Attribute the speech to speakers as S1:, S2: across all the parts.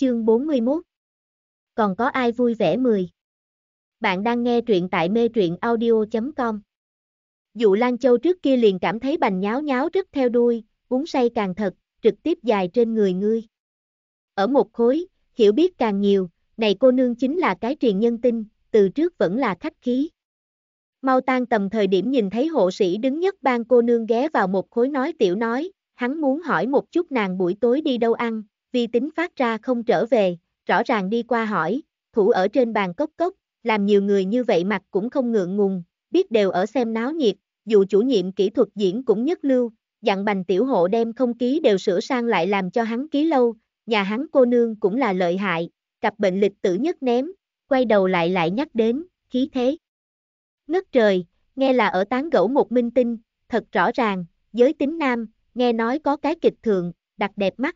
S1: chương 41. Còn có ai vui vẻ 10? Bạn đang nghe truyện tại mê truyện audio.com. Dụ Lan Châu trước kia liền cảm thấy bành nháo nháo rất theo đuôi, uống say càng thật, trực tiếp dài trên người ngươi. Ở một khối, hiểu biết càng nhiều, này cô nương chính là cái truyền nhân tinh, từ trước vẫn là khách khí. Mau tan tầm thời điểm nhìn thấy hộ sĩ đứng nhất bang cô nương ghé vào một khối nói tiểu nói, hắn muốn hỏi một chút nàng buổi tối đi đâu ăn, vi tính phát ra không trở về, rõ ràng đi qua hỏi, thủ ở trên bàn cốc cốc, làm nhiều người như vậy mặt cũng không ngượng ngùng, biết đều ở xem náo nhiệt, dù chủ nhiệm kỹ thuật diễn cũng nhất lưu, dặn bành tiểu hộ đem không ký đều sửa sang lại làm cho hắn ký lâu, nhà hắn cô nương cũng là lợi hại, cặp bệnh lịch tử nhất ném, quay đầu lại lại nhắc đến, khí thế. Ngất trời, nghe là ở tán gẫu một minh tinh, thật rõ ràng, giới tính nam, nghe nói có cái kịch thường, đặc đẹp mắt,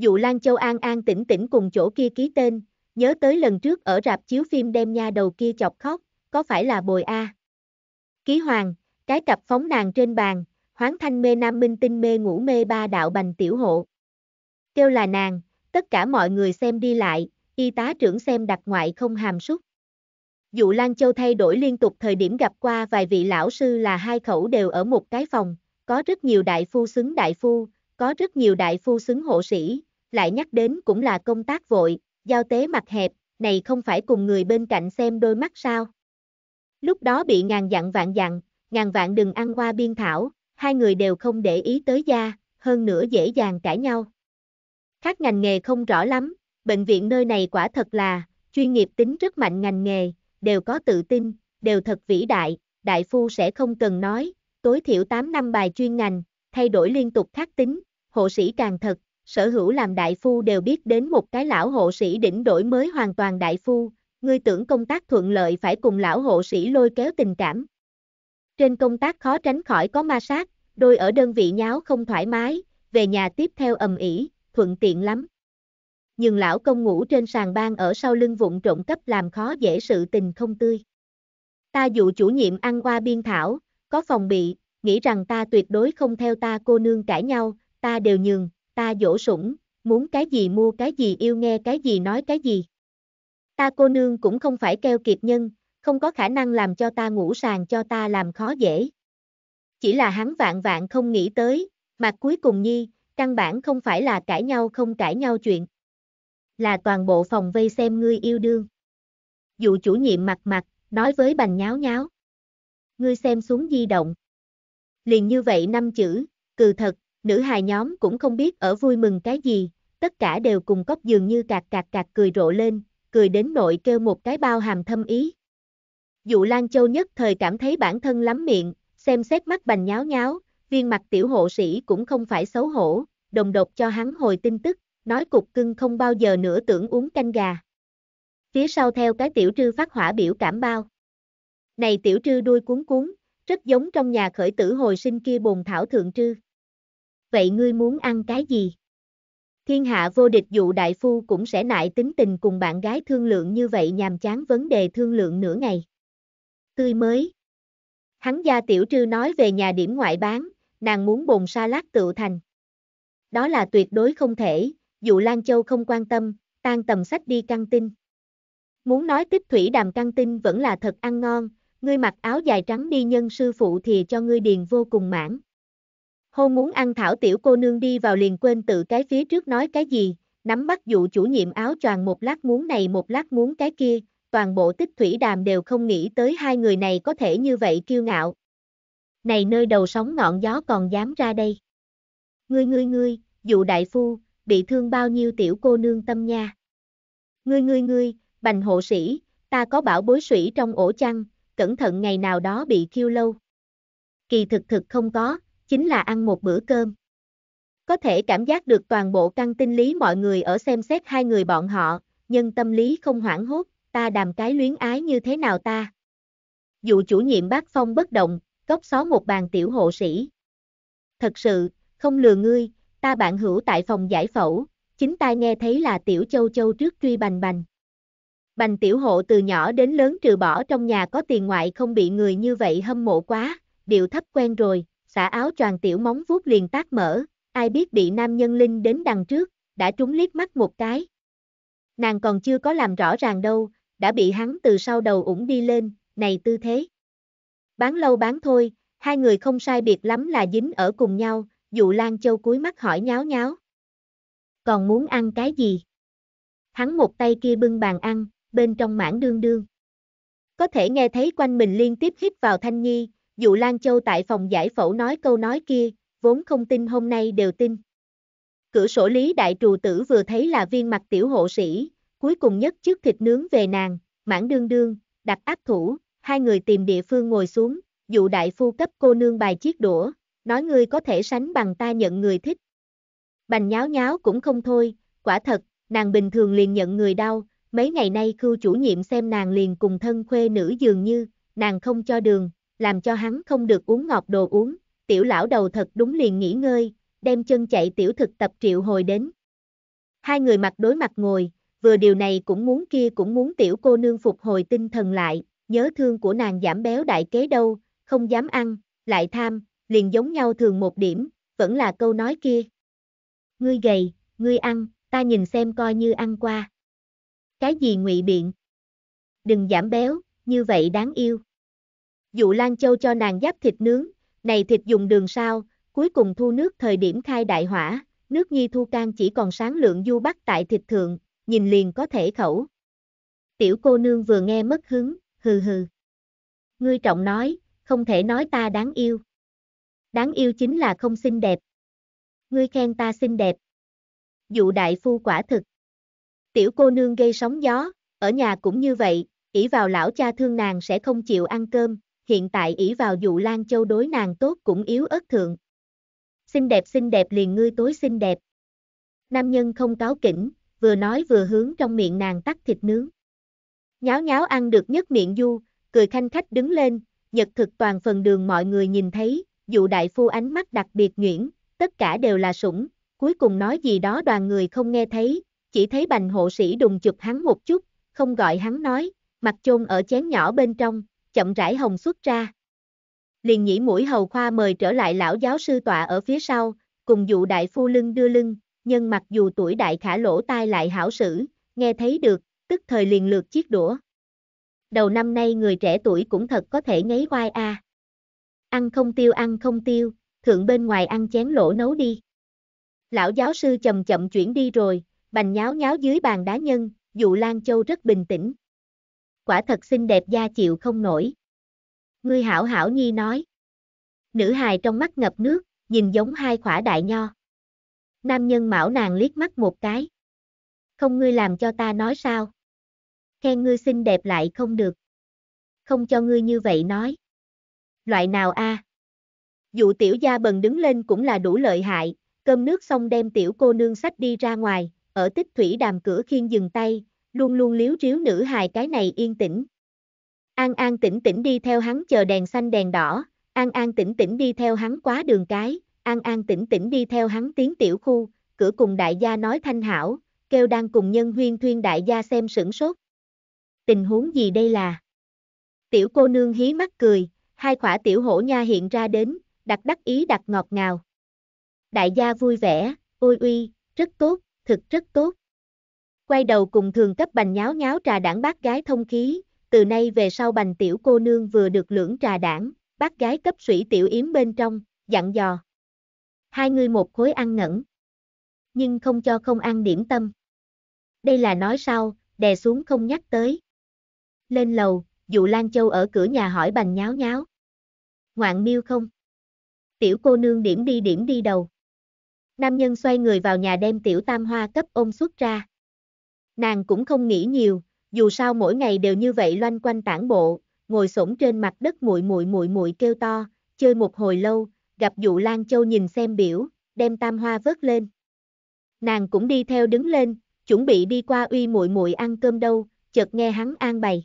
S1: Dụ Lan Châu An An tỉnh tỉnh cùng chỗ kia ký tên, nhớ tới lần trước ở rạp chiếu phim đem nha đầu kia chọc khóc, có phải là bồi A? Ký Hoàng, cái cặp phóng nàng trên bàn, hoáng thanh mê nam minh tinh mê ngủ mê ba đạo bành tiểu hộ. Kêu là nàng, tất cả mọi người xem đi lại, y tá trưởng xem đặc ngoại không hàm súc. Dụ Lan Châu thay đổi liên tục thời điểm gặp qua vài vị lão sư là hai khẩu đều ở một cái phòng, có rất nhiều đại phu xứng đại phu, có rất nhiều đại phu xứng hộ sĩ, lại nhắc đến cũng là công tác vội, giao tế mặt hẹp, này không phải cùng người bên cạnh xem đôi mắt sao. Lúc đó bị ngàn dặn vạn dặn, ngàn vạn đừng ăn qua biên thảo, hai người đều không để ý tới da, hơn nữa dễ dàng cãi nhau. Khác ngành nghề không rõ lắm, bệnh viện nơi này quả thật là, chuyên nghiệp tính rất mạnh ngành nghề, đều có tự tin, đều thật vĩ đại, đại phu sẽ không cần nói, tối thiểu 8 năm bài chuyên ngành, thay đổi liên tục khác tính, hộ sĩ càng thật, sở hữu làm đại phu đều biết đến một cái lão hộ sĩ đỉnh đổi mới hoàn toàn đại phu, ngươi tưởng công tác thuận lợi phải cùng lão hộ sĩ lôi kéo tình cảm. Trên công tác khó tránh khỏi có ma sát, đôi ở đơn vị nháo không thoải mái, về nhà tiếp theo ầm ĩ, thuận tiện lắm. Nhưng lão công ngủ trên sàn bang ở sau lưng vụn trộn cấp làm khó dễ sự tình không tươi. Ta dụ chủ nhiệm ăn qua biên thảo, có phòng bị, nghĩ rằng ta tuyệt đối không theo ta cô nương cãi nhau, ta đều nhường, ta dỗ sủng, muốn cái gì mua cái gì yêu nghe cái gì nói cái gì. Ta cô nương cũng không phải keo kiệt nhân, không có khả năng làm cho ta ngủ sàng cho ta làm khó dễ. Chỉ là hắn vạn vạn không nghĩ tới, mà cuối cùng nhi, căn bản không phải là cãi nhau không cãi nhau chuyện. Là toàn bộ phòng vây xem ngươi yêu đương. Dụ chủ nhiệm mặt mặt, nói với bành nháo nháo. Ngươi xem xuống di động. Liền như vậy năm chữ, cừ thật, Nữ hài nhóm cũng không biết ở vui mừng cái gì, tất cả đều cùng cốc dường như cạc cạc cạc cười rộ lên, cười đến nội kêu một cái bao hàm thâm ý. Dụ Lan Châu nhất thời cảm thấy bản thân lắm miệng, xem xét mắt bành nháo nháo, viên mặt tiểu hộ sĩ cũng không phải xấu hổ, đồng độc cho hắn hồi tin tức, nói cục cưng không bao giờ nữa tưởng uống canh gà. Phía sau theo cái tiểu trư phát hỏa biểu cảm bao. Này tiểu trư đuôi cuốn cuốn, rất giống trong nhà khởi tử hồi sinh kia bồn thảo thượng trư vậy ngươi muốn ăn cái gì? Thiên hạ vô địch dụ đại phu cũng sẽ nại tính tình cùng bạn gái thương lượng như vậy nhàm chán vấn đề thương lượng nửa ngày. Tươi mới. Hắn gia tiểu trư nói về nhà điểm ngoại bán, nàng muốn bồn sa lát tự thành. Đó là tuyệt đối không thể, dụ Lan Châu không quan tâm, tan tầm sách đi căng tin. Muốn nói tích thủy đàm căng tin vẫn là thật ăn ngon, ngươi mặc áo dài trắng đi nhân sư phụ thì cho ngươi điền vô cùng mãn. Hô muốn ăn thảo tiểu cô nương đi vào liền quên tự cái phía trước nói cái gì, nắm bắt dụ chủ nhiệm áo choàng một lát muốn này một lát muốn cái kia, toàn bộ tích thủy đàm đều không nghĩ tới hai người này có thể như vậy kiêu ngạo. Này nơi đầu sóng ngọn gió còn dám ra đây. Ngươi ngươi ngươi, dụ đại phu, bị thương bao nhiêu tiểu cô nương tâm nha. Ngươi ngươi ngươi, bành hộ sĩ, ta có bảo bối sủy trong ổ chăn, cẩn thận ngày nào đó bị khiêu lâu. Kỳ thực thực không có, chính là ăn một bữa cơm. Có thể cảm giác được toàn bộ căn tinh lý mọi người ở xem xét hai người bọn họ, nhưng tâm lý không hoảng hốt, ta đàm cái luyến ái như thế nào ta. Dù chủ nhiệm bác Phong bất động, góc xó một bàn tiểu hộ sĩ. Thật sự, không lừa ngươi, ta bạn hữu tại phòng giải phẫu, chính ta nghe thấy là tiểu châu châu trước truy bành bành. Bành tiểu hộ từ nhỏ đến lớn trừ bỏ trong nhà có tiền ngoại không bị người như vậy hâm mộ quá, điệu thấp quen rồi, xả áo choàng tiểu móng vuốt liền tác mở, ai biết bị nam nhân linh đến đằng trước, đã trúng liếc mắt một cái. Nàng còn chưa có làm rõ ràng đâu, đã bị hắn từ sau đầu ủng đi lên, này tư thế. Bán lâu bán thôi, hai người không sai biệt lắm là dính ở cùng nhau, dụ Lan Châu cúi mắt hỏi nháo nháo. Còn muốn ăn cái gì? Hắn một tay kia bưng bàn ăn, bên trong mảng đương đương. Có thể nghe thấy quanh mình liên tiếp hít vào thanh nhi, dù Lan Châu tại phòng giải phẫu nói câu nói kia, vốn không tin hôm nay đều tin. Cửa sổ Lý Đại Trù Tử vừa thấy là viên mặt tiểu hộ sĩ, cuối cùng nhất trước thịt nướng về nàng, mãn đương đương, đặt áp thủ, hai người tìm địa phương ngồi xuống, dụ đại phu cấp cô nương bài chiếc đũa, nói ngươi có thể sánh bằng ta nhận người thích. Bành nháo nháo cũng không thôi, quả thật, nàng bình thường liền nhận người đau, mấy ngày nay khưu chủ nhiệm xem nàng liền cùng thân khuê nữ dường như, nàng không cho đường, làm cho hắn không được uống ngọt đồ uống, tiểu lão đầu thật đúng liền nghỉ ngơi, đem chân chạy tiểu thực tập triệu hồi đến. Hai người mặt đối mặt ngồi, vừa điều này cũng muốn kia cũng muốn tiểu cô nương phục hồi tinh thần lại, nhớ thương của nàng giảm béo đại kế đâu, không dám ăn, lại tham, liền giống nhau thường một điểm, vẫn là câu nói kia. Ngươi gầy, ngươi ăn, ta nhìn xem coi như ăn qua. Cái gì ngụy biện? Đừng giảm béo, như vậy đáng yêu. Dụ Lan Châu cho nàng giáp thịt nướng, này thịt dùng đường sao, cuối cùng thu nước thời điểm khai đại hỏa, nước nhi thu can chỉ còn sáng lượng du bắt tại thịt thượng, nhìn liền có thể khẩu. Tiểu cô nương vừa nghe mất hứng, hừ hừ. Ngươi trọng nói, không thể nói ta đáng yêu. Đáng yêu chính là không xinh đẹp. Ngươi khen ta xinh đẹp. Dụ đại phu quả thực. Tiểu cô nương gây sóng gió, ở nhà cũng như vậy, ỷ vào lão cha thương nàng sẽ không chịu ăn cơm, hiện tại ỷ vào dụ Lan Châu đối nàng tốt cũng yếu ớt thượng. Xinh đẹp xinh đẹp liền ngươi tối xinh đẹp. Nam nhân không cáo kỉnh, vừa nói vừa hướng trong miệng nàng tắt thịt nướng. Nháo nháo ăn được nhất miệng du, cười khanh khách đứng lên, nhật thực toàn phần đường mọi người nhìn thấy, dụ đại phu ánh mắt đặc biệt nhuyễn, tất cả đều là sủng, cuối cùng nói gì đó đoàn người không nghe thấy, chỉ thấy bành hộ sĩ đùng chụp hắn một chút, không gọi hắn nói, mặt chôn ở chén nhỏ bên trong, chậm rãi hồng xuất ra. Liền nhĩ mũi hầu khoa mời trở lại lão giáo sư tọa ở phía sau, cùng dụ đại phu lưng đưa lưng, nhân mặc dù tuổi đại khả lỗ tai lại hảo sử, nghe thấy được, tức thời liền lượt chiếc đũa. Đầu năm nay người trẻ tuổi cũng thật có thể ngấy oai a. Ăn không tiêu ăn không tiêu, thượng bên ngoài ăn chén lỗ nấu đi. Lão giáo sư chậm chậm chuyển đi rồi, bành nháo nháo dưới bàn đá nhân, dụ Lan Châu rất bình tĩnh quả thật xinh đẹp da chịu không nổi. Ngươi hảo hảo nhi nói. Nữ hài trong mắt ngập nước, nhìn giống hai khỏa đại nho. Nam nhân mảo nàng liếc mắt một cái. Không ngươi làm cho ta nói sao? Khen ngươi xinh đẹp lại không được. Không cho ngươi như vậy nói. Loại nào a? À? Dụ tiểu gia bần đứng lên cũng là đủ lợi hại, cơm nước xong đem tiểu cô nương sách đi ra ngoài, ở tích thủy đàm cửa khiên dừng tay, luôn luôn liếu riếu nữ hài cái này yên tĩnh. An an tĩnh tĩnh đi theo hắn chờ đèn xanh đèn đỏ, an an tĩnh tĩnh đi theo hắn quá đường cái, an an tĩnh tĩnh đi theo hắn tiến tiểu khu, cửa cùng đại gia nói thanh hảo, kêu đang cùng nhân huyên thuyên đại gia xem sửng sốt. Tình huống gì đây là? Tiểu cô nương hí mắt cười, hai khỏa tiểu hổ nha hiện ra đến, đặt đắc ý đặt ngọt ngào. Đại gia vui vẻ, ôi uy, rất tốt, thực rất tốt quay đầu cùng thường cấp bành nháo nháo trà đảng bác gái thông khí, từ nay về sau bành tiểu cô nương vừa được lưỡng trà đảng, bác gái cấp sủy tiểu yếm bên trong, dặn dò. Hai người một khối ăn ngẩn, nhưng không cho không ăn điểm tâm. Đây là nói sau đè xuống không nhắc tới. Lên lầu, dụ Lan Châu ở cửa nhà hỏi bành nháo nháo. Ngoạn miêu không? Tiểu cô nương điểm đi điểm đi đầu. Nam nhân xoay người vào nhà đem tiểu tam hoa cấp ôm xuất ra. Nàng cũng không nghĩ nhiều, dù sao mỗi ngày đều như vậy loanh quanh tản bộ, ngồi xổm trên mặt đất muội muội muội muội kêu to, chơi một hồi lâu, gặp dụ Lan Châu nhìn xem biểu, đem tam hoa vớt lên. Nàng cũng đi theo đứng lên, chuẩn bị đi qua uy muội muội ăn cơm đâu, chợt nghe hắn an bày.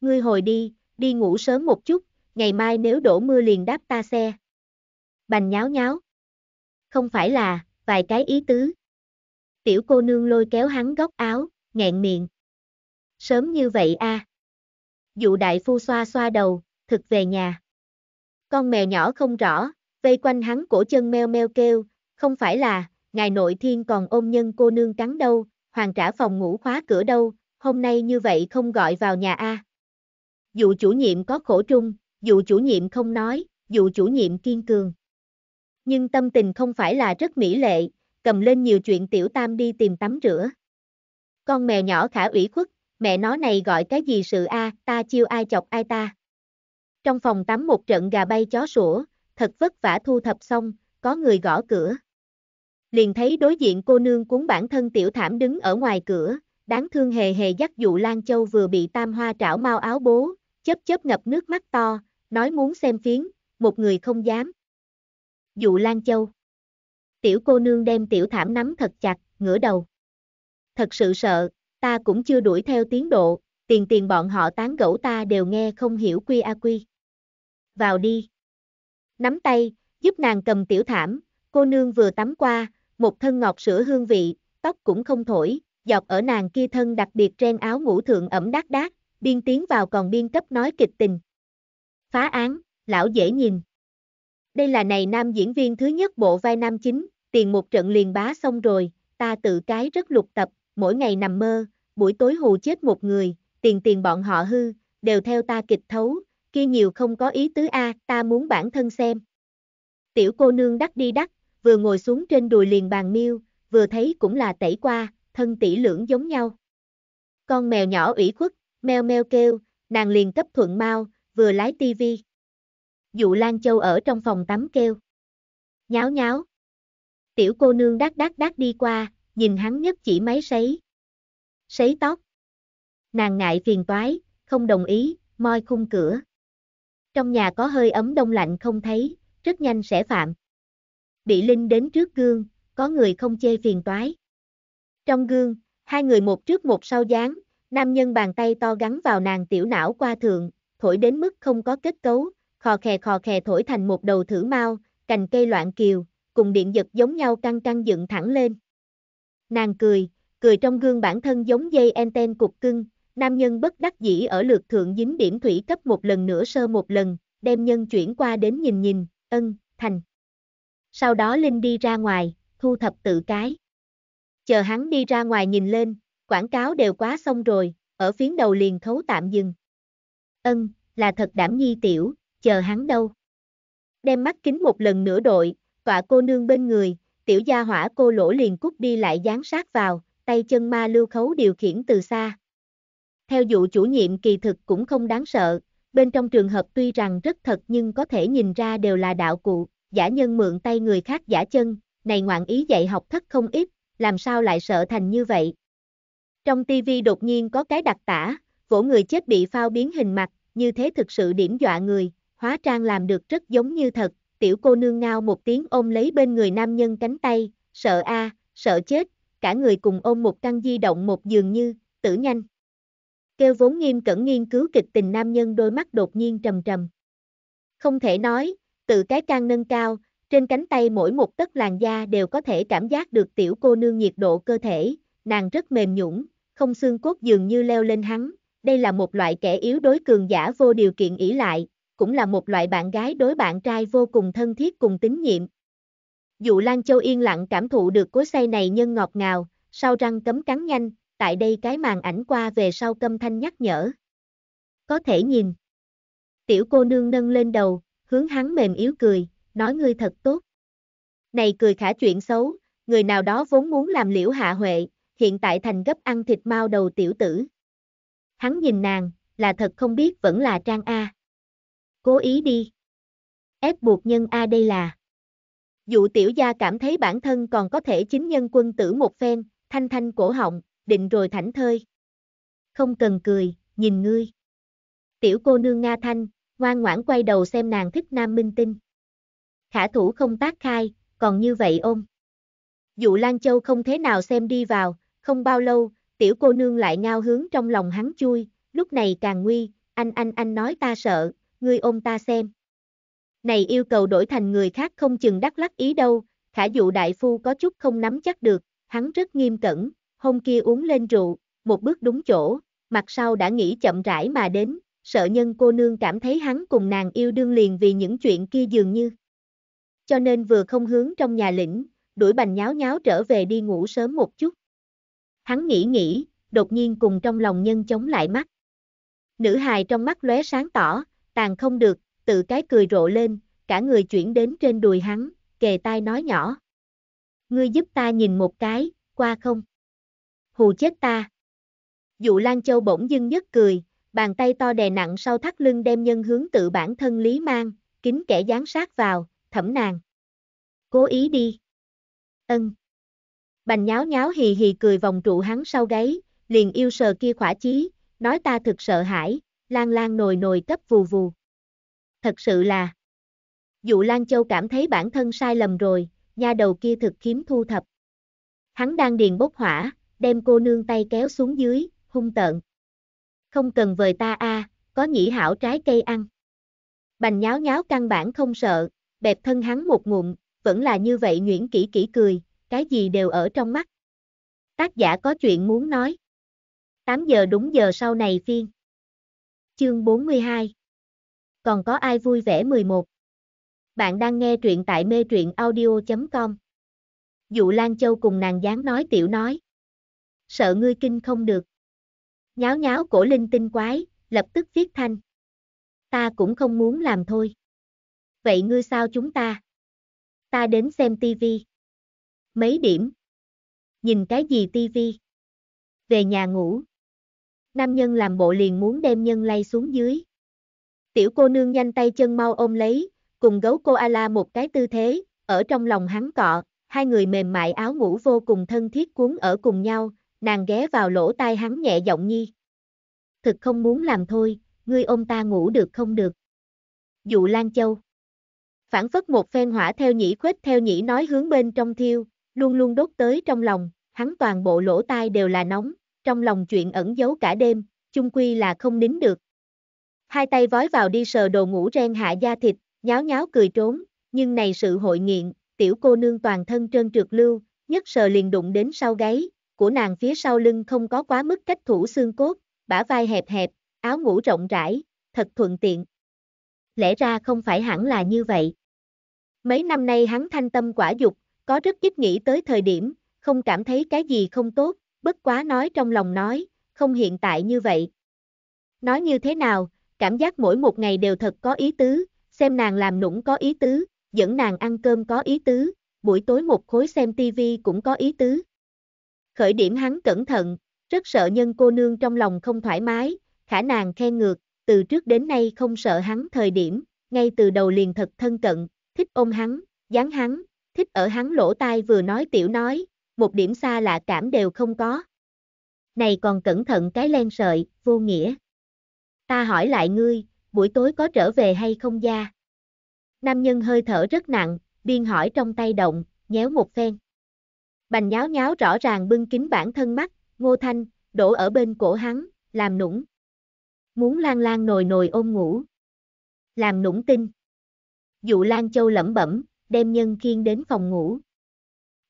S1: Ngươi hồi đi, đi ngủ sớm một chút, ngày mai nếu đổ mưa liền đáp ta xe. Bành nháo nháo. Không phải là, vài cái ý tứ, Tiểu cô nương lôi kéo hắn góc áo, nghẹn miệng. Sớm như vậy a. À. Dụ đại phu xoa xoa đầu, thực về nhà. Con mèo nhỏ không rõ, vây quanh hắn cổ chân meo meo kêu, không phải là, ngài nội thiên còn ôm nhân cô nương cắn đâu, hoàng trả phòng ngủ khóa cửa đâu, hôm nay như vậy không gọi vào nhà a. À. Dụ chủ nhiệm có khổ trung, dụ chủ nhiệm không nói, dụ chủ nhiệm kiên cường. Nhưng tâm tình không phải là rất mỹ lệ, cầm lên nhiều chuyện tiểu tam đi tìm tắm rửa. Con mèo nhỏ khả ủy khuất, mẹ nó này gọi cái gì sự a, à, ta chiêu ai chọc ai ta. Trong phòng tắm một trận gà bay chó sủa, thật vất vả thu thập xong, có người gõ cửa. Liền thấy đối diện cô nương cuốn bản thân tiểu thảm đứng ở ngoài cửa, đáng thương hề hề dắt dụ Lan Châu vừa bị tam hoa trảo mau áo bố, chớp chớp ngập nước mắt to, nói muốn xem phiến, một người không dám. Dụ Lan Châu Tiểu cô nương đem tiểu thảm nắm thật chặt, ngửa đầu. Thật sự sợ, ta cũng chưa đuổi theo tiến độ, tiền tiền bọn họ tán gẫu ta đều nghe không hiểu quy a quy. Vào đi. Nắm tay, giúp nàng cầm tiểu thảm, cô nương vừa tắm qua, một thân ngọt sữa hương vị, tóc cũng không thổi, dọc ở nàng kia thân đặc biệt ren áo ngũ thượng ẩm đát đát, biên tiến vào còn biên cấp nói kịch tình. Phá án, lão dễ nhìn. Đây là này nam diễn viên thứ nhất bộ vai nam chính, tiền một trận liền bá xong rồi, ta tự cái rất lục tập, mỗi ngày nằm mơ, buổi tối hù chết một người, tiền tiền bọn họ hư, đều theo ta kịch thấu, kia nhiều không có ý tứ a, ta muốn bản thân xem. Tiểu cô nương đắc đi đắc, vừa ngồi xuống trên đùi liền bàn miêu, vừa thấy cũng là tẩy qua, thân tỷ lưỡng giống nhau. Con mèo nhỏ ủy khuất, meo meo kêu, nàng liền cấp thuận mau, vừa lái tivi dụ Lan Châu ở trong phòng tắm kêu. Nháo nháo. Tiểu cô nương đắc đắc đắc đi qua, nhìn hắn nhất chỉ máy sấy. Sấy tóc. Nàng ngại phiền toái, không đồng ý, moi khung cửa. Trong nhà có hơi ấm đông lạnh không thấy, rất nhanh sẽ phạm. Bị Linh đến trước gương, có người không chê phiền toái. Trong gương, hai người một trước một sau dáng, nam nhân bàn tay to gắn vào nàng tiểu não qua thượng, thổi đến mức không có kết cấu, khò khè khò khè thổi thành một đầu thử mau, cành cây loạn kiều, cùng điện giật giống nhau căng căng dựng thẳng lên. Nàng cười, cười trong gương bản thân giống dây anten cục cưng, nam nhân bất đắc dĩ ở lượt thượng dính điểm thủy cấp một lần nữa sơ một lần, đem nhân chuyển qua đến nhìn nhìn, ân, thành. Sau đó Linh đi ra ngoài, thu thập tự cái. Chờ hắn đi ra ngoài nhìn lên, quảng cáo đều quá xong rồi, ở phiến đầu liền thấu tạm dừng. Ân, là thật đảm nhi tiểu, chờ hắn đâu. Đem mắt kính một lần nữa đội, tọa cô nương bên người, tiểu gia hỏa cô lỗ liền cút đi lại dán sát vào, tay chân ma lưu khấu điều khiển từ xa. Theo dụ chủ nhiệm kỳ thực cũng không đáng sợ, bên trong trường hợp tuy rằng rất thật nhưng có thể nhìn ra đều là đạo cụ, giả nhân mượn tay người khác giả chân, này ngoạn ý dạy học thất không ít, làm sao lại sợ thành như vậy. Trong tivi đột nhiên có cái đặc tả, vỗ người chết bị phao biến hình mặt, như thế thực sự điểm dọa người, hóa trang làm được rất giống như thật, tiểu cô nương ngao một tiếng ôm lấy bên người nam nhân cánh tay, sợ a, sợ chết, cả người cùng ôm một căn di động một giường như, tử nhanh. Kêu vốn nghiêm cẩn nghiên cứu kịch tình nam nhân đôi mắt đột nhiên trầm trầm. Không thể nói, tự cái can nâng cao, trên cánh tay mỗi một tấc làn da đều có thể cảm giác được tiểu cô nương nhiệt độ cơ thể, nàng rất mềm nhũn, không xương cốt dường như leo lên hắn, đây là một loại kẻ yếu đối cường giả vô điều kiện ỷ lại, cũng là một loại bạn gái đối bạn trai vô cùng thân thiết cùng tín nhiệm. Dụ Lan Châu yên lặng cảm thụ được cối say này nhân ngọt ngào, sau răng cấm cắn nhanh, tại đây cái màn ảnh qua về sau câm thanh nhắc nhở. Có thể nhìn. Tiểu cô nương nâng lên đầu, hướng hắn mềm yếu cười, nói ngươi thật tốt. Này cười khả chuyện xấu, người nào đó vốn muốn làm liễu hạ huệ, hiện tại thành gấp ăn thịt mau đầu tiểu tử. Hắn nhìn nàng, là thật không biết vẫn là trang A. Cố ý đi. Ép buộc nhân A đây là. Dụ tiểu gia cảm thấy bản thân còn có thể chính nhân quân tử một phen, thanh thanh cổ họng, định rồi thảnh thơi. Không cần cười, nhìn ngươi. Tiểu cô nương Nga Thanh, ngoan ngoãn quay đầu xem nàng thích nam minh tinh. Khả thủ không tác khai, còn như vậy ôm. Dụ Lan Châu không thế nào xem đi vào, không bao lâu, tiểu cô nương lại ngao hướng trong lòng hắn chui, lúc này càng nguy, anh anh anh nói ta sợ, ngươi ôm ta xem. Này yêu cầu đổi thành người khác không chừng đắc lắc ý đâu, khả dụ đại phu có chút không nắm chắc được, hắn rất nghiêm cẩn, hôm kia uống lên rượu, một bước đúng chỗ, mặt sau đã nghĩ chậm rãi mà đến, sợ nhân cô nương cảm thấy hắn cùng nàng yêu đương liền vì những chuyện kia dường như. Cho nên vừa không hướng trong nhà lĩnh, đuổi bành nháo nháo trở về đi ngủ sớm một chút. Hắn nghĩ nghĩ, đột nhiên cùng trong lòng nhân chống lại mắt. Nữ hài trong mắt lóe sáng tỏ, tàn không được, tự cái cười rộ lên, cả người chuyển đến trên đùi hắn, kề tai nói nhỏ. Ngươi giúp ta nhìn một cái, qua không? Hù chết ta. Dụ Lan Châu bỗng dưng nhất cười, bàn tay to đè nặng sau thắt lưng đem nhân hướng tự bản thân Lý Mang, kính kẻ dán sát vào, thẩm nàng. Cố ý đi. Ân. Bành nháo nháo hì hì cười vòng trụ hắn sau gáy, liền yêu sờ kia khỏa chí, nói ta thực sợ hãi, lan lan nồi nồi cấp vù vù. Thật sự là, dụ Lan Châu cảm thấy bản thân sai lầm rồi, nha đầu kia thực kiếm thu thập. Hắn đang điền bốc hỏa, đem cô nương tay kéo xuống dưới, hung tợn. Không cần vời ta a, à, có nhĩ hảo trái cây ăn. Bành nháo nháo căn bản không sợ, bẹp thân hắn một ngụm, vẫn là như vậy Nguyễn kỹ kỹ cười, cái gì đều ở trong mắt. Tác giả có chuyện muốn nói. 8 giờ đúng giờ sau này phiên chương 42. Còn có ai vui vẻ 11? Bạn đang nghe truyện tại mê truyện audio.com. Dụ Lan Châu cùng nàng dáng nói tiểu nói. Sợ ngươi kinh không được. Nháo nháo cổ linh tinh quái, lập tức viết thanh. Ta cũng không muốn làm thôi. Vậy ngươi sao chúng ta? Ta đến xem tivi. Mấy điểm? Nhìn cái gì tivi? Về nhà ngủ nam nhân làm bộ liền muốn đem nhân lay xuống dưới. Tiểu cô nương nhanh tay chân mau ôm lấy, cùng gấu cô Ala một cái tư thế, ở trong lòng hắn cọ, hai người mềm mại áo ngủ vô cùng thân thiết cuốn ở cùng nhau, nàng ghé vào lỗ tai hắn nhẹ giọng nhi. Thực không muốn làm thôi, ngươi ôm ta ngủ được không được. Dụ Lan Châu Phản phất một phen hỏa theo nhĩ khuếch theo nhĩ nói hướng bên trong thiêu, luôn luôn đốt tới trong lòng, hắn toàn bộ lỗ tai đều là nóng, trong lòng chuyện ẩn giấu cả đêm, chung quy là không nín được. Hai tay vói vào đi sờ đồ ngủ ren hạ da thịt, nháo nháo cười trốn, nhưng này sự hội nghiện, tiểu cô nương toàn thân trơn trượt lưu, nhất sờ liền đụng đến sau gáy, của nàng phía sau lưng không có quá mức cách thủ xương cốt, bả vai hẹp hẹp, áo ngủ rộng rãi, thật thuận tiện. Lẽ ra không phải hẳn là như vậy. Mấy năm nay hắn thanh tâm quả dục, có rất ít nghĩ tới thời điểm, không cảm thấy cái gì không tốt, bất quá nói trong lòng nói, không hiện tại như vậy. Nói như thế nào, cảm giác mỗi một ngày đều thật có ý tứ, xem nàng làm nũng có ý tứ, dẫn nàng ăn cơm có ý tứ, buổi tối một khối xem tivi cũng có ý tứ. Khởi điểm hắn cẩn thận, rất sợ nhân cô nương trong lòng không thoải mái, khả nàng khen ngược, từ trước đến nay không sợ hắn thời điểm, ngay từ đầu liền thật thân cận, thích ôm hắn, dán hắn, thích ở hắn lỗ tai vừa nói tiểu nói, một điểm xa lạ cảm đều không có. Này còn cẩn thận cái len sợi, vô nghĩa. Ta hỏi lại ngươi, buổi tối có trở về hay không gia? Nam nhân hơi thở rất nặng, biên hỏi trong tay động, nhéo một phen. Bành nháo nháo rõ ràng bưng kính bản thân mắt, ngô thanh, đổ ở bên cổ hắn, làm nũng. Muốn lan lan nồi nồi ôm ngủ. Làm nũng tinh. Dụ Lan Châu lẩm bẩm, đem nhân khiên đến phòng ngủ.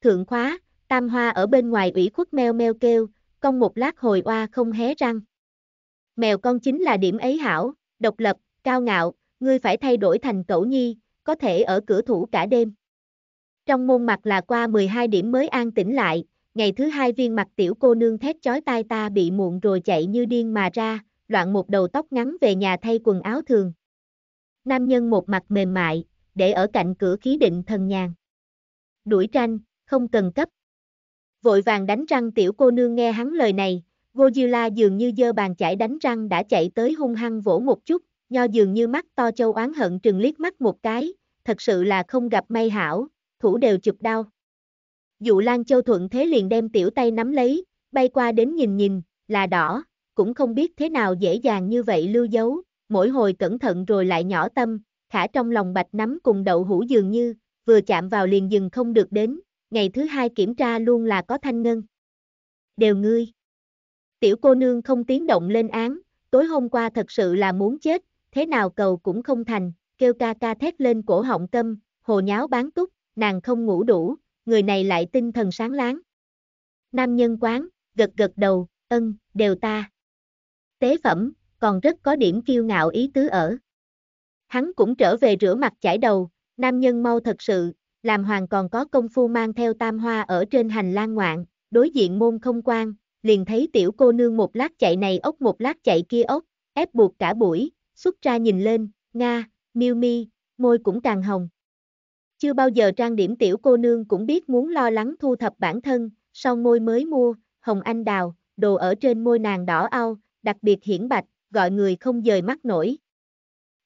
S1: Thượng khóa, Tam Hoa ở bên ngoài ủy khuất meo meo kêu, con một lát hồi oa không hé răng. Mèo con chính là điểm ấy hảo, độc lập, cao ngạo, ngươi phải thay đổi thành cậu nhi, có thể ở cửa thủ cả đêm. Trong môn mặt là qua 12 điểm mới an tĩnh lại, ngày thứ hai viên mặt tiểu cô nương thét chói tai ta bị muộn rồi chạy như điên mà ra, loạn một đầu tóc ngắn về nhà thay quần áo thường. Nam nhân một mặt mềm mại, để ở cạnh cửa khí định thần nhàn. Đuổi tranh, không cần cấp vội vàng đánh răng tiểu cô nương nghe hắn lời này, Godzilla dường như dơ bàn chải đánh răng đã chạy tới hung hăng vỗ một chút, nho dường như mắt to châu oán hận trừng liếc mắt một cái, thật sự là không gặp may hảo, thủ đều chụp đau. Dụ Lan Châu thuận thế liền đem tiểu tay nắm lấy, bay qua đến nhìn nhìn, là đỏ, cũng không biết thế nào dễ dàng như vậy lưu dấu, mỗi hồi cẩn thận rồi lại nhỏ tâm, khả trong lòng bạch nắm cùng đậu hũ dường như, vừa chạm vào liền dừng không được đến, ngày thứ hai kiểm tra luôn là có thanh ngân. Đều ngươi. Tiểu cô nương không tiếng động lên án, tối hôm qua thật sự là muốn chết, thế nào cầu cũng không thành, kêu ca ca thét lên cổ họng tâm, hồ nháo bán túc, nàng không ngủ đủ, người này lại tinh thần sáng láng. Nam nhân quán, gật gật đầu, ân, đều ta. Tế phẩm, còn rất có điểm kiêu ngạo ý tứ ở. Hắn cũng trở về rửa mặt chải đầu, nam nhân mau thật sự, làm hoàng còn có công phu mang theo tam hoa ở trên hành lang ngoạn, đối diện môn không quan, liền thấy tiểu cô nương một lát chạy này ốc một lát chạy kia ốc, ép buộc cả buổi, xuất ra nhìn lên, nga, miêu mi, môi cũng càng hồng. Chưa bao giờ trang điểm tiểu cô nương cũng biết muốn lo lắng thu thập bản thân, sau môi mới mua, hồng anh đào, đồ ở trên môi nàng đỏ ao, đặc biệt hiển bạch, gọi người không dời mắt nổi.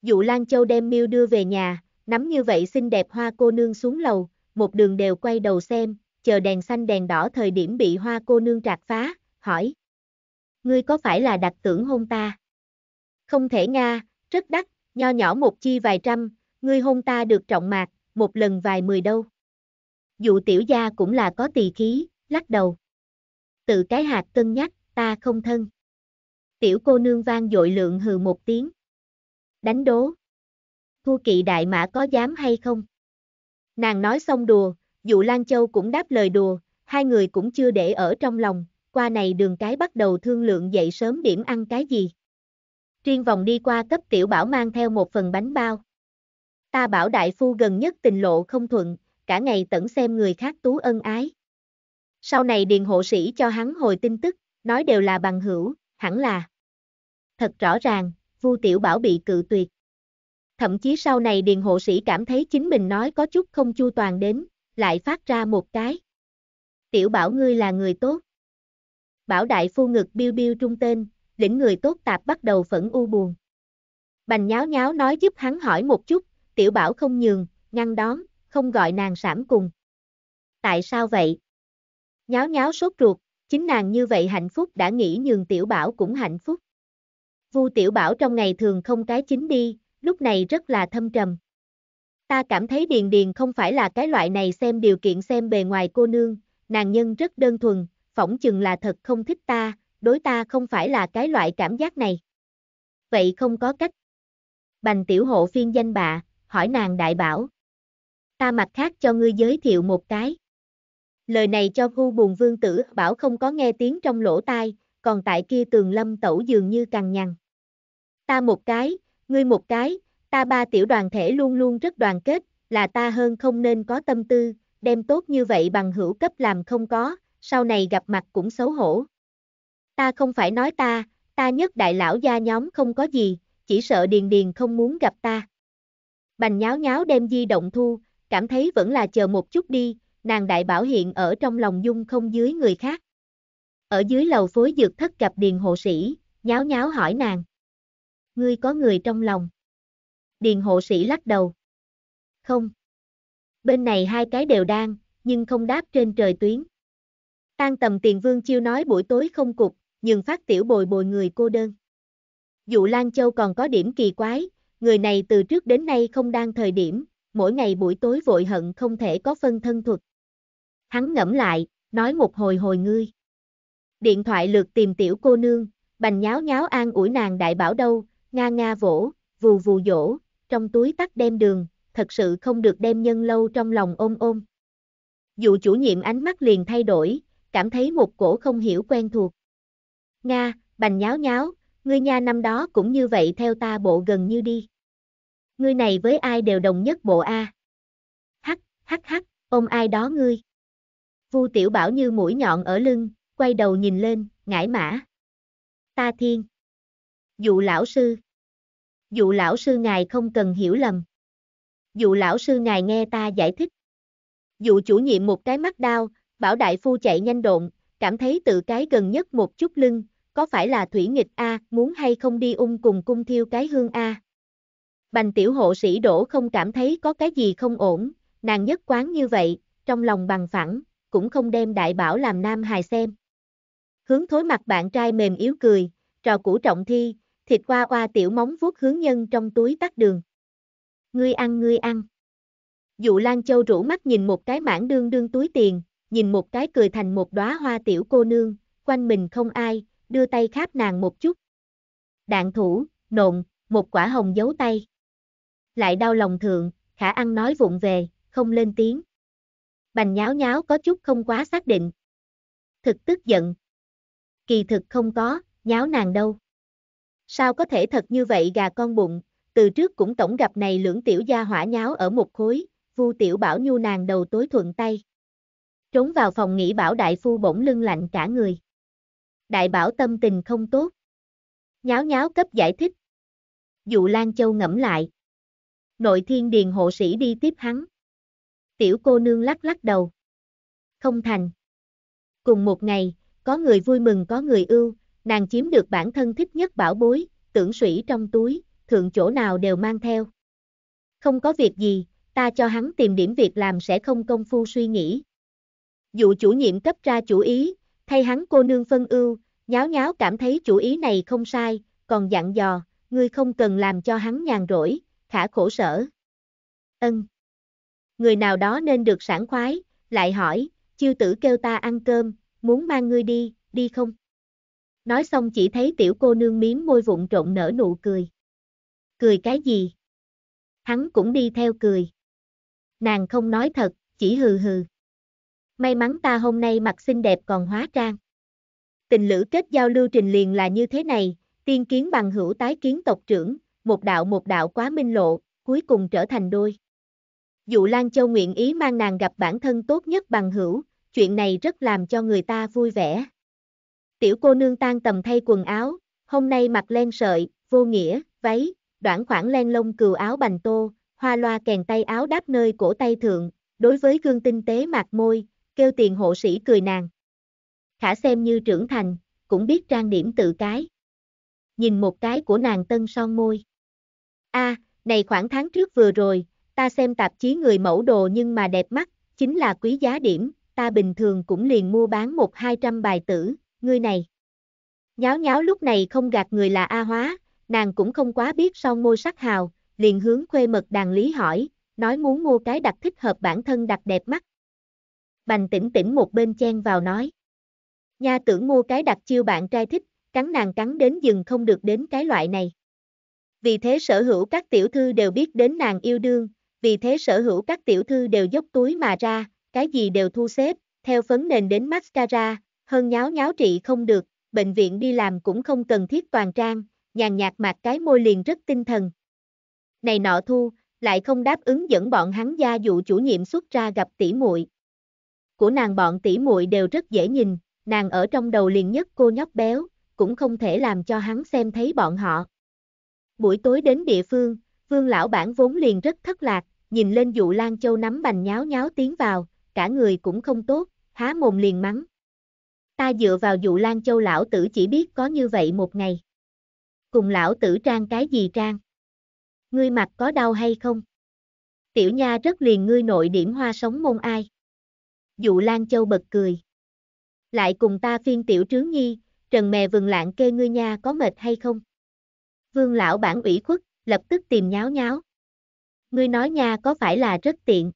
S1: Dụ Lan Châu đem Miêu đưa về nhà, nắm như vậy xinh đẹp hoa cô nương xuống lầu, một đường đều quay đầu xem, chờ đèn xanh đèn đỏ thời điểm bị hoa cô nương trạc phá, hỏi. Ngươi có phải là đặc tưởng hôn ta? Không thể Nga, rất đắt, nho nhỏ một chi vài trăm, ngươi hôn ta được trọng mạc, một lần vài mười đâu. dù tiểu gia cũng là có tỳ khí, lắc đầu. Tự cái hạt cân nhắc, ta không thân. Tiểu cô nương vang dội lượng hừ một tiếng. Đánh đố. Thu kỵ đại mã có dám hay không? Nàng nói xong đùa, dụ Lan Châu cũng đáp lời đùa, hai người cũng chưa để ở trong lòng, qua này đường cái bắt đầu thương lượng dậy sớm điểm ăn cái gì. Riêng vòng đi qua cấp tiểu bảo mang theo một phần bánh bao. Ta bảo đại phu gần nhất tình lộ không thuận, cả ngày tẩn xem người khác tú ân ái. Sau này điền hộ sĩ cho hắn hồi tin tức, nói đều là bằng hữu, hẳn là. Thật rõ ràng, Vu Tiểu Bảo bị cự tuyệt thậm chí sau này điền hộ sĩ cảm thấy chính mình nói có chút không chu toàn đến, lại phát ra một cái. Tiểu bảo ngươi là người tốt. Bảo đại phu ngực biêu biêu trung tên, lĩnh người tốt tạp bắt đầu phẫn u buồn. Bành nháo nháo nói giúp hắn hỏi một chút, tiểu bảo không nhường, ngăn đón, không gọi nàng sảm cùng. Tại sao vậy? Nháo nháo sốt ruột, chính nàng như vậy hạnh phúc đã nghĩ nhường tiểu bảo cũng hạnh phúc. Vu tiểu bảo trong ngày thường không cái chính đi, lúc này rất là thâm trầm. Ta cảm thấy Điền Điền không phải là cái loại này xem điều kiện xem bề ngoài cô nương, nàng nhân rất đơn thuần, phỏng chừng là thật không thích ta, đối ta không phải là cái loại cảm giác này. Vậy không có cách. Bành tiểu hộ phiên danh bạ, hỏi nàng đại bảo. Ta mặt khác cho ngươi giới thiệu một cái. Lời này cho hu buồn vương tử bảo không có nghe tiếng trong lỗ tai, còn tại kia tường lâm tẩu dường như cằn nhằn. Ta một cái, Ngươi một cái, ta ba tiểu đoàn thể luôn luôn rất đoàn kết, là ta hơn không nên có tâm tư, đem tốt như vậy bằng hữu cấp làm không có, sau này gặp mặt cũng xấu hổ. Ta không phải nói ta, ta nhất đại lão gia nhóm không có gì, chỉ sợ Điền Điền không muốn gặp ta. Bành nháo nháo đem di động thu, cảm thấy vẫn là chờ một chút đi, nàng đại bảo hiện ở trong lòng dung không dưới người khác. Ở dưới lầu phối dược thất gặp Điền hộ sĩ, nháo nháo hỏi nàng ngươi có người trong lòng. Điền hộ sĩ lắc đầu. Không. Bên này hai cái đều đang, nhưng không đáp trên trời tuyến. Tan tầm tiền vương chiêu nói buổi tối không cục, nhưng phát tiểu bồi bồi người cô đơn. Dụ Lan Châu còn có điểm kỳ quái, người này từ trước đến nay không đang thời điểm, mỗi ngày buổi tối vội hận không thể có phân thân thuật. Hắn ngẫm lại, nói một hồi hồi ngươi. Điện thoại lượt tìm tiểu cô nương, bành nháo nháo an ủi nàng đại bảo đâu, nga nga vỗ, vù vù dỗ, trong túi tắt đem đường, thật sự không được đem nhân lâu trong lòng ôm ôm. Dụ chủ nhiệm ánh mắt liền thay đổi, cảm thấy một cổ không hiểu quen thuộc. Nga, bành nháo nháo, ngươi nha năm đó cũng như vậy theo ta bộ gần như đi. Ngươi này với ai đều đồng nhất bộ A. Hắc, hắc hắc, ôm ai đó ngươi. Vu tiểu bảo như mũi nhọn ở lưng, quay đầu nhìn lên, ngải mã. Ta thiên. Dụ lão sư. Dụ lão sư ngài không cần hiểu lầm. Dụ lão sư ngài nghe ta giải thích. Dụ chủ nhiệm một cái mắt đau, bảo đại phu chạy nhanh độn, cảm thấy tự cái gần nhất một chút lưng, có phải là thủy nghịch A, muốn hay không đi ung cùng cung thiêu cái hương A. Bành tiểu hộ sĩ đổ không cảm thấy có cái gì không ổn, nàng nhất quán như vậy, trong lòng bằng phẳng, cũng không đem đại bảo làm nam hài xem. Hướng thối mặt bạn trai mềm yếu cười, trò cũ trọng thi, thịt qua qua tiểu móng vuốt hướng nhân trong túi tắt đường. Ngươi ăn ngươi ăn. Dụ Lan Châu rủ mắt nhìn một cái mảng đương đương túi tiền, nhìn một cái cười thành một đóa hoa tiểu cô nương, quanh mình không ai, đưa tay kháp nàng một chút. Đạn thủ, nộn, một quả hồng giấu tay. Lại đau lòng thượng, khả ăn nói vụng về, không lên tiếng. Bành nháo nháo có chút không quá xác định. Thực tức giận. Kỳ thực không có, nháo nàng đâu. Sao có thể thật như vậy gà con bụng, từ trước cũng tổng gặp này lưỡng tiểu gia hỏa nháo ở một khối, vu tiểu bảo nhu nàng đầu tối thuận tay. Trốn vào phòng nghỉ bảo đại phu bỗng lưng lạnh cả người. Đại bảo tâm tình không tốt. Nháo nháo cấp giải thích. Dụ Lan Châu ngẫm lại. Nội thiên điền hộ sĩ đi tiếp hắn. Tiểu cô nương lắc lắc đầu. Không thành. Cùng một ngày, có người vui mừng có người ưu, nàng chiếm được bản thân thích nhất bảo bối, tưởng sủy trong túi, thượng chỗ nào đều mang theo. Không có việc gì, ta cho hắn tìm điểm việc làm sẽ không công phu suy nghĩ. Dụ chủ nhiệm cấp ra chủ ý, thay hắn cô nương phân ưu, nháo nháo cảm thấy chủ ý này không sai, còn dặn dò, ngươi không cần làm cho hắn nhàn rỗi, khả khổ sở. Ân. Người nào đó nên được sảng khoái, lại hỏi, chiêu tử kêu ta ăn cơm, muốn mang ngươi đi, đi không? Nói xong chỉ thấy tiểu cô nương miếm môi vụn trộn nở nụ cười. Cười cái gì? Hắn cũng đi theo cười. Nàng không nói thật, chỉ hừ hừ. May mắn ta hôm nay mặt xinh đẹp còn hóa trang. Tình lữ kết giao lưu trình liền là như thế này, tiên kiến bằng hữu tái kiến tộc trưởng, một đạo một đạo quá minh lộ, cuối cùng trở thành đôi. Dụ Lan Châu nguyện ý mang nàng gặp bản thân tốt nhất bằng hữu, chuyện này rất làm cho người ta vui vẻ. Tiểu cô nương tan tầm thay quần áo, hôm nay mặc len sợi, vô nghĩa, váy, đoạn khoảng len lông cừu áo bành tô, hoa loa kèn tay áo đáp nơi cổ tay thượng, đối với gương tinh tế mạc môi, kêu tiền hộ sĩ cười nàng. Khả xem như trưởng thành, cũng biết trang điểm tự cái. Nhìn một cái của nàng tân son môi. a này khoảng tháng trước vừa rồi, ta xem tạp chí người mẫu đồ nhưng mà đẹp mắt, chính là quý giá điểm, ta bình thường cũng liền mua bán một hai trăm bài tử, ngươi này. Nháo nháo lúc này không gạt người là A Hóa, nàng cũng không quá biết sau môi sắc hào, liền hướng khuê mật đàn lý hỏi, nói muốn mua cái đặc thích hợp bản thân đặc đẹp mắt. Bành tỉnh tỉnh một bên chen vào nói. Nha tưởng mua cái đặc chiêu bạn trai thích, cắn nàng cắn đến dừng không được đến cái loại này. Vì thế sở hữu các tiểu thư đều biết đến nàng yêu đương, vì thế sở hữu các tiểu thư đều dốc túi mà ra, cái gì đều thu xếp, theo phấn nền đến mascara, hơn nháo nháo trị không được, bệnh viện đi làm cũng không cần thiết toàn trang, nhàn nhạt mạc cái môi liền rất tinh thần. Này nọ thu, lại không đáp ứng dẫn bọn hắn gia dụ chủ nhiệm xuất ra gặp tỷ muội. Của nàng bọn tỷ muội đều rất dễ nhìn, nàng ở trong đầu liền nhất cô nhóc béo, cũng không thể làm cho hắn xem thấy bọn họ. Buổi tối đến địa phương, vương lão bản vốn liền rất thất lạc, nhìn lên dụ Lan Châu nắm bành nháo nháo tiến vào, cả người cũng không tốt, há mồm liền mắng, ta dựa vào dụ Lan Châu lão tử chỉ biết có như vậy một ngày. Cùng lão tử trang cái gì trang? Ngươi mặt có đau hay không? Tiểu nha rất liền ngươi nội điểm hoa sống môn ai? Dụ Lan Châu bật cười. Lại cùng ta phiên tiểu trướng nhi, trần mè vừng lạng kê ngươi nha có mệt hay không? Vương lão bản ủy khuất, lập tức tìm nháo nháo. Ngươi nói nha có phải là rất tiện?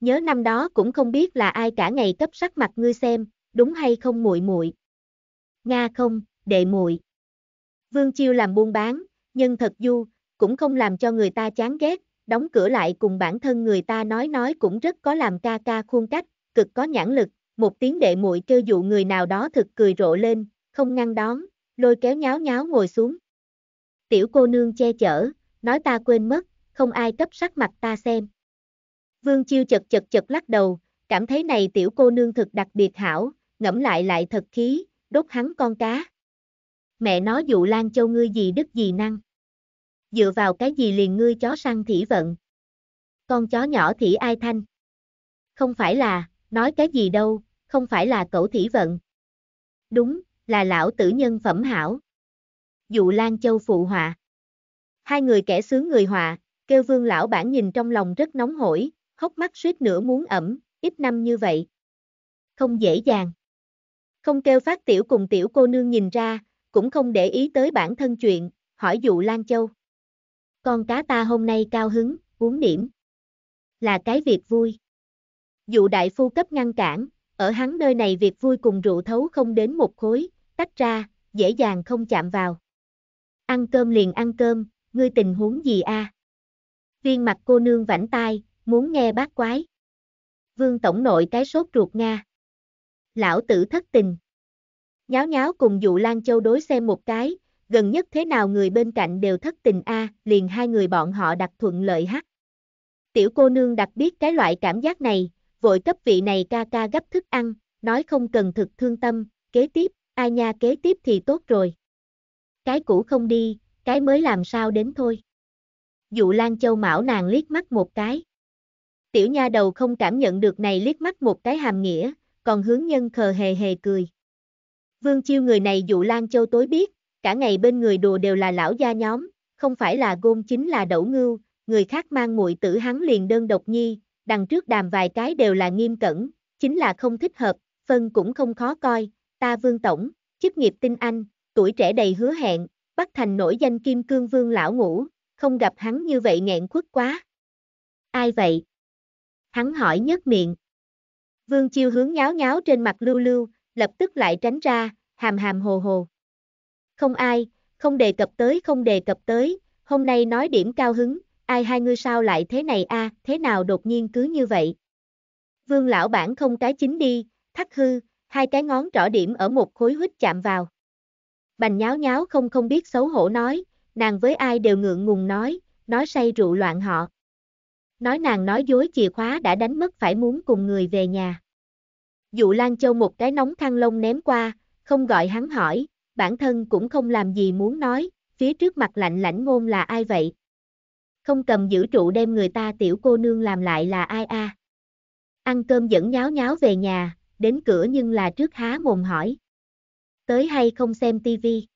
S1: Nhớ năm đó cũng không biết là ai cả ngày cấp sắc mặt ngươi xem, đúng hay không muội muội? Nga không, đệ muội. Vương Chiêu làm buôn bán, nhân thật du, cũng không làm cho người ta chán ghét, đóng cửa lại cùng bản thân người ta nói nói cũng rất có làm ca ca khuôn cách, cực có nhãn lực, một tiếng đệ muội kêu dụ người nào đó thực cười rộ lên, không ngăn đón, lôi kéo nháo nháo ngồi xuống. Tiểu cô nương che chở, nói ta quên mất, không ai cấp sắc mặt ta xem. Vương Chiêu chật chật chật lắc đầu, cảm thấy này tiểu cô nương thực đặc biệt hảo, ngẫm lại lại thật khí, đốt hắn con cá. Mẹ nó dụ Lan Châu ngươi gì đức gì năng. Dựa vào cái gì liền ngươi chó săn thỉ vận. Con chó nhỏ thỉ ai thanh. Không phải là, nói cái gì đâu, không phải là cậu thỉ vận. Đúng, là lão tử nhân phẩm hảo. Dụ Lan Châu phụ họa. Hai người kẻ sướng người họa, kêu vương lão bản nhìn trong lòng rất nóng hổi, hốc mắt suýt nửa muốn ẩm, ít năm như vậy. Không dễ dàng. Không kêu phát tiểu cùng tiểu cô nương nhìn ra, cũng không để ý tới bản thân chuyện, hỏi dụ Lan Châu. Con cá ta hôm nay cao hứng, uống điểm. Là cái việc vui. Dụ đại phu cấp ngăn cản, ở hắn nơi này việc vui cùng rượu thấu không đến một khối, tách ra, dễ dàng không chạm vào. Ăn cơm liền ăn cơm, ngươi tình huống gì a? À? Viên mặt cô nương vảnh tai, muốn nghe bác quái. Vương tổng nội cái sốt ruột Nga lão tử thất tình. Nháo nháo cùng dụ Lan Châu đối xem một cái, gần nhất thế nào người bên cạnh đều thất tình a, liền hai người bọn họ đặt thuận lợi hắc. Tiểu cô nương đặc biết cái loại cảm giác này, vội cấp vị này ca ca gấp thức ăn, nói không cần thực thương tâm, kế tiếp, ai nha kế tiếp thì tốt rồi. Cái cũ không đi, cái mới làm sao đến thôi. Dụ Lan Châu mảo nàng liếc mắt một cái. Tiểu nha đầu không cảm nhận được này liếc mắt một cái hàm nghĩa, còn hướng nhân khờ hề hề cười. Vương Chiêu người này dụ Lan Châu tối biết, cả ngày bên người đùa đều là lão gia nhóm, không phải là gôn chính là đậu ngưu, người khác mang muội tử hắn liền đơn độc nhi, đằng trước đàm vài cái đều là nghiêm cẩn, chính là không thích hợp, phân cũng không khó coi, ta Vương Tổng, chức nghiệp tinh anh, tuổi trẻ đầy hứa hẹn, bắt thành nổi danh kim cương vương lão ngũ, không gặp hắn như vậy nghẹn khuất quá. Ai vậy? Hắn hỏi nhớt miệng. Vương Chiêu hướng nháo nháo trên mặt lưu lưu, lập tức lại tránh ra, hàm hàm hồ hồ. Không ai, không đề cập tới không đề cập tới, hôm nay nói điểm cao hứng, ai hai ngươi sao lại thế này a, à, thế nào đột nhiên cứ như vậy. Vương lão bản không cái chính đi, thắt hư, hai cái ngón trỏ điểm ở một khối huyết chạm vào. Bành nháo nháo không không biết xấu hổ nói, nàng với ai đều ngượng ngùng nói, nói say rượu loạn họ nói nàng nói dối chìa khóa đã đánh mất phải muốn cùng người về nhà. Dụ Lan Châu một cái nóng thăng lông ném qua, không gọi hắn hỏi, bản thân cũng không làm gì muốn nói, phía trước mặt lạnh lãnh ngôn là ai vậy? Không cầm giữ trụ đem người ta tiểu cô nương làm lại là ai a? À? Ăn cơm dẫn nháo nháo về nhà, đến cửa nhưng là trước há mồm hỏi. Tới hay không xem tivi?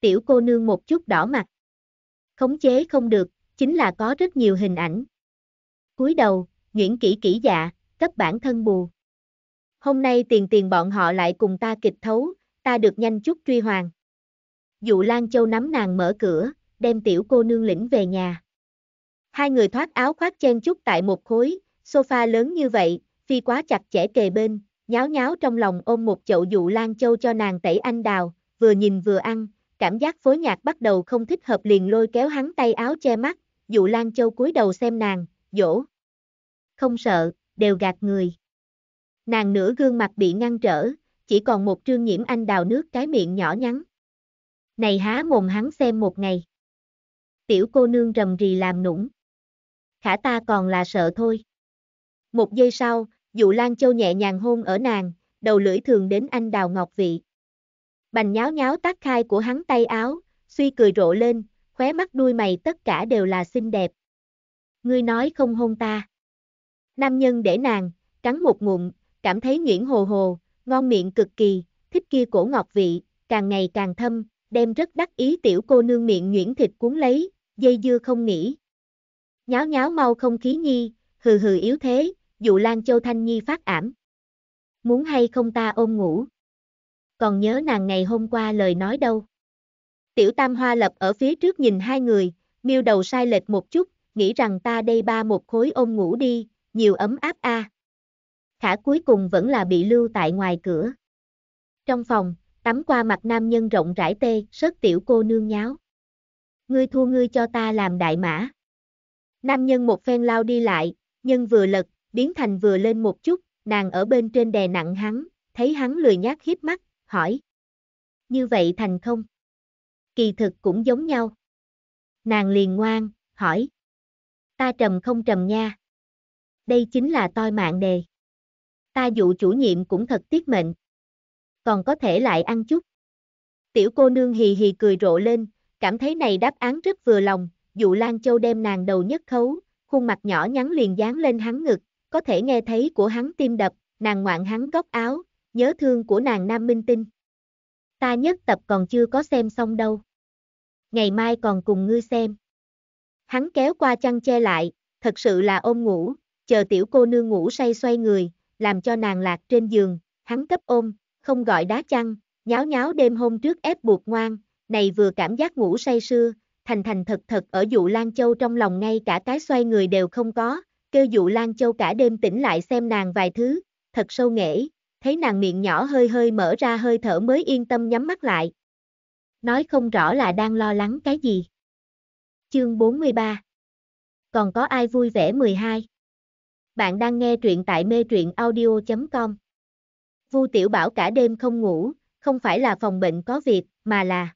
S1: Tiểu cô nương một chút đỏ mặt. Khống chế không được, chính là có rất nhiều hình ảnh, cúi đầu, Nguyễn Kỷ Kỷ dạ, cấp bản thân bù. Hôm nay tiền tiền bọn họ lại cùng ta kịch thấu, ta được nhanh chút truy hoàng. Dụ Lan Châu nắm nàng mở cửa, đem tiểu cô nương lĩnh về nhà. Hai người thoát áo khoác chen chút tại một khối, sofa lớn như vậy, phi quá chặt chẽ kề bên, nháo nháo trong lòng ôm một chậu dụ Lan Châu cho nàng tẩy anh đào, vừa nhìn vừa ăn, cảm giác phối nhạc bắt đầu không thích hợp liền lôi kéo hắn tay áo che mắt, dụ Lan Châu cúi đầu xem nàng, dỗ. Không sợ, đều gạt người. Nàng nửa gương mặt bị ngăn trở, chỉ còn một trương nhiễm anh đào nước cái miệng nhỏ nhắn. Này há mồm hắn xem một ngày. Tiểu cô nương rầm rì làm nũng. Khả ta còn là sợ thôi. Một giây sau, dụ Lan Châu nhẹ nhàng hôn ở nàng, đầu lưỡi thường đến anh đào ngọc vị. Bành nháo nháo tác khai của hắn tay áo, suy cười rộ lên, khóe mắt đuôi mày tất cả đều là xinh đẹp ngươi nói không hôn ta. Nam nhân để nàng, cắn một ngụm, cảm thấy nhuyễn hồ hồ, ngon miệng cực kỳ, thích kia cổ ngọc vị, càng ngày càng thâm, đem rất đắc ý tiểu cô nương miệng nhuyễn thịt cuốn lấy, dây dưa không nghỉ. Nháo nháo mau không khí nhi, hừ hừ yếu thế, dụ Lan Châu Thanh Nhi phát ảm. Muốn hay không ta ôm ngủ. Còn nhớ nàng ngày hôm qua lời nói đâu. Tiểu Tam Hoa lập ở phía trước nhìn hai người, miêu đầu sai lệch một chút, nghĩ rằng ta đây ba một khối ôm ngủ đi, nhiều ấm áp a. À. Khả cuối cùng vẫn là bị lưu tại ngoài cửa. Trong phòng, tắm qua mặt nam nhân rộng rãi tê, sớt tiểu cô nương nháo. Ngươi thua ngươi cho ta làm đại mã. Nam nhân một phen lao đi lại, nhân vừa lật, biến thành vừa lên một chút, nàng ở bên trên đè nặng hắn, thấy hắn lười nhác hiếp mắt, hỏi. Như vậy thành không? Kỳ thực cũng giống nhau. Nàng liền ngoan, hỏi. Ta trầm không trầm nha. Đây chính là toi mạng đề. Ta dụ chủ nhiệm cũng thật tiếc mệnh. Còn có thể lại ăn chút. Tiểu cô nương hì hì cười rộ lên, cảm thấy này đáp án rất vừa lòng, dụ Lan Châu đem nàng đầu nhất khấu, khuôn mặt nhỏ nhắn liền dán lên hắn ngực, có thể nghe thấy của hắn tim đập, nàng ngoạn hắn góc áo, nhớ thương của nàng nam minh tinh. Ta nhất tập còn chưa có xem xong đâu. Ngày mai còn cùng ngươi xem. Hắn kéo qua chăn che lại, thật sự là ôm ngủ, chờ tiểu cô nương ngủ say xoay người, làm cho nàng lạc trên giường, hắn cấp ôm, không gọi đá chăn, nháo nháo đêm hôm trước ép buộc ngoan, này vừa cảm giác ngủ say sưa, thành thành thật thật ở dụ Lan Châu trong lòng ngay cả cái xoay người đều không có, kêu dụ Lan Châu cả đêm tỉnh lại xem nàng vài thứ, thật sâu nghễ, thấy nàng miệng nhỏ hơi hơi mở ra hơi thở mới yên tâm nhắm mắt lại. Nói không rõ là đang lo lắng cái gì chương 43. Còn có ai vui vẻ 12? Bạn đang nghe truyện tại mê truyện audio.com. Vu Tiểu Bảo cả đêm không ngủ, không phải là phòng bệnh có việc, mà là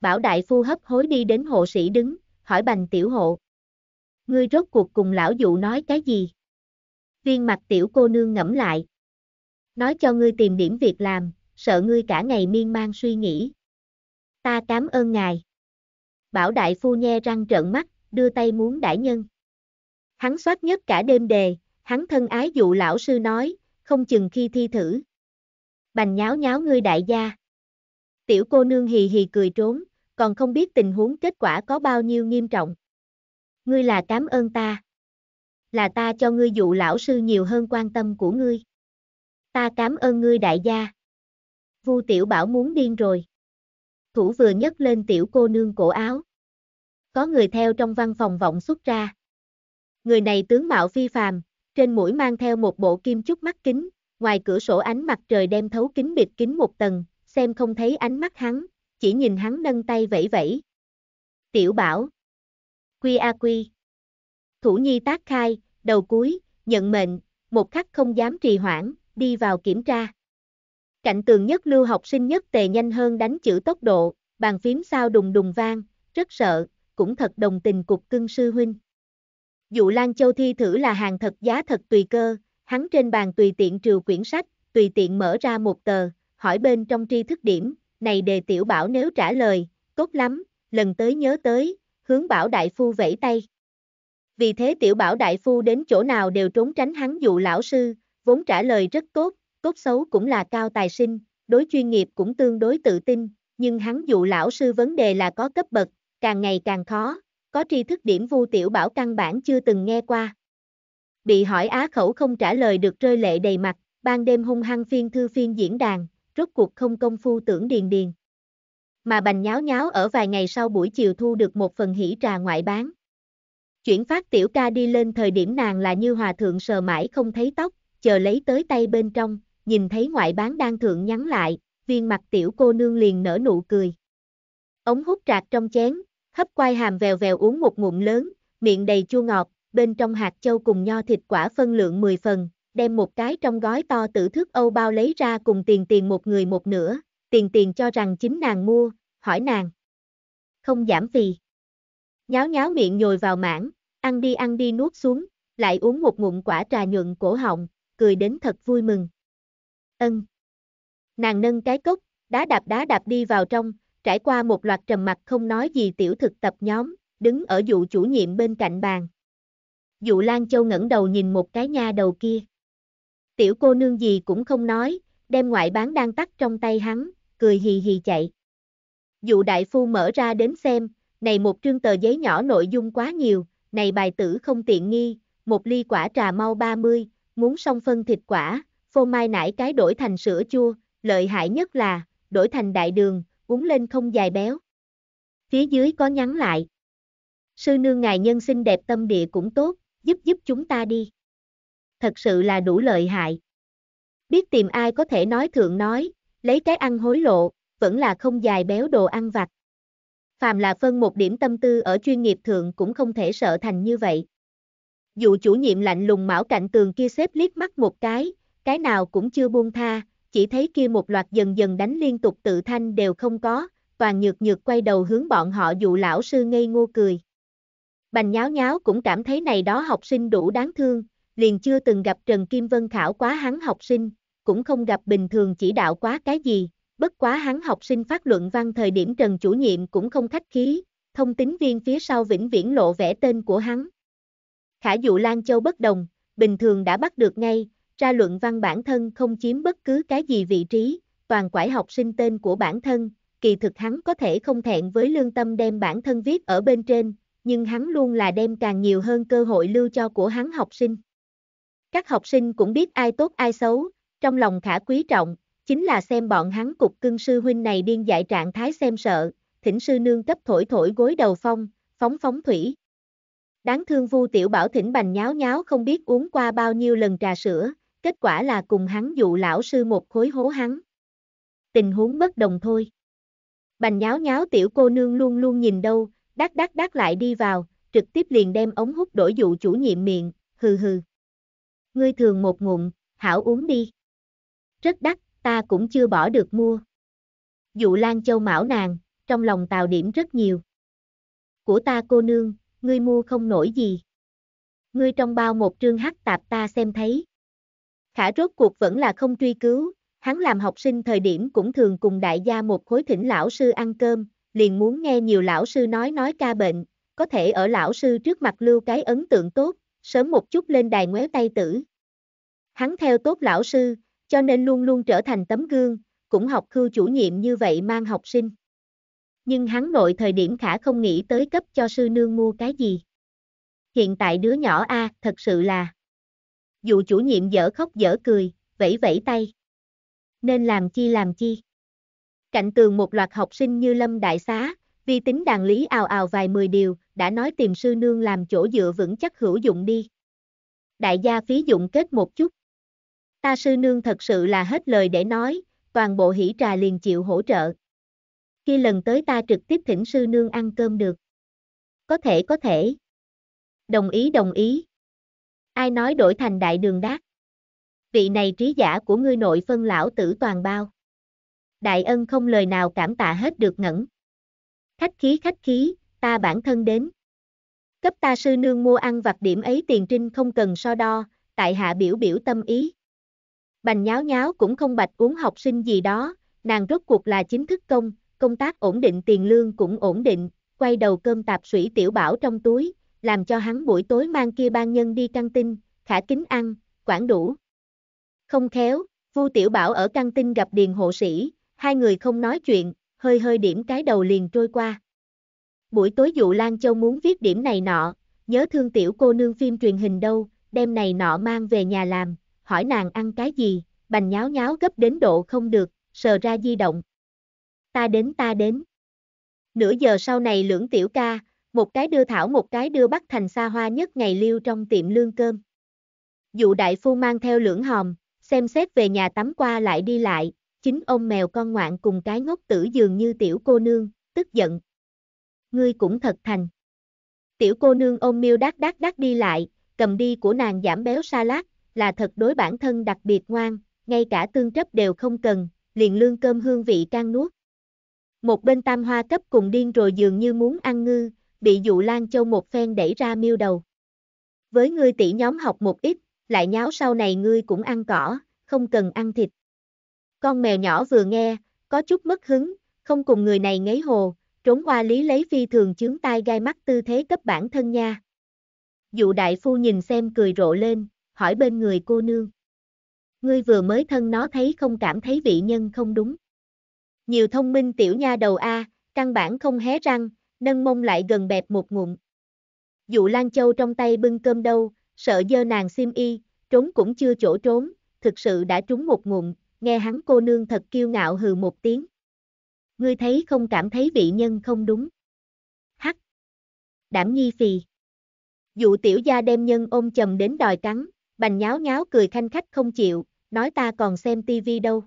S1: Bảo Đại Phu hấp hối đi đến hộ sĩ đứng, hỏi Bành Tiểu Hộ. Ngươi rốt cuộc cùng lão dụ nói cái gì? Viên mặt tiểu cô nương ngẫm lại. Nói cho ngươi tìm điểm việc làm, sợ ngươi cả ngày miên man suy nghĩ. Ta cảm ơn ngài. Bảo đại phu nhe răng trợn mắt, đưa tay muốn đãi nhân. Hắn soát nhất cả đêm đề, hắn thân ái dụ lão sư nói, không chừng khi thi thử. Bành nháo nháo ngươi đại gia. Tiểu cô nương hì hì cười trốn, còn không biết tình huống kết quả có bao nhiêu nghiêm trọng. Ngươi là cám ơn ta. Là ta cho ngươi dụ lão sư nhiều hơn quan tâm của ngươi. Ta cám ơn ngươi đại gia. Vu tiểu bảo muốn điên rồi. Thủ vừa nhấc lên tiểu cô nương cổ áo. Có người theo trong văn phòng vọng xuất ra. Người này tướng mạo phi phàm, trên mũi mang theo một bộ kim chúc mắt kính, ngoài cửa sổ ánh mặt trời đem thấu kính bịt kính một tầng, xem không thấy ánh mắt hắn, chỉ nhìn hắn nâng tay vẫy vẫy. Tiểu bảo. Quy a quy. Thủ nhi tác khai, đầu cuối, nhận mệnh, một khắc không dám trì hoãn, đi vào kiểm tra. Cạnh tường nhất lưu học sinh nhất tề nhanh hơn đánh chữ tốc độ, bàn phím sao đùng đùng vang, rất sợ, cũng thật đồng tình cục cưng sư huynh. Dụ Lan Châu thi thử là hàng thật giá thật tùy cơ, hắn trên bàn tùy tiện trừ quyển sách, tùy tiện mở ra một tờ, hỏi bên trong tri thức điểm, này đề tiểu bảo nếu trả lời, tốt lắm, lần tới nhớ tới, hướng bảo đại phu vẫy tay. Vì thế tiểu bảo đại phu đến chỗ nào đều trốn tránh hắn dụ lão sư, vốn trả lời rất tốt, cốt xấu cũng là cao tài sinh, đối chuyên nghiệp cũng tương đối tự tin, nhưng hắn dụ lão sư vấn đề là có cấp bậc, càng ngày càng khó, có tri thức điểm vu tiểu bảo căn bản chưa từng nghe qua. Bị hỏi á khẩu không trả lời được rơi lệ đầy mặt, ban đêm hung hăng phiên thư phiên diễn đàn, rốt cuộc không công phu tưởng điền điền. Mà bành nháo nháo ở vài ngày sau buổi chiều thu được một phần hỷ trà ngoại bán. Chuyển phát tiểu ca đi lên thời điểm nàng là như hòa thượng sờ mãi không thấy tóc, chờ lấy tới tay bên trong, nhìn thấy ngoại bán đang thượng nhắn lại, viên mặt tiểu cô nương liền nở nụ cười. Ống hút trạc trong chén, hấp quai hàm vèo vèo uống một ngụm lớn, miệng đầy chua ngọt, bên trong hạt châu cùng nho thịt quả phân lượng 10 phần, đem một cái trong gói to tử thước Âu bao lấy ra cùng tiền tiền một người một nửa, tiền tiền cho rằng chính nàng mua, hỏi nàng. Không giảm vì, Nháo nháo miệng nhồi vào mảng, ăn đi ăn đi nuốt xuống, lại uống một ngụm quả trà nhuận cổ họng, cười đến thật vui mừng. Ân. Nàng nâng cái cốc, đá đạp đá đạp đi vào trong, trải qua một loạt trầm mặt không nói gì tiểu thực tập nhóm, đứng ở dụ chủ nhiệm bên cạnh bàn. Dụ Lan Châu ngẩng đầu nhìn một cái nha đầu kia. Tiểu cô nương gì cũng không nói, đem ngoại bán đang tắt trong tay hắn, cười hì hì chạy. Dụ đại phu mở ra đến xem, này một trương tờ giấy nhỏ nội dung quá nhiều, này bài tử không tiện nghi, một ly quả trà mau 30, muốn xong phân thịt quả, phô mai nải cái đổi thành sữa chua, lợi hại nhất là, đổi thành đại đường, uống lên không dài béo. Phía dưới có nhắn lại. Sư nương ngài nhân xinh đẹp tâm địa cũng tốt, giúp giúp chúng ta đi. Thật sự là đủ lợi hại. Biết tìm ai có thể nói thượng nói, lấy cái ăn hối lộ, vẫn là không dài béo đồ ăn vặt. Phàm là phân một điểm tâm tư ở chuyên nghiệp thượng cũng không thể sợ thành như vậy. Dù chủ nhiệm lạnh lùng mão cạnh tường kia xếp liếc mắt một cái, cái nào cũng chưa buông tha, chỉ thấy kia một loạt dần dần đánh liên tục tự thanh đều không có, toàn nhược nhược quay đầu hướng bọn họ dụ lão sư ngây ngô cười. Bành nháo nháo cũng cảm thấy này đó học sinh đủ đáng thương, liền chưa từng gặp Trần Kim Vân khảo quá hắn học sinh, cũng không gặp bình thường chỉ đạo quá cái gì, bất quá hắn học sinh phát luận văn thời điểm Trần chủ nhiệm cũng không khách khí, thông tính viên phía sau vĩnh viễn lộ vẽ tên của hắn. Khả dụ Lan Châu bất đồng, bình thường đã bắt được ngay, ra luận văn bản thân không chiếm bất cứ cái gì vị trí, toàn quải học sinh tên của bản thân, kỳ thực hắn có thể không thẹn với lương tâm đem bản thân viết ở bên trên, nhưng hắn luôn là đem càng nhiều hơn cơ hội lưu cho của hắn học sinh. Các học sinh cũng biết ai tốt ai xấu, trong lòng khả quý trọng, chính là xem bọn hắn cục cưng sư huynh này điên dại trạng thái xem sợ, thỉnh sư nương cấp thổi thổi gối đầu phong, phóng phóng thủy. Đáng thương vu tiểu bảo thỉnh bành nháo nháo không biết uống qua bao nhiêu lần trà sữa, kết quả là cùng hắn dụ lão sư một khối hố hắn. Tình huống bất đồng thôi. Bành nháo nháo tiểu cô nương luôn luôn nhìn đâu, đắc đắc đắc lại đi vào, trực tiếp liền đem ống hút đổi dụ chủ nhiệm miệng, hừ hừ. Ngươi thường một ngụm, hảo uống đi. Rất đắt, ta cũng chưa bỏ được mua. Dụ Lan Châu mão nàng, trong lòng tào điểm rất nhiều. Của ta cô nương, ngươi mua không nổi gì. Ngươi trong bao một trương hắc tạp ta xem thấy. Khả rốt cuộc vẫn là không truy cứu, hắn làm học sinh thời điểm cũng thường cùng đại gia một khối thỉnh lão sư ăn cơm, liền muốn nghe nhiều lão sư nói nói ca bệnh, có thể ở lão sư trước mặt lưu cái ấn tượng tốt, sớm một chút lên đài ngoéo tay tử. Hắn theo tốt lão sư, cho nên luôn luôn trở thành tấm gương, cũng học khư chủ nhiệm như vậy mang học sinh. Nhưng hắn nội thời điểm khả không nghĩ tới cấp cho sư nương mua cái gì. Hiện tại đứa nhỏ A thật sự là dù chủ nhiệm dở khóc dở cười, vẫy vẫy tay. Nên làm chi làm chi. Cạnh tường một loạt học sinh như lâm đại xá, vi tính đàn lý ào ào vài mười điều, đã nói tìm sư nương làm chỗ dựa vững chắc hữu dụng đi. Đại gia phí dụng kết một chút. Ta sư nương thật sự là hết lời để nói, toàn bộ hỷ trà liền chịu hỗ trợ. Khi lần tới ta trực tiếp thỉnh sư nương ăn cơm được. Có thể có thể. Đồng ý đồng ý ai nói đổi thành đại đường đát. Vị này trí giả của ngươi nội phân lão tử toàn bao. Đại ân không lời nào cảm tạ hết được ngẩn. Khách khí khách khí, ta bản thân đến. Cấp ta sư nương mua ăn vặt điểm ấy tiền trinh không cần so đo, tại hạ biểu biểu tâm ý. Bành nháo nháo cũng không bạch uống học sinh gì đó, nàng rốt cuộc là chính thức công, công tác ổn định tiền lương cũng ổn định, quay đầu cơm tạp sủy tiểu bảo trong túi, làm cho hắn buổi tối mang kia ban nhân đi căng tin, khả kính ăn, quản đủ. Không khéo, Vu Tiểu Bảo ở căng tin gặp Điền hộ sĩ, hai người không nói chuyện, hơi hơi điểm cái đầu liền trôi qua. Buổi tối dụ Lan Châu muốn viết điểm này nọ, nhớ thương tiểu cô nương phim truyền hình đâu, đem này nọ mang về nhà làm, hỏi nàng ăn cái gì, bành nháo nháo gấp đến độ không được, sờ ra di động. Ta đến ta đến. Nửa giờ sau này lưỡng tiểu ca, một cái đưa Thảo một cái đưa Bắc Thành xa hoa nhất ngày lưu trong tiệm lương cơm. Dụ đại phu mang theo lưỡng hòm, xem xét về nhà tắm qua lại đi lại, chính ông mèo con ngoạn cùng cái ngốc tử dường như tiểu cô nương, tức giận. Ngươi cũng thật thành. Tiểu cô nương ôm miêu đắc đắc đắc đi lại, cầm đi của nàng giảm béo salad, là thật đối bản thân đặc biệt ngoan, ngay cả tương chấp đều không cần, liền lương cơm hương vị trang nuốt. Một bên tam hoa cấp cùng điên rồi dường như muốn ăn ngư, bị dụ Lan Châu một phen đẩy ra miêu đầu. Với ngươi tỷ nhóm học một ít, lại nháo sau này ngươi cũng ăn cỏ, không cần ăn thịt. Con mèo nhỏ vừa nghe, có chút mất hứng, không cùng người này ngấy hồ, trốn qua lý lấy phi thường chướng tai gai mắt tư thế cấp bản thân nha. Dụ đại phu nhìn xem cười rộ lên, hỏi bên người cô nương. Ngươi vừa mới thân nó thấy không cảm thấy vị nhân không đúng. Nhiều thông minh tiểu nha đầu A, căn bản không hé răng, nâng mông lại gần bẹp một ngụm. Dụ Lan Châu trong tay bưng cơm đâu, sợ dơ nàng sim y, trốn cũng chưa chỗ trốn, thực sự đã trúng một ngụm, nghe hắn cô nương thật kiêu ngạo hừ một tiếng. Ngươi thấy không cảm thấy vị nhân không đúng. Hắc. Đảm nhi phì. Dụ tiểu gia đem nhân ôm chầm đến đòi cắn, bành nháo nháo cười khanh khách không chịu, nói ta còn xem tivi đâu.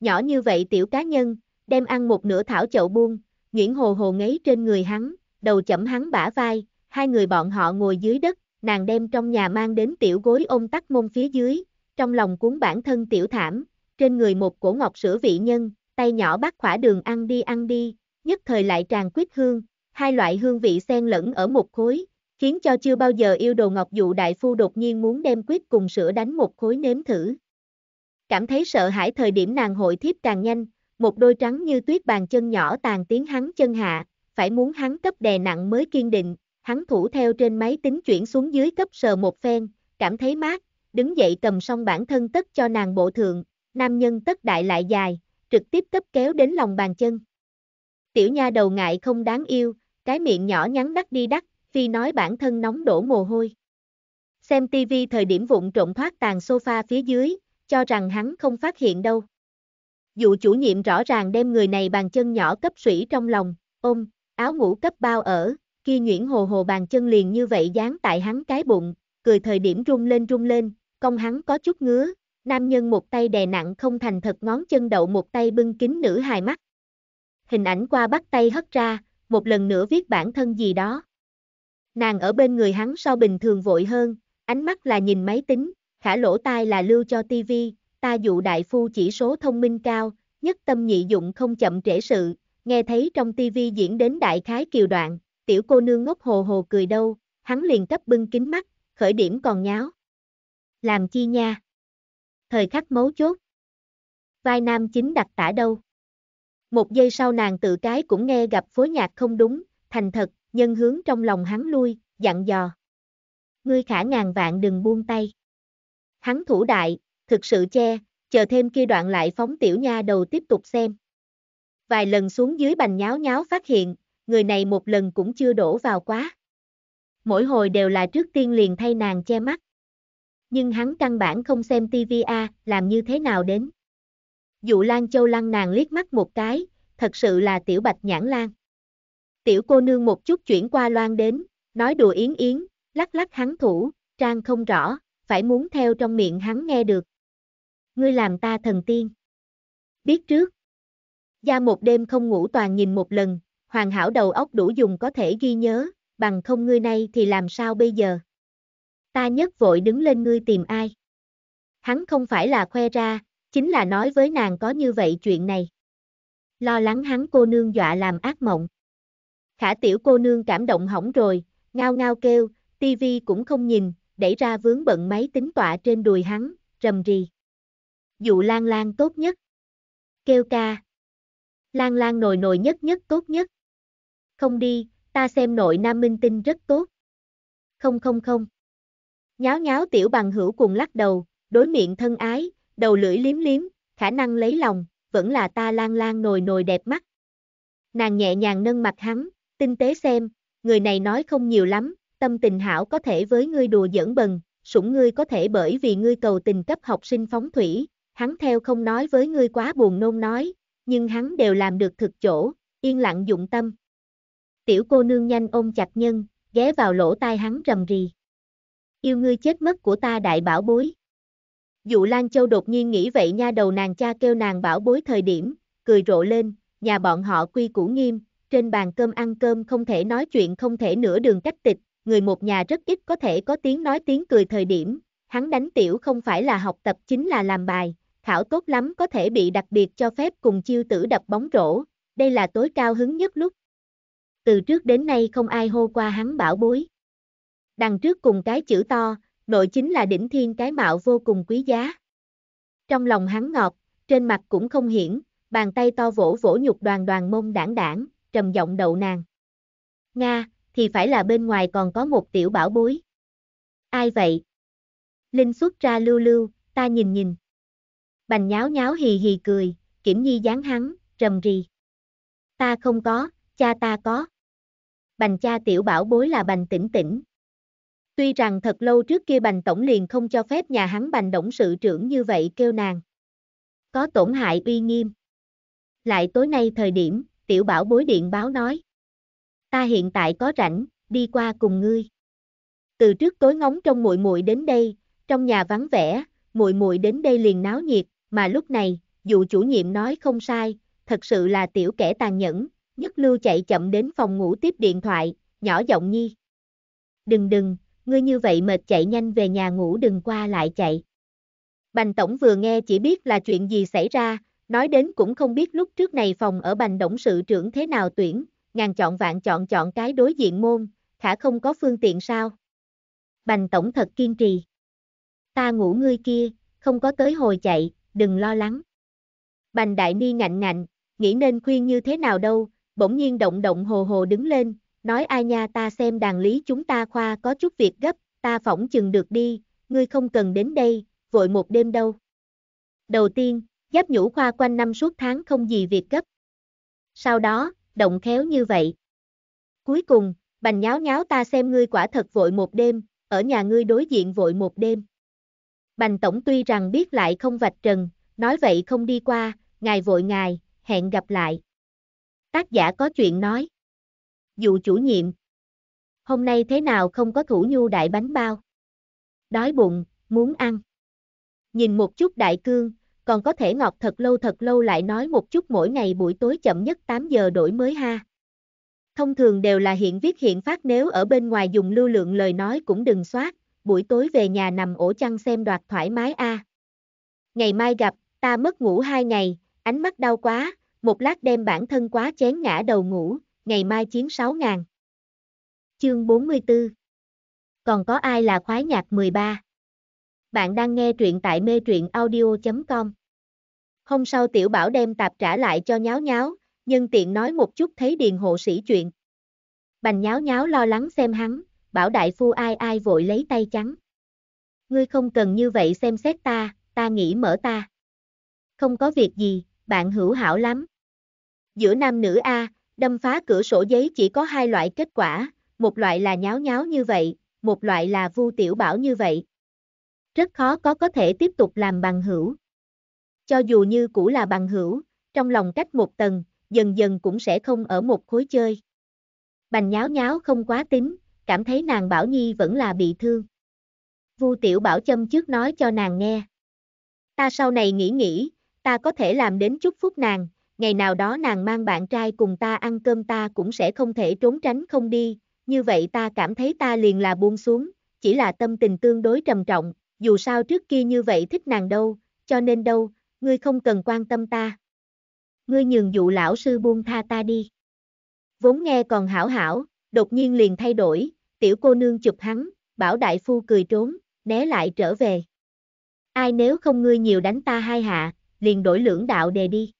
S1: Nhỏ như vậy tiểu cá nhân, đem ăn một nửa thảo chậu buông, Nguyễn Hồ Hồ ngáy trên người hắn, đầu chậm hắn bả vai, hai người bọn họ ngồi dưới đất, nàng đem trong nhà mang đến tiểu gối ôm tắt mông phía dưới, trong lòng cuốn bản thân tiểu thảm, trên người một cổ ngọc sữa vị nhân, tay nhỏ bắt khỏa đường ăn đi ăn đi, nhất thời lại tràn quyết hương, hai loại hương vị xen lẫn ở một khối, khiến cho chưa bao giờ yêu đồ ngọc dụ đại phu đột nhiên muốn đem quyết cùng sữa đánh một khối nếm thử. Cảm thấy sợ hãi thời điểm nàng hội thiếp càng nhanh, một đôi trắng như tuyết bàn chân nhỏ tàn tiếng hắn chân hạ, phải muốn hắn cấp đè nặng mới kiên định, hắn thủ theo trên máy tính chuyển xuống dưới cấp sờ một phen, cảm thấy mát, đứng dậy cầm xong bản thân tất cho nàng bộ thượng, nam nhân tất đại lại dài, trực tiếp cấp kéo đến lòng bàn chân. Tiểu nha đầu ngại không đáng yêu, cái miệng nhỏ nhắn đắc đi đắc, phi nói bản thân nóng đổ mồ hôi. Xem tivi thời điểm vụn trộn thoát tàn sofa phía dưới, cho rằng hắn không phát hiện đâu. Dụ chủ nhiệm rõ ràng đem người này bàn chân nhỏ cấp sủy trong lòng, ôm, áo ngủ cấp bao ở, kia nhuyễn hồ hồ bàn chân liền như vậy dán tại hắn cái bụng, cười thời điểm rung lên rung lên, công hắn có chút ngứa, nam nhân một tay đè nặng không thành thật ngón chân đậu một tay bưng kính nữ hài mắt. Hình ảnh qua bắt tay hất ra, một lần nữa viết bản thân gì đó. Nàng ở bên người hắn so bình thường vội hơn, ánh mắt là nhìn máy tính, khả lỗ tai là lưu cho tivi, ta dụ đại phu chỉ số thông minh cao, nhất tâm nhị dụng không chậm trễ sự, nghe thấy trong tivi diễn đến đại khái kiều đoạn, tiểu cô nương ngốc hồ hồ cười đâu, hắn liền cấp bưng kính mắt, khởi điểm còn nháo. Làm chi nha? Thời khắc mấu chốt. Vai nam chính đặt tả đâu? Một giây sau nàng tự cái cũng nghe gặp phối nhạc không đúng, thành thật, nhân hướng trong lòng hắn lui, dặn dò. Ngươi khả ngàn vạn đừng buông tay. Hắn thủ đại, thực sự che, chờ thêm kia đoạn lại phóng tiểu nha đầu tiếp tục xem. Vài lần xuống dưới bành nháo nháo phát hiện, người này một lần cũng chưa đổ vào quá. Mỗi hồi đều là trước tiên liền thay nàng che mắt. Nhưng hắn căn bản không xem TVA, làm như thế nào đến. Dụ Lan Châu lăng nàng liếc mắt một cái, thật sự là tiểu bạch nhãn lan. Tiểu cô nương một chút chuyển qua loan đến, nói đùa yến yến, lắc lắc hắn thủ, trang không rõ, phải muốn theo trong miệng hắn nghe được ngươi làm ta thần tiên. Biết trước. Gia một đêm không ngủ toàn nhìn một lần, hoàn hảo đầu óc đủ dùng có thể ghi nhớ, bằng không ngươi nay thì làm sao bây giờ? Ta nhất vội đứng lên ngươi tìm ai? Hắn không phải là khoe ra, chính là nói với nàng có như vậy chuyện này. Lo lắng hắn cô nương dọa làm ác mộng. Khả tiểu cô nương cảm động hỏng rồi, ngao ngao kêu, tivi cũng không nhìn, đẩy ra vướng bận máy tính tọa trên đùi hắn, rầm rì dụ lan lan tốt nhất. Kêu ca. Lan lan nồi nồi nhất nhất tốt nhất. Không đi, ta xem nội nam minh tinh rất tốt. Không không không. Nháo nháo tiểu bằng hữu cùng lắc đầu, đối miệng thân ái, đầu lưỡi liếm liếm, khả năng lấy lòng, vẫn là ta lan lan nồi nồi đẹp mắt. Nàng nhẹ nhàng nâng mặt hắn, tinh tế xem, người này nói không nhiều lắm, tâm tình hảo có thể với ngươi đùa giỡn bần, sủng ngươi có thể bởi vì ngươi cầu tình cấp học sinh phóng thủy, hắn theo không nói với ngươi quá buồn nôn nói, nhưng hắn đều làm được thực chỗ, yên lặng dụng tâm. Tiểu cô nương nhanh ôm chặt nhân, ghé vào lỗ tai hắn rầm rì. Yêu ngươi chết mất của ta đại bảo bối. Dụ Lan Châu đột nhiên nghĩ vậy nha đầu nàng cha kêu nàng bảo bối thời điểm, cười rộ lên, nhà bọn họ quy củ nghiêm, trên bàn cơm ăn cơm không thể nói chuyện không thể nửa đường cách tịch, người một nhà rất ít có thể có tiếng nói tiếng cười thời điểm, hắn đánh tiểu không phải là học tập chính là làm bài, Khảo tốt lắm có thể bị đặc biệt cho phép cùng chiêu tử đập bóng rổ, đây là tối cao hứng nhất lúc. Từ trước đến nay không ai hô qua hắn bảo bối. Đằng trước cùng cái chữ to, nội chính là đỉnh thiên cái mạo vô cùng quý giá. Trong lòng hắn ngọt, trên mặt cũng không hiển, bàn tay to vỗ vỗ nhục đoàn đoàn mông đảng đảng, trầm giọng đậu nàng. Nga, thì phải là bên ngoài còn có một tiểu bảo bối. Ai vậy? Linh xuất ra lưu lưu, ta nhìn nhìn bành nháo nháo hì hì cười, kiểm nhi dán hắn, rầm rì. Ta không có, cha ta có. Bành cha tiểu bảo bối là bành tỉnh tỉnh. Tuy rằng thật lâu trước kia bành tổng liền không cho phép nhà hắn bành động sự trưởng như vậy kêu nàng. Có tổn hại uy nghiêm. Lại tối nay thời điểm, tiểu bảo bối điện báo nói. Ta hiện tại có rảnh, đi qua cùng ngươi. Từ trước tối ngóng trong muội muội đến đây, trong nhà vắng vẻ, muội muội đến đây liền náo nhiệt, mà lúc này, dù chủ nhiệm nói không sai, thật sự là tiểu kẻ tàn nhẫn, nhất lưu chạy chậm đến phòng ngủ tiếp điện thoại, nhỏ giọng nhi. Đừng đừng, ngươi như vậy mệt chạy nhanh về nhà ngủ đừng qua lại chạy. Bành Tổng vừa nghe chỉ biết là chuyện gì xảy ra, nói đến cũng không biết lúc trước này phòng ở Bành Động sự trưởng thế nào tuyển, ngàn chọn vạn chọn chọn cái đối diện môn, khả không có phương tiện sao. Bành Tổng thật kiên trì. Ta ngủ ngươi kia, không có tới hồi chạy, đừng lo lắng. Bành Đại Ni ngạnh ngạnh, nghĩ nên khuyên như thế nào đâu, bỗng nhiên động động hồ hồ đứng lên, nói ai nha ta xem đàn lý chúng ta khoa có chút việc gấp, ta phỏng chừng được đi, ngươi không cần đến đây, vội một đêm đâu. Đầu tiên, giáp nhũ khoa quanh năm suốt tháng không gì việc gấp. Sau đó, động khéo như vậy. Cuối cùng, bành nháo nháo ta xem ngươi quả thật vội một đêm, ở nhà ngươi đối diện vội một đêm. Bành Tổng tuy rằng biết lại không vạch trần, nói vậy không đi qua, ngài vội ngài, hẹn gặp lại. Tác giả có chuyện nói. Dụ chủ nhiệm. Hôm nay thế nào không có thủ nhu đại bánh bao? Đói bụng, muốn ăn. Nhìn một chút đại cương, còn có thể ngọt thật lâu thật lâu lại nói một chút mỗi ngày buổi tối chậm nhất 8 giờ đổi mới ha. Thông thường đều là hiện viết hiện phát nếu ở bên ngoài dùng lưu lượng lời nói cũng đừng soát, buổi tối về nhà nằm ổ chăn xem đoạt thoải mái a. À. Ngày mai gặp, ta mất ngủ hai ngày, ánh mắt đau quá, một lát đem bản thân quá chén ngã đầu ngủ, ngày mai chiến 6 ngàn. Chương 44 Còn có ai là khoái nhạc 13? Bạn đang nghe truyện tại mê truyện audio.com Hôm sau tiểu bảo đem tạp trả lại cho nháo nháo, nhân tiện nói một chút thấy điền hộ sĩ chuyện. Bành nháo nháo lo lắng xem hắn, bảo đại phu ai ai vội lấy tay trắng. Ngươi không cần như vậy xem xét ta, ta nghĩ mở ta. Không có việc gì, bạn hữu hảo lắm. Giữa nam nữ A, đâm phá cửa sổ giấy chỉ có hai loại kết quả, một loại là nháo nháo như vậy, một loại là vu tiểu bảo như vậy. Rất khó có có thể tiếp tục làm bằng hữu. Cho dù như cũ là bằng hữu, trong lòng cách một tầng, dần dần cũng sẽ không ở một khối chơi. Bành nháo nháo không quá tính, cảm thấy nàng Bảo Nhi vẫn là bị thương. Vu Tiểu Bảo châm trước nói cho nàng nghe. Ta sau này nghĩ nghĩ, ta có thể làm đến chút phúc nàng, ngày nào đó nàng mang bạn trai cùng ta ăn cơm ta cũng sẽ không thể trốn tránh không đi, như vậy ta cảm thấy ta liền là buông xuống, chỉ là tâm tình tương đối trầm trọng, dù sao trước kia như vậy thích nàng đâu, cho nên đâu, ngươi không cần quan tâm ta. Ngươi nhường dụ lão sư buông tha ta đi. Vốn nghe còn hảo hảo, đột nhiên liền thay đổi, tiểu cô nương chụp hắn, bảo đại phu cười trốn, né lại trở về. Ai nếu không ngươi nhiều đánh ta hai hạ, liền đổi lưỡng đạo đề đi.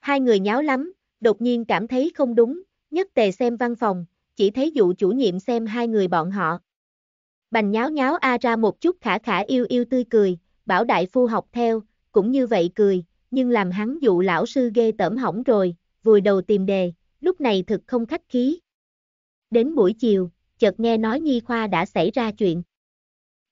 S1: Hai người nháo lắm, đột nhiên cảm thấy không đúng, nhất tề xem văn phòng, chỉ thấy dụ chủ nhiệm xem hai người bọn họ. Bành nháo nháo a ra một chút khả khả yêu yêu tươi cười, bảo đại phu học theo, cũng như vậy cười, nhưng làm hắn dụ lão sư ghê tởm hỏng rồi, vùi đầu tìm đề, lúc này thực không khách khí đến buổi chiều, chợt nghe nói Nhi Khoa đã xảy ra chuyện.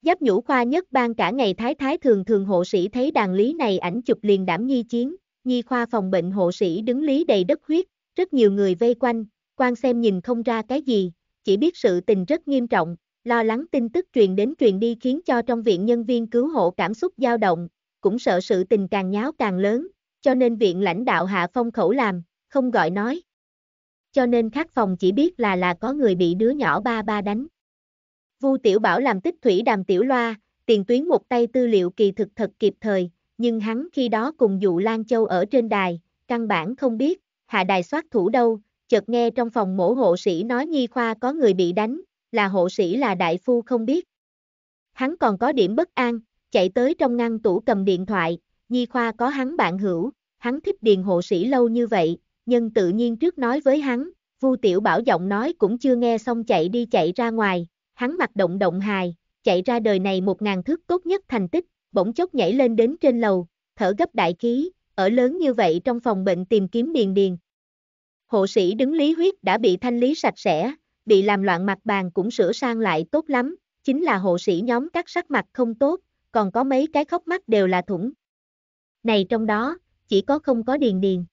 S1: Giáp nhũ khoa nhất ban cả ngày thái thái thường thường hộ sĩ thấy đàn lý này ảnh chụp liền đảm nhi chiến, nhi khoa phòng bệnh hộ sĩ đứng lý đầy đất huyết, rất nhiều người vây quanh, quan xem nhìn không ra cái gì, chỉ biết sự tình rất nghiêm trọng, lo lắng tin tức truyền đến truyền đi khiến cho trong viện nhân viên cứu hộ cảm xúc dao động, cũng sợ sự tình càng nháo càng lớn, cho nên viện lãnh đạo hạ phong khẩu làm, không gọi nói cho nên khắc phòng chỉ biết là là có người bị đứa nhỏ ba ba đánh. Vu Tiểu Bảo làm tích thủy đàm Tiểu Loa, tiền tuyến một tay tư liệu kỳ thực thật kịp thời, nhưng hắn khi đó cùng dụ Lan Châu ở trên đài, căn bản không biết, hạ đài soát thủ đâu, chợt nghe trong phòng mổ hộ sĩ nói Nhi Khoa có người bị đánh, là hộ sĩ là đại phu không biết. Hắn còn có điểm bất an, chạy tới trong ngăn tủ cầm điện thoại, Nhi Khoa có hắn bạn hữu, hắn thích điền hộ sĩ lâu như vậy, nhân tự nhiên trước nói với hắn, Vu Tiểu Bảo giọng nói cũng chưa nghe xong chạy đi chạy ra ngoài, hắn mặt động động hài, chạy ra đời này một ngàn thước tốt nhất thành tích, bỗng chốc nhảy lên đến trên lầu, thở gấp đại khí, ở lớn như vậy trong phòng bệnh tìm kiếm điền điền. Hộ sĩ đứng lý huyết đã bị thanh lý sạch sẽ, bị làm loạn mặt bàn cũng sửa sang lại tốt lắm, chính là hộ sĩ nhóm các sắc mặt không tốt, còn có mấy cái khóc mắt đều là thủng. Này trong đó, chỉ có không có điền điền.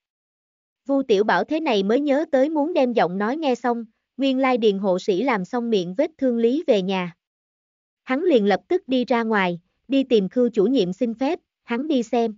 S1: Vu Tiểu Bảo thế này mới nhớ tới muốn đem giọng nói nghe xong, nguyên lai điền hộ sĩ làm xong miệng vết thương lý về nhà. Hắn liền lập tức đi ra ngoài, đi tìm khư chủ nhiệm xin phép, hắn đi xem.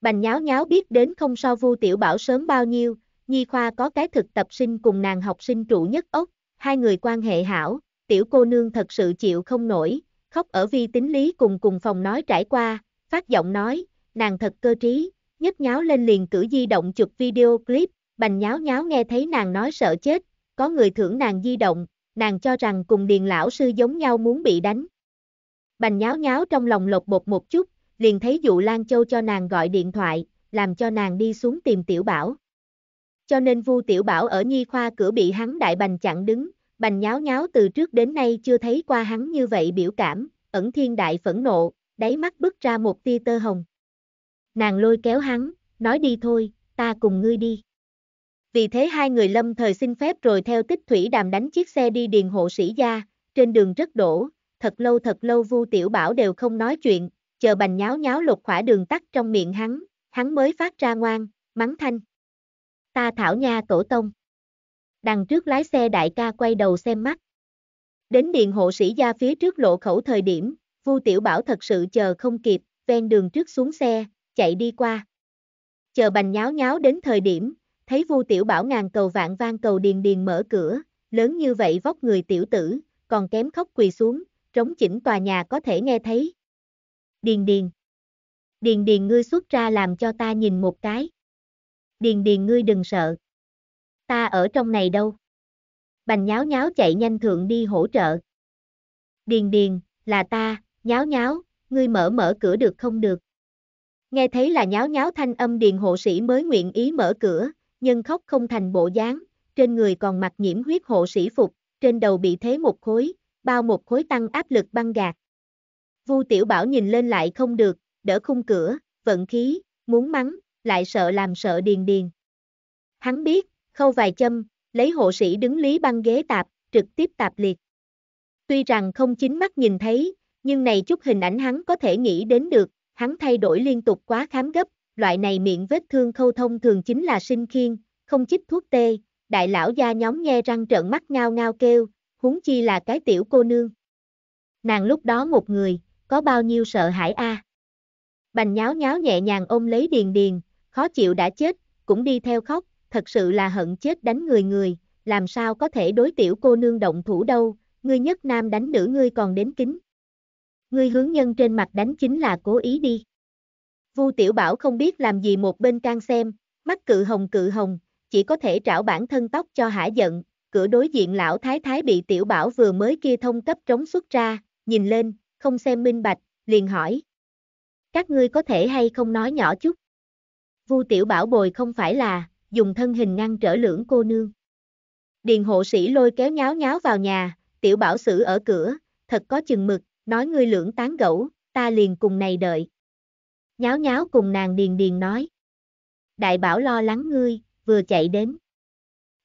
S1: Bành nháo nháo biết đến không so Vu Tiểu Bảo sớm bao nhiêu, Nhi Khoa có cái thực tập sinh cùng nàng học sinh trụ nhất ốc, hai người quan hệ hảo, tiểu cô nương thật sự chịu không nổi, khóc ở vi tính lý cùng cùng phòng nói trải qua, phát giọng nói, nàng thật cơ trí, nhất nháo lên liền cử di động chụp video clip, bành nháo nháo nghe thấy nàng nói sợ chết, có người thưởng nàng di động, nàng cho rằng cùng điền lão sư giống nhau muốn bị đánh. Bành nháo nháo trong lòng lột bột một chút, liền thấy dụ Lan Châu cho nàng gọi điện thoại, làm cho nàng đi xuống tìm tiểu bảo. Cho nên Vu tiểu bảo ở nhi khoa cửa bị hắn đại bành chặn đứng, bành nháo nháo từ trước đến nay chưa thấy qua hắn như vậy biểu cảm, ẩn thiên đại phẫn nộ, đáy mắt bứt ra một tia tơ hồng nàng lôi kéo hắn, nói đi thôi, ta cùng ngươi đi. Vì thế hai người lâm thời xin phép rồi theo tích thủy đàm đánh chiếc xe đi điền hộ sĩ gia, trên đường rất đổ, thật lâu thật lâu vu tiểu bảo đều không nói chuyện, chờ bành nháo nháo lột khỏa đường tắt trong miệng hắn, hắn mới phát ra ngoan, mắng thanh. Ta thảo nha tổ tông. Đằng trước lái xe đại ca quay đầu xem mắt. Đến điện hộ sĩ gia phía trước lộ khẩu thời điểm, Vu Tiểu Bảo thật sự chờ không kịp, ven đường trước xuống xe, chạy đi qua. Chờ bành nháo nháo đến thời điểm, thấy Vu Tiểu Bảo ngàn cầu vạn vang cầu điền điền mở cửa, lớn như vậy vóc người tiểu tử, còn kém khóc quỳ xuống, trống chỉnh tòa nhà có thể nghe thấy. Điền điền. Điền điền ngươi xuất ra làm cho ta nhìn một cái. Điền điền ngươi đừng sợ. Ta ở trong này đâu. Bành nháo nháo chạy nhanh thượng đi hỗ trợ. Điền điền, là ta, nháo nháo, ngươi mở mở cửa được không được. Nghe thấy là nháo nháo thanh âm điền hộ sĩ mới nguyện ý mở cửa, nhưng khóc không thành bộ dáng, trên người còn mặc nhiễm huyết hộ sĩ phục, trên đầu bị thế một khối, bao một khối tăng áp lực băng gạt. Vu Tiểu Bảo nhìn lên lại không được, đỡ khung cửa, vận khí, muốn mắng, lại sợ làm sợ điền điền. Hắn biết, khâu vài châm, lấy hộ sĩ đứng lý băng ghế tạp, trực tiếp tạp liệt. Tuy rằng không chính mắt nhìn thấy, nhưng này chút hình ảnh hắn có thể nghĩ đến được, hắn thay đổi liên tục quá khám gấp, loại này miệng vết thương khâu thông thường chính là sinh khiên, không chích thuốc tê, đại lão gia nhóm nghe răng trợn mắt ngao ngao kêu, huống chi là cái tiểu cô nương. Nàng lúc đó một người, có bao nhiêu sợ hãi a? Bành nháo nháo nhẹ nhàng ôm lấy điền điền, khó chịu đã chết, cũng đi theo khóc, thật sự là hận chết đánh người người, làm sao có thể đối tiểu cô nương động thủ đâu, ngươi nhất nam đánh nữ ngươi còn đến kính ngươi hướng nhân trên mặt đánh chính là cố ý đi. Vu Tiểu Bảo không biết làm gì một bên can xem, mắt cự hồng cự hồng, chỉ có thể trảo bản thân tóc cho hả giận, cửa đối diện lão thái thái bị Tiểu Bảo vừa mới kia thông cấp trống xuất ra, nhìn lên, không xem minh bạch, liền hỏi. Các ngươi có thể hay không nói nhỏ chút? Vu Tiểu Bảo bồi không phải là, dùng thân hình ngăn trở lưỡng cô nương. Điền hộ sĩ lôi kéo nháo nháo vào nhà, Tiểu Bảo xử ở cửa, thật có chừng mực, nói ngươi lưỡng tán gẫu, ta liền cùng này đợi. Nháo nháo cùng nàng Điền Điền nói. Đại bảo lo lắng ngươi, vừa chạy đến.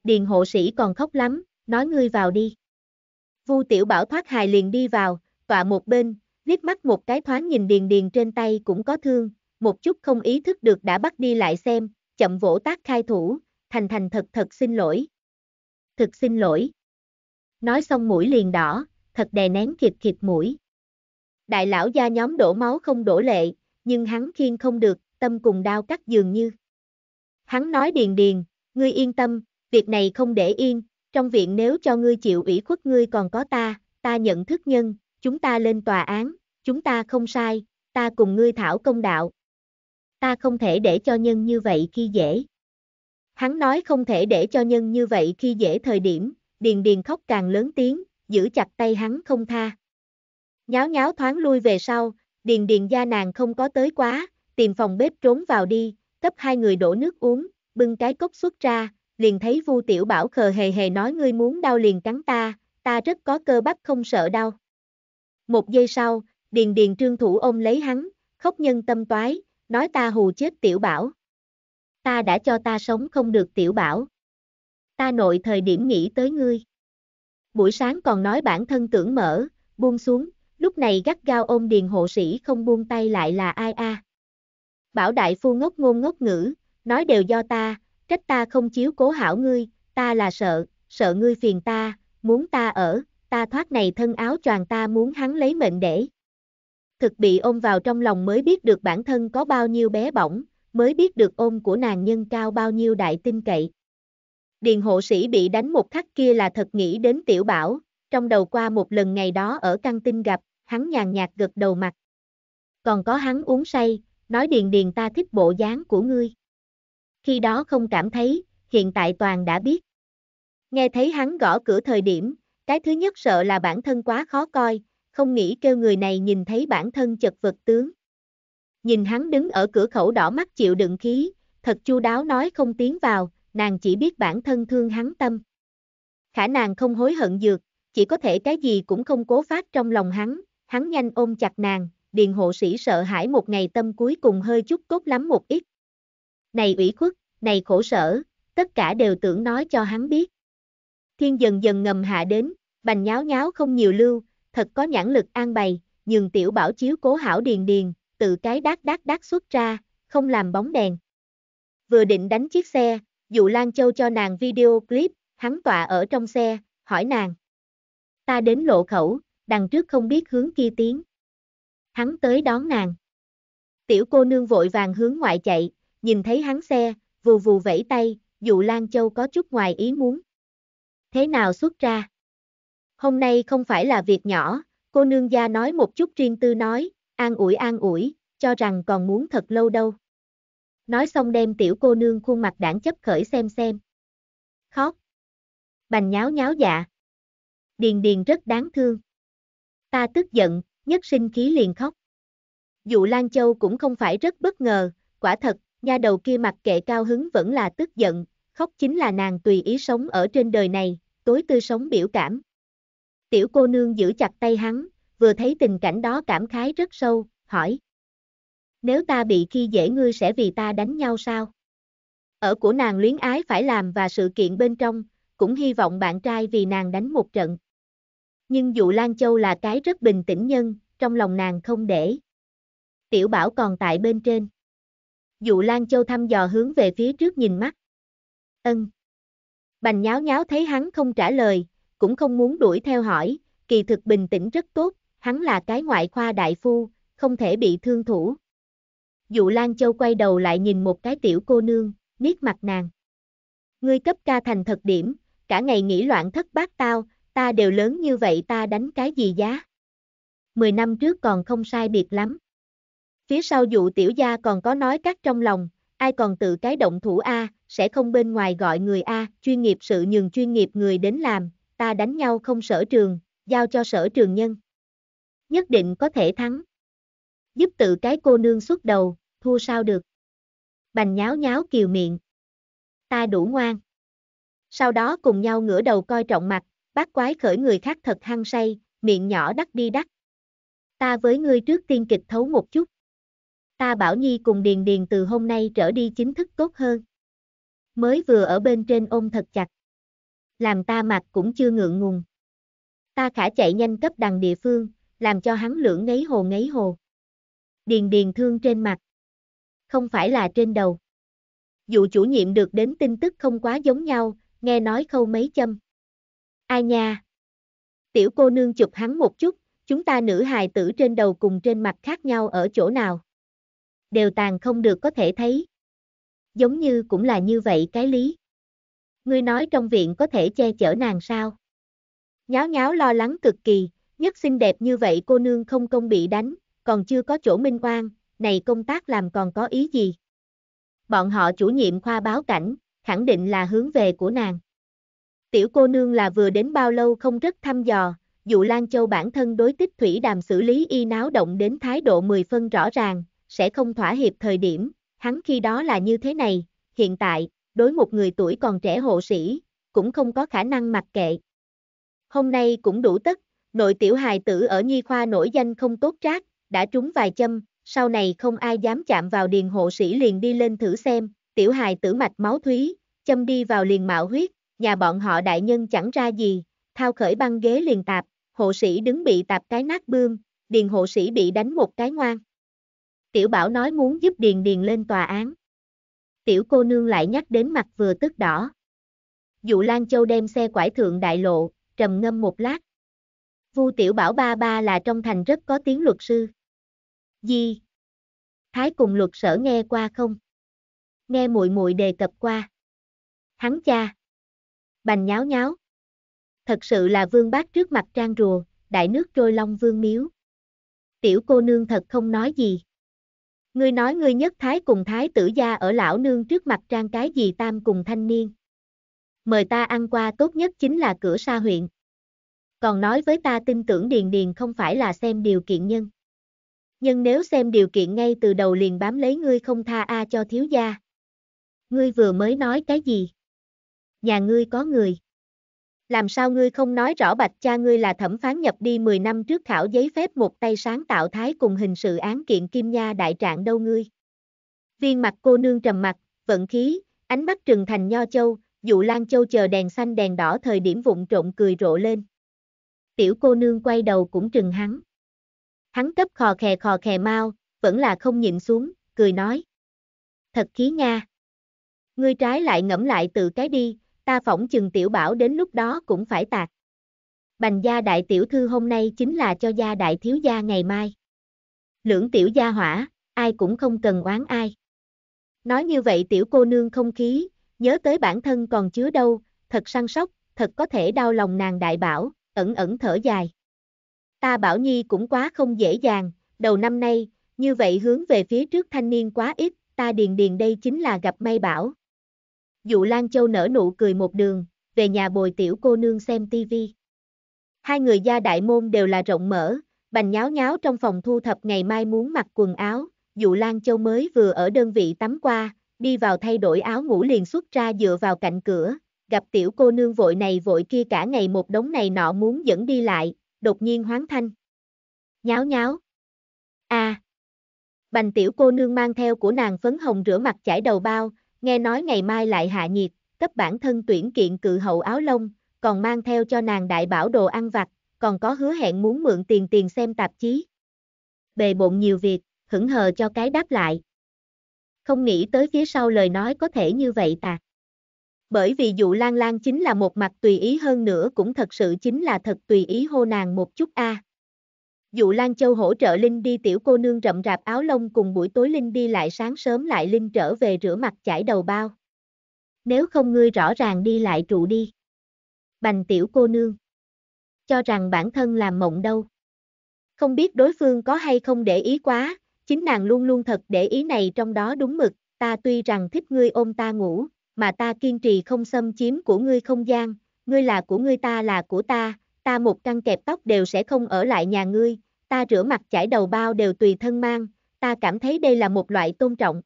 S1: Điền hộ sĩ còn khóc lắm, nói ngươi vào đi. Vu tiểu bảo thoát hài liền đi vào, tọa một bên, liếc mắt một cái thoáng nhìn Điền Điền trên tay cũng có thương, một chút không ý thức được đã bắt đi lại xem, chậm vỗ tác khai thủ, thành thành thật thật xin lỗi. Thực xin lỗi. Nói xong mũi liền đỏ, thật đè nén kịp kịp mũi. Đại lão gia nhóm đổ máu không đổ lệ, nhưng hắn khiên không được, tâm cùng đao cắt dường như. Hắn nói điền điền, ngươi yên tâm, việc này không để yên, trong viện nếu cho ngươi chịu ủy khuất ngươi còn có ta, ta nhận thức nhân, chúng ta lên tòa án, chúng ta không sai, ta cùng ngươi thảo công đạo. Ta không thể để cho nhân như vậy khi dễ. Hắn nói không thể để cho nhân như vậy khi dễ thời điểm, điền điền khóc càng lớn tiếng, giữ chặt tay hắn không tha. Nháo nháo thoáng lui về sau, điền điền gia nàng không có tới quá, tìm phòng bếp trốn vào đi, cấp hai người đổ nước uống, bưng cái cốc xuất ra, liền thấy Vu Tiểu Bảo khờ hề hề nói ngươi muốn đau liền cắn ta, ta rất có cơ bắp không sợ đau. Một giây sau, Điền Điền Trương Thủ ôm lấy hắn, khóc nhân tâm toái, nói ta hù chết Tiểu Bảo. Ta đã cho ta sống không được Tiểu Bảo. Ta nội thời điểm nghĩ tới ngươi. Buổi sáng còn nói bản thân tưởng mở, buông xuống, lúc này gắt gao ôm điền hộ sĩ không buông tay lại là ai a? À? Bảo đại phu ngốc ngôn ngốc ngữ, nói đều do ta, trách ta không chiếu cố hảo ngươi, ta là sợ, sợ ngươi phiền ta, muốn ta ở, ta thoát này thân áo choàng ta muốn hắn lấy mệnh để. Thực bị ôm vào trong lòng mới biết được bản thân có bao nhiêu bé bỏng, mới biết được ôm của nàng nhân cao bao nhiêu đại tin cậy. Điền hộ sĩ bị đánh một khắc kia là thật nghĩ đến tiểu bảo, trong đầu qua một lần ngày đó ở căn tin gặp, hắn nhàn nhạt gật đầu mặt. Còn có hắn uống say, nói điền điền ta thích bộ dáng của ngươi. Khi đó không cảm thấy, hiện tại toàn đã biết. Nghe thấy hắn gõ cửa thời điểm, cái thứ nhất sợ là bản thân quá khó coi, không nghĩ kêu người này nhìn thấy bản thân chật vật tướng. Nhìn hắn đứng ở cửa khẩu đỏ mắt chịu đựng khí, thật chu đáo nói không tiến vào, nàng chỉ biết bản thân thương hắn tâm. Khả nàng không hối hận dược, chỉ có thể cái gì cũng không cố phát trong lòng hắn, hắn nhanh ôm chặt nàng, điền hộ sĩ sợ hãi một ngày tâm cuối cùng hơi chút cốt lắm một ít. Này ủy khuất, này khổ sở, tất cả đều tưởng nói cho hắn biết. Thiên dần dần ngầm hạ đến, bành nháo nháo không nhiều lưu, thật có nhãn lực an bày, nhường tiểu bảo chiếu cố hảo điền điền, tự cái đát đát đát xuất ra, không làm bóng đèn. Vừa định đánh chiếc xe, dụ Lan Châu cho nàng video clip, hắn tọa ở trong xe, hỏi nàng. Ta đến lộ khẩu, đằng trước không biết hướng kia tiến. Hắn tới đón nàng. Tiểu cô nương vội vàng hướng ngoại chạy, nhìn thấy hắn xe, vù vù vẫy tay, dụ Lan Châu có chút ngoài ý muốn. Thế nào xuất ra? Hôm nay không phải là việc nhỏ, cô nương gia nói một chút riêng tư nói, an ủi an ủi, cho rằng còn muốn thật lâu đâu. Nói xong đem tiểu cô nương khuôn mặt đảng chấp khởi xem xem. Khóc. Bành nháo nháo dạ. Điền điền rất đáng thương ta tức giận, nhất sinh khí liền khóc. Dụ Lan Châu cũng không phải rất bất ngờ, quả thật, nha đầu kia mặc kệ cao hứng vẫn là tức giận, khóc chính là nàng tùy ý sống ở trên đời này, tối tư sống biểu cảm. Tiểu cô nương giữ chặt tay hắn, vừa thấy tình cảnh đó cảm khái rất sâu, hỏi. Nếu ta bị khi dễ ngươi sẽ vì ta đánh nhau sao? Ở của nàng luyến ái phải làm và sự kiện bên trong, cũng hy vọng bạn trai vì nàng đánh một trận. Nhưng dụ Lan Châu là cái rất bình tĩnh nhân, trong lòng nàng không để. Tiểu bảo còn tại bên trên. Dụ Lan Châu thăm dò hướng về phía trước nhìn mắt. Ân. Bành nháo nháo thấy hắn không trả lời, cũng không muốn đuổi theo hỏi, kỳ thực bình tĩnh rất tốt, hắn là cái ngoại khoa đại phu, không thể bị thương thủ. Dụ Lan Châu quay đầu lại nhìn một cái tiểu cô nương, niết mặt nàng. Ngươi cấp ca thành thật điểm, cả ngày nghĩ loạn thất bát tao, ta đều lớn như vậy ta đánh cái gì giá? Mười năm trước còn không sai biệt lắm. Phía sau dụ tiểu gia còn có nói cắt trong lòng, ai còn tự cái động thủ A, sẽ không bên ngoài gọi người A, chuyên nghiệp sự nhường chuyên nghiệp người đến làm, ta đánh nhau không sở trường, giao cho sở trường nhân. Nhất định có thể thắng. Giúp tự cái cô nương xuất đầu, thua sao được. Bành nháo nháo kiều miệng. Ta đủ ngoan. Sau đó cùng nhau ngửa đầu coi trọng mặt, bác quái khởi người khác thật hăng say, miệng nhỏ đắc đi đắc. Ta với ngươi trước tiên kịch thấu một chút. Ta bảo Nhi cùng Điền Điền từ hôm nay trở đi chính thức tốt hơn. Mới vừa ở bên trên ôm thật chặt. Làm ta mặt cũng chưa ngượng ngùng. Ta khả chạy nhanh cấp đằng địa phương, làm cho hắn lưỡng ngấy hồ ngấy hồ. Điền Điền thương trên mặt. Không phải là trên đầu. Dù chủ nhiệm được đến tin tức không quá giống nhau, nghe nói khâu mấy châm. Ai nha? Tiểu cô nương chụp hắn một chút, chúng ta nữ hài tử trên đầu cùng trên mặt khác nhau ở chỗ nào? Đều tàn không được có thể thấy. Giống như cũng là như vậy cái lý. Ngươi nói trong viện có thể che chở nàng sao? Nháo nháo lo lắng cực kỳ, nhất xinh đẹp như vậy cô nương không công bị đánh, còn chưa có chỗ minh quan, này công tác làm còn có ý gì? Bọn họ chủ nhiệm khoa báo cảnh, khẳng định là hướng về của nàng. Tiểu cô nương là vừa đến bao lâu không rất thăm dò, dụ Lan Châu bản thân đối tích thủy đàm xử lý y náo động đến thái độ 10 phân rõ ràng, sẽ không thỏa hiệp thời điểm, hắn khi đó là như thế này, hiện tại, đối một người tuổi còn trẻ hộ sĩ, cũng không có khả năng mặc kệ. Hôm nay cũng đủ tất, nội tiểu hài tử ở Nhi Khoa nổi danh không tốt trác, đã trúng vài châm, sau này không ai dám chạm vào điền hộ sĩ liền đi lên thử xem, tiểu hài tử mạch máu thúy, châm đi vào liền mạo huyết, nhà bọn họ đại nhân chẳng ra gì, thao khởi băng ghế liền tạp, hộ sĩ đứng bị tạp cái nát bươm, điền hộ sĩ bị đánh một cái ngoan. Tiểu bảo nói muốn giúp điền điền lên tòa án. Tiểu cô nương lại nhắc đến mặt vừa tức đỏ. Dụ Lan Châu đem xe quải thượng đại lộ, trầm ngâm một lát. Vu Tiểu Bảo ba ba là trong thành rất có tiếng luật sư. di Thái cùng luật sở nghe qua không? Nghe muội muội đề cập qua. Hắn cha, bành nháo nháo. Thật sự là vương bác trước mặt trang rùa, đại nước trôi long vương miếu. Tiểu cô nương thật không nói gì. Ngươi nói ngươi nhất thái cùng thái tử gia ở lão nương trước mặt trang cái gì tam cùng thanh niên. Mời ta ăn qua tốt nhất chính là cửa sa huyện. Còn nói với ta tin tưởng điền điền không phải là xem điều kiện nhân. Nhưng nếu xem điều kiện ngay từ đầu liền bám lấy ngươi không tha a cho thiếu gia. Ngươi vừa mới nói cái gì? nhà ngươi có người. Làm sao ngươi không nói rõ bạch cha ngươi là thẩm phán nhập đi 10 năm trước khảo giấy phép một tay sáng tạo thái cùng hình sự án kiện Kim Nha đại trạng đâu ngươi. Viên mặt cô nương trầm mặt, vận khí, ánh mắt trừng thành nho châu, dụ lan châu chờ đèn xanh đèn đỏ thời điểm vụng trộn cười rộ lên. Tiểu cô nương quay đầu cũng trừng hắn. Hắn cấp khò khè khò khè mau, vẫn là không nhịn xuống, cười nói. Thật khí nha. Ngươi trái lại ngẫm lại tự cái đi, ta phỏng chừng tiểu bảo đến lúc đó cũng phải tạc. Bành gia đại tiểu thư hôm nay chính là cho gia đại thiếu gia ngày mai. Lưỡng tiểu gia hỏa, ai cũng không cần oán ai. Nói như vậy tiểu cô nương không khí, nhớ tới bản thân còn chứa đâu, thật săn sóc, thật có thể đau lòng nàng đại bảo, ẩn ẩn thở dài. Ta bảo nhi cũng quá không dễ dàng, đầu năm nay, như vậy hướng về phía trước thanh niên quá ít, ta điền điền đây chính là gặp may bảo, Dụ Lan Châu nở nụ cười một đường, về nhà bồi tiểu cô nương xem tivi. Hai người gia đại môn đều là rộng mở, bành nháo nháo trong phòng thu thập ngày mai muốn mặc quần áo, Dụ Lan Châu mới vừa ở đơn vị tắm qua, đi vào thay đổi áo ngủ liền xuất ra dựa vào cạnh cửa, gặp tiểu cô nương vội này vội kia cả ngày một đống này nọ muốn dẫn đi lại, đột nhiên hoáng thanh. Nháo nháo. a à. Bành tiểu cô nương mang theo của nàng phấn hồng rửa mặt chải đầu bao, nghe nói ngày mai lại hạ nhiệt, cấp bản thân tuyển kiện cự hậu áo lông, còn mang theo cho nàng đại bảo đồ ăn vặt, còn có hứa hẹn muốn mượn tiền tiền xem tạp chí. Bề bộn nhiều việc, hững hờ cho cái đáp lại. Không nghĩ tới phía sau lời nói có thể như vậy tạc. Bởi vì dụ lan lan chính là một mặt tùy ý hơn nữa cũng thật sự chính là thật tùy ý hô nàng một chút a à, dụ Lan Châu hỗ trợ Linh đi tiểu cô nương rậm rạp áo lông cùng buổi tối Linh đi lại sáng sớm lại Linh trở về rửa mặt chải đầu bao. Nếu không ngươi rõ ràng đi lại trụ đi. Bành tiểu cô nương. Cho rằng bản thân làm mộng đâu. Không biết đối phương có hay không để ý quá, chính nàng luôn luôn thật để ý này trong đó đúng mực, ta tuy rằng thích ngươi ôm ta ngủ, mà ta kiên trì không xâm chiếm của ngươi không gian, ngươi là của ngươi ta là của ta, ta một căn kẹp tóc đều sẽ không ở lại nhà ngươi, ta rửa mặt chải đầu bao đều tùy thân mang, ta cảm thấy đây là một loại tôn trọng.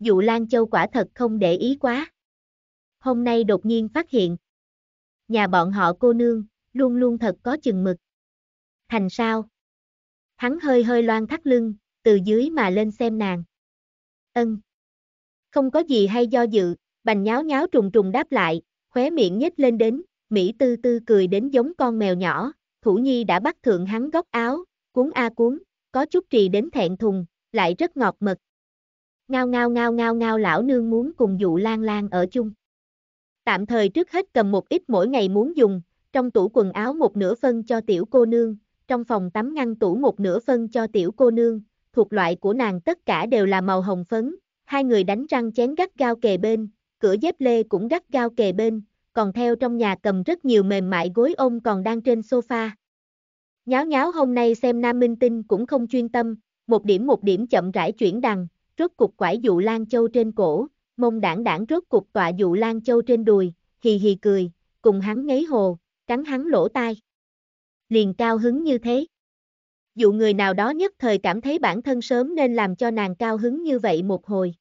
S1: Dụ Lan Châu quả thật không để ý quá. Hôm nay đột nhiên phát hiện. Nhà bọn họ cô nương, luôn luôn thật có chừng mực. Thành sao? Hắn hơi hơi loan thắt lưng, từ dưới mà lên xem nàng. Ân. Không có gì hay do dự, bành nháo nháo trùng trùng đáp lại, khóe miệng nhếch lên đến, Mỹ tư tư cười đến giống con mèo nhỏ, Thủ Nhi đã bắt thượng hắn góc áo, cuốn a cuốn, có chút trì đến thẹn thùng, lại rất ngọt mật. Ngao ngao ngao ngao ngao lão nương muốn cùng dụ lan lan ở chung. Tạm thời trước hết cầm một ít mỗi ngày muốn dùng, trong tủ quần áo một nửa phân cho tiểu cô nương, trong phòng tắm ngăn tủ một nửa phân cho tiểu cô nương, thuộc loại của nàng tất cả đều là màu hồng phấn, hai người đánh răng chén gắt gao kề bên, cửa dép lê cũng gắt gao kề bên, còn theo trong nhà cầm rất nhiều mềm mại gối ôm còn đang trên sofa. Nháo nháo hôm nay xem Nam Minh Tinh cũng không chuyên tâm, một điểm một điểm chậm rãi chuyển đằng, rốt cục quải dụ Lan Châu trên cổ, mông đảng đảng rốt cục tọa dụ Lan Châu trên đùi, hì hì cười, cùng hắn ngấy hồ, cắn hắn lỗ tai. Liền cao hứng như thế. Dụ người nào đó nhất thời cảm thấy bản thân sớm nên làm cho nàng cao hứng như vậy một hồi.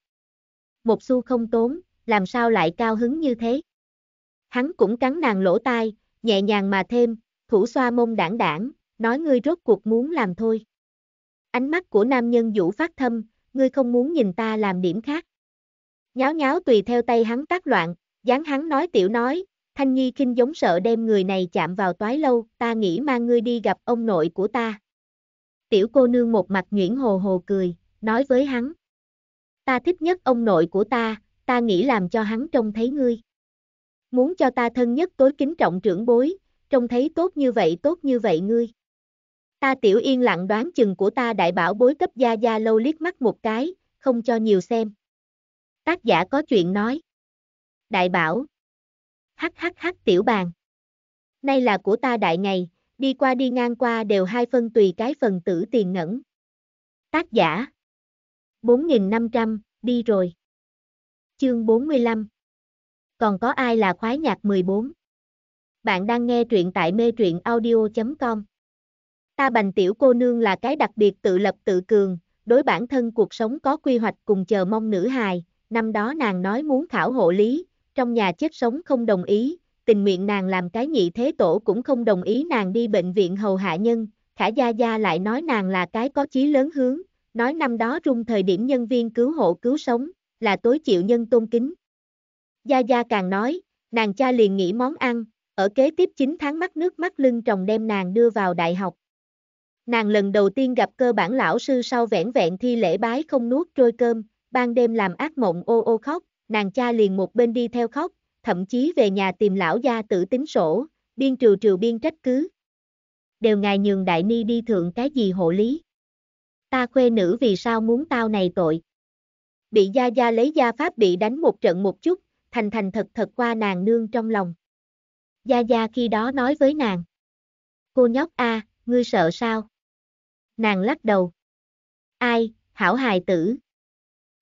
S1: Một xu không tốn, làm sao lại cao hứng như thế? Hắn cũng cắn nàng lỗ tai, nhẹ nhàng mà thêm, thủ xoa mông đảng đảng, nói ngươi rốt cuộc muốn làm thôi. Ánh mắt của nam nhân vũ phát thâm, ngươi không muốn nhìn ta làm điểm khác. Nháo nháo tùy theo tay hắn tác loạn, dáng hắn nói tiểu nói, Thanh Nhi kinh giống sợ đem người này chạm vào toái lâu, ta nghĩ mang ngươi đi gặp ông nội của ta. Tiểu cô nương một mặt nhuyễn hồ hồ cười, nói với hắn. Ta thích nhất ông nội của ta, ta nghĩ làm cho hắn trông thấy ngươi muốn cho ta thân nhất tối kính trọng trưởng bối, trông thấy tốt như vậy tốt như vậy ngươi. Ta tiểu yên lặng đoán chừng của ta đại bảo bối cấp gia gia lâu liếc mắt một cái, không cho nhiều xem. Tác giả có chuyện nói. Đại bảo. Hắc hắc hắc tiểu bàn. Nay là của ta đại ngày, đi qua đi ngang qua đều hai phân tùy cái phần tử tiền ngẩn. Tác giả. 4.500, đi rồi. Chương 45 còn có ai là khoái nhạc 14. Bạn đang nghe truyện tại mê truyện audio.com. Ta bành tiểu cô nương là cái đặc biệt tự lập tự cường, đối bản thân cuộc sống có quy hoạch cùng chờ mong nữ hài, năm đó nàng nói muốn khảo hộ lý, trong nhà chết sống không đồng ý, tình nguyện nàng làm cái nhị thế tổ cũng không đồng ý nàng đi bệnh viện hầu hạ nhân, khả gia gia lại nói nàng là cái có chí lớn hướng, nói năm đó rung thời điểm nhân viên cứu hộ cứu sống, là tối chịu nhân tôn kính, Gia Gia càng nói, nàng cha liền nghĩ món ăn, ở kế tiếp 9 tháng mắt nước mắt lưng trồng đem nàng đưa vào đại học. Nàng lần đầu tiên gặp cơ bản lão sư sau vẻn vẹn thi lễ bái không nuốt trôi cơm, ban đêm làm ác mộng ô ô khóc, nàng cha liền một bên đi theo khóc, thậm chí về nhà tìm lão gia tử tính sổ, biên trừ trừ biên trách cứ. Đều ngài nhường đại ni đi thượng cái gì hộ lý. Ta khuê nữ vì sao muốn tao này tội. Bị gia gia lấy gia pháp bị đánh một trận một chút, thành thành thật thật qua nàng nương trong lòng. Gia Gia khi đó nói với nàng. Cô nhóc a, ngươi sợ sao? Nàng lắc đầu. Ai, hảo hài tử.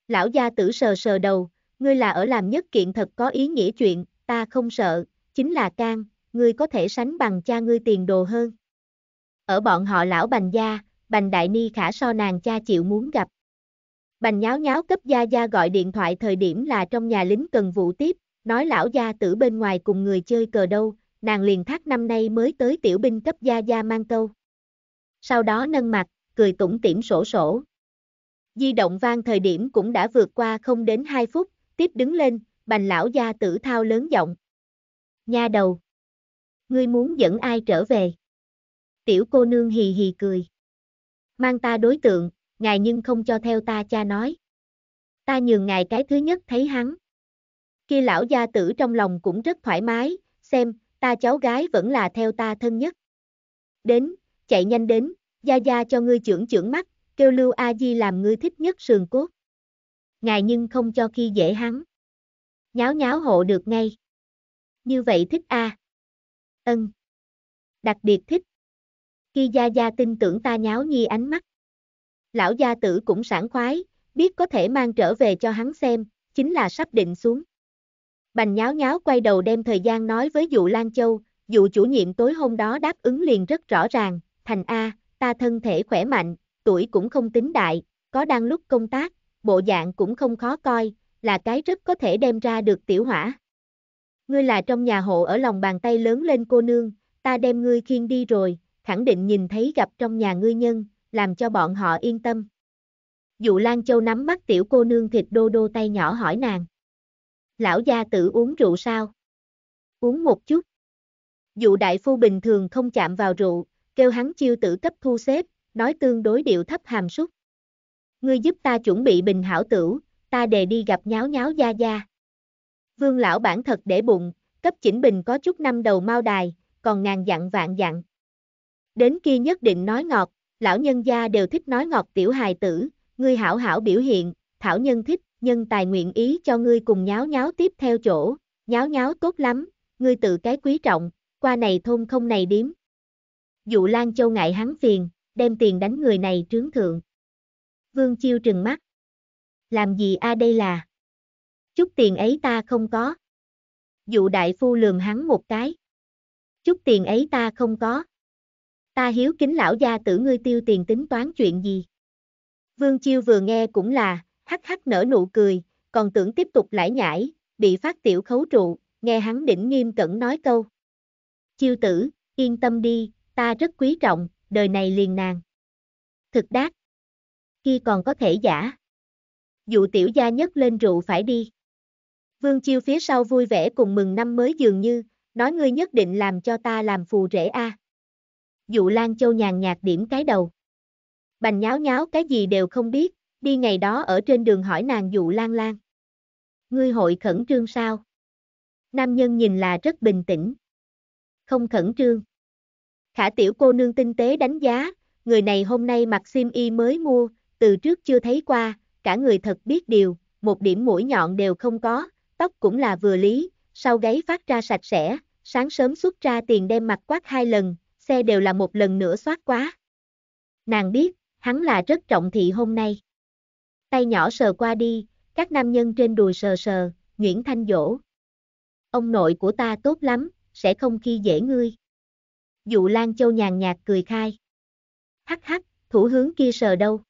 S1: Lão gia tử sờ sờ đầu, ngươi là ở làm nhất kiện thật có ý nghĩa chuyện, ta không sợ, chính là can, ngươi có thể sánh bằng cha ngươi tiền đồ hơn. Ở bọn họ lão bành gia, bành đại ni khả so nàng cha chịu muốn gặp. Bành nháo nháo cấp Gia Gia gọi điện thoại thời điểm là trong nhà lính cần vụ tiếp, nói lão gia tử bên ngoài cùng người chơi cờ đâu, nàng liền thác năm nay mới tới tiểu binh cấp Gia Gia mang câu. Sau đó nâng mặt, cười tủm tỉm sổ sổ. Di động vang thời điểm cũng đã vượt qua không đến 2 phút, tiếp đứng lên, bành lão gia tử thao lớn giọng. Nha đầu! Ngươi muốn dẫn ai trở về? Tiểu cô nương hì hì cười. Mang ta đối tượng, ngài nhưng không cho theo ta cha nói. Ta nhường ngài cái thứ nhất thấy hắn. Kia lão gia tử trong lòng cũng rất thoải mái, xem, ta cháu gái vẫn là theo ta thân nhất. Đến, chạy nhanh đến, gia gia cho ngươi trưởng trưởng mắt, kêu lưu A-di làm ngươi thích nhất sườn cốt. Ngài nhưng không cho khi dễ hắn. Nháo nháo hộ được ngay. Như vậy thích a Ân. Đặc biệt thích. Khi Gia Gia tin tưởng ta nháo nhi ánh mắt. Lão gia tử cũng sảng khoái, biết có thể mang trở về cho hắn xem, chính là sắp định xuống. Bành nháo nháo quay đầu đem thời gian nói với dụ Lan Châu, dụ chủ nhiệm tối hôm đó đáp ứng liền rất rõ ràng, thành A, ta thân thể khỏe mạnh, tuổi cũng không tính đại, có đang lúc công tác, bộ dạng cũng không khó coi, là cái rất có thể đem ra được tiểu hỏa. Ngươi là trong nhà hộ ở lòng bàn tay lớn lên cô nương, ta đem ngươi khiên đi rồi, khẳng định nhìn thấy gặp trong nhà ngươi nhân, làm cho bọn họ yên tâm. Dụ Lan Châu nắm mắt tiểu cô nương thịt đô đô tay nhỏ hỏi nàng. Lão gia tử uống rượu sao? Uống một chút. Dụ đại phu bình thường không chạm vào rượu, kêu hắn chiêu tử cấp thu xếp, nói tương đối điệu thấp hàm súc. Ngươi giúp ta chuẩn bị bình hảo tử, ta đề đi gặp nháo nháo gia gia. Vương lão bản thật để bụng, cấp chỉnh bình có chút năm đầu mau đài, còn ngàn dặn vạn dặn. Đến kia nhất định nói ngọt, lão nhân gia đều thích nói ngọt tiểu hài tử, ngươi hảo hảo biểu hiện, thảo nhân thích, nhân tài nguyện ý cho ngươi cùng nháo nháo tiếp theo chỗ, nháo nháo tốt lắm, ngươi tự cái quý trọng, qua này thôn không này điếm. Dụ Lan Châu ngại hắn phiền, đem tiền đánh người này trướng thượng. Vương Chiêu trừng mắt. Làm gì a đây là? Chút tiền ấy ta không có. Dụ đại phu lường hắn một cái. Chút tiền ấy ta không có ta hiếu kính lão gia tử ngươi tiêu tiền tính toán chuyện gì. Vương Chiêu vừa nghe cũng là, hắc hắc nở nụ cười, còn tưởng tiếp tục lải nhải, bị phát tiểu khấu trụ, nghe hắn đỉnh nghiêm cẩn nói câu. Chiêu tử, yên tâm đi, ta rất quý trọng, đời này liền nàng. Thực đát. Khi còn có thể giả. Dụ tiểu gia nhất lên rượu phải đi. Vương Chiêu phía sau vui vẻ cùng mừng năm mới dường như, nói ngươi nhất định làm cho ta làm phù rễ a. À dụ Lan Châu nhàn nhạt điểm cái đầu. Bành nháo nháo cái gì đều không biết, đi ngày đó ở trên đường hỏi nàng dụ Lan Lan. Ngươi hội khẩn trương sao? Nam nhân nhìn là rất bình tĩnh. Không khẩn trương. Khả tiểu cô nương tinh tế đánh giá, người này hôm nay mặc sim y mới mua, từ trước chưa thấy qua, cả người thật biết điều, một điểm mũi nhọn đều không có, tóc cũng là vừa lý, sau gáy phát ra sạch sẽ, sáng sớm xuất ra tiền đem mặt quát hai lần, xe đều là một lần nữa soát quá. Nàng biết, hắn là rất trọng thị hôm nay. Tay nhỏ sờ qua đi, các nam nhân trên đùi sờ sờ, Nguyễn Thanh Dỗ. Ông nội của ta tốt lắm, sẽ không khi dễ ngươi. Dụ Lan Châu nhàn nhạt cười khai. Hắc hắc, thủ hướng kia sờ đâu.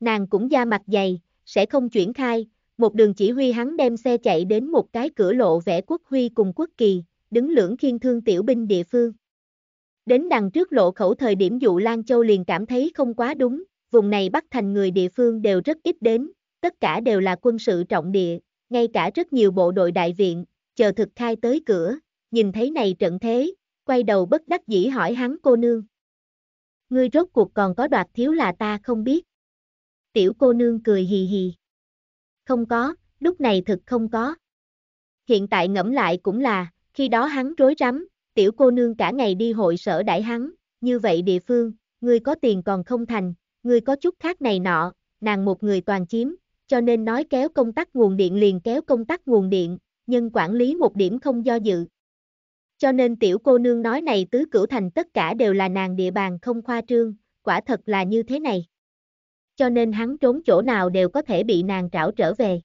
S1: Nàng cũng da mặt dày, sẽ không chuyển khai, một đường chỉ huy hắn đem xe chạy đến một cái cửa lộ vẽ quốc huy cùng quốc kỳ, đứng lưỡng khiên thương tiểu binh địa phương. Đến đằng trước lộ khẩu thời điểm dụ Lan Châu liền cảm thấy không quá đúng, vùng này Bắc Thành người địa phương đều rất ít đến, tất cả đều là quân sự trọng địa, ngay cả rất nhiều bộ đội đại viện, chờ thực khai tới cửa, nhìn thấy này trận thế, quay đầu bất đắc dĩ hỏi hắn cô nương. Ngươi rốt cuộc còn có đoạt thiếu là ta không biết. Tiểu cô nương cười hì hì. Không có, lúc này thực không có. Hiện tại ngẫm lại cũng là, khi đó hắn rối rắm, tiểu cô nương cả ngày đi hội sở đại hắn, như vậy địa phương, ngươi có tiền còn không thành, ngươi có chút khác này nọ, nàng một người toàn chiếm, cho nên nói kéo công tắc nguồn điện liền kéo công tắc nguồn điện, nhân quản lý một điểm không do dự. Cho nên tiểu cô nương nói này tứ cửu thành tất cả đều là nàng địa bàn không khoa trương, quả thật là như thế này. Cho nên hắn trốn chỗ nào đều có thể bị nàng trảo trở về.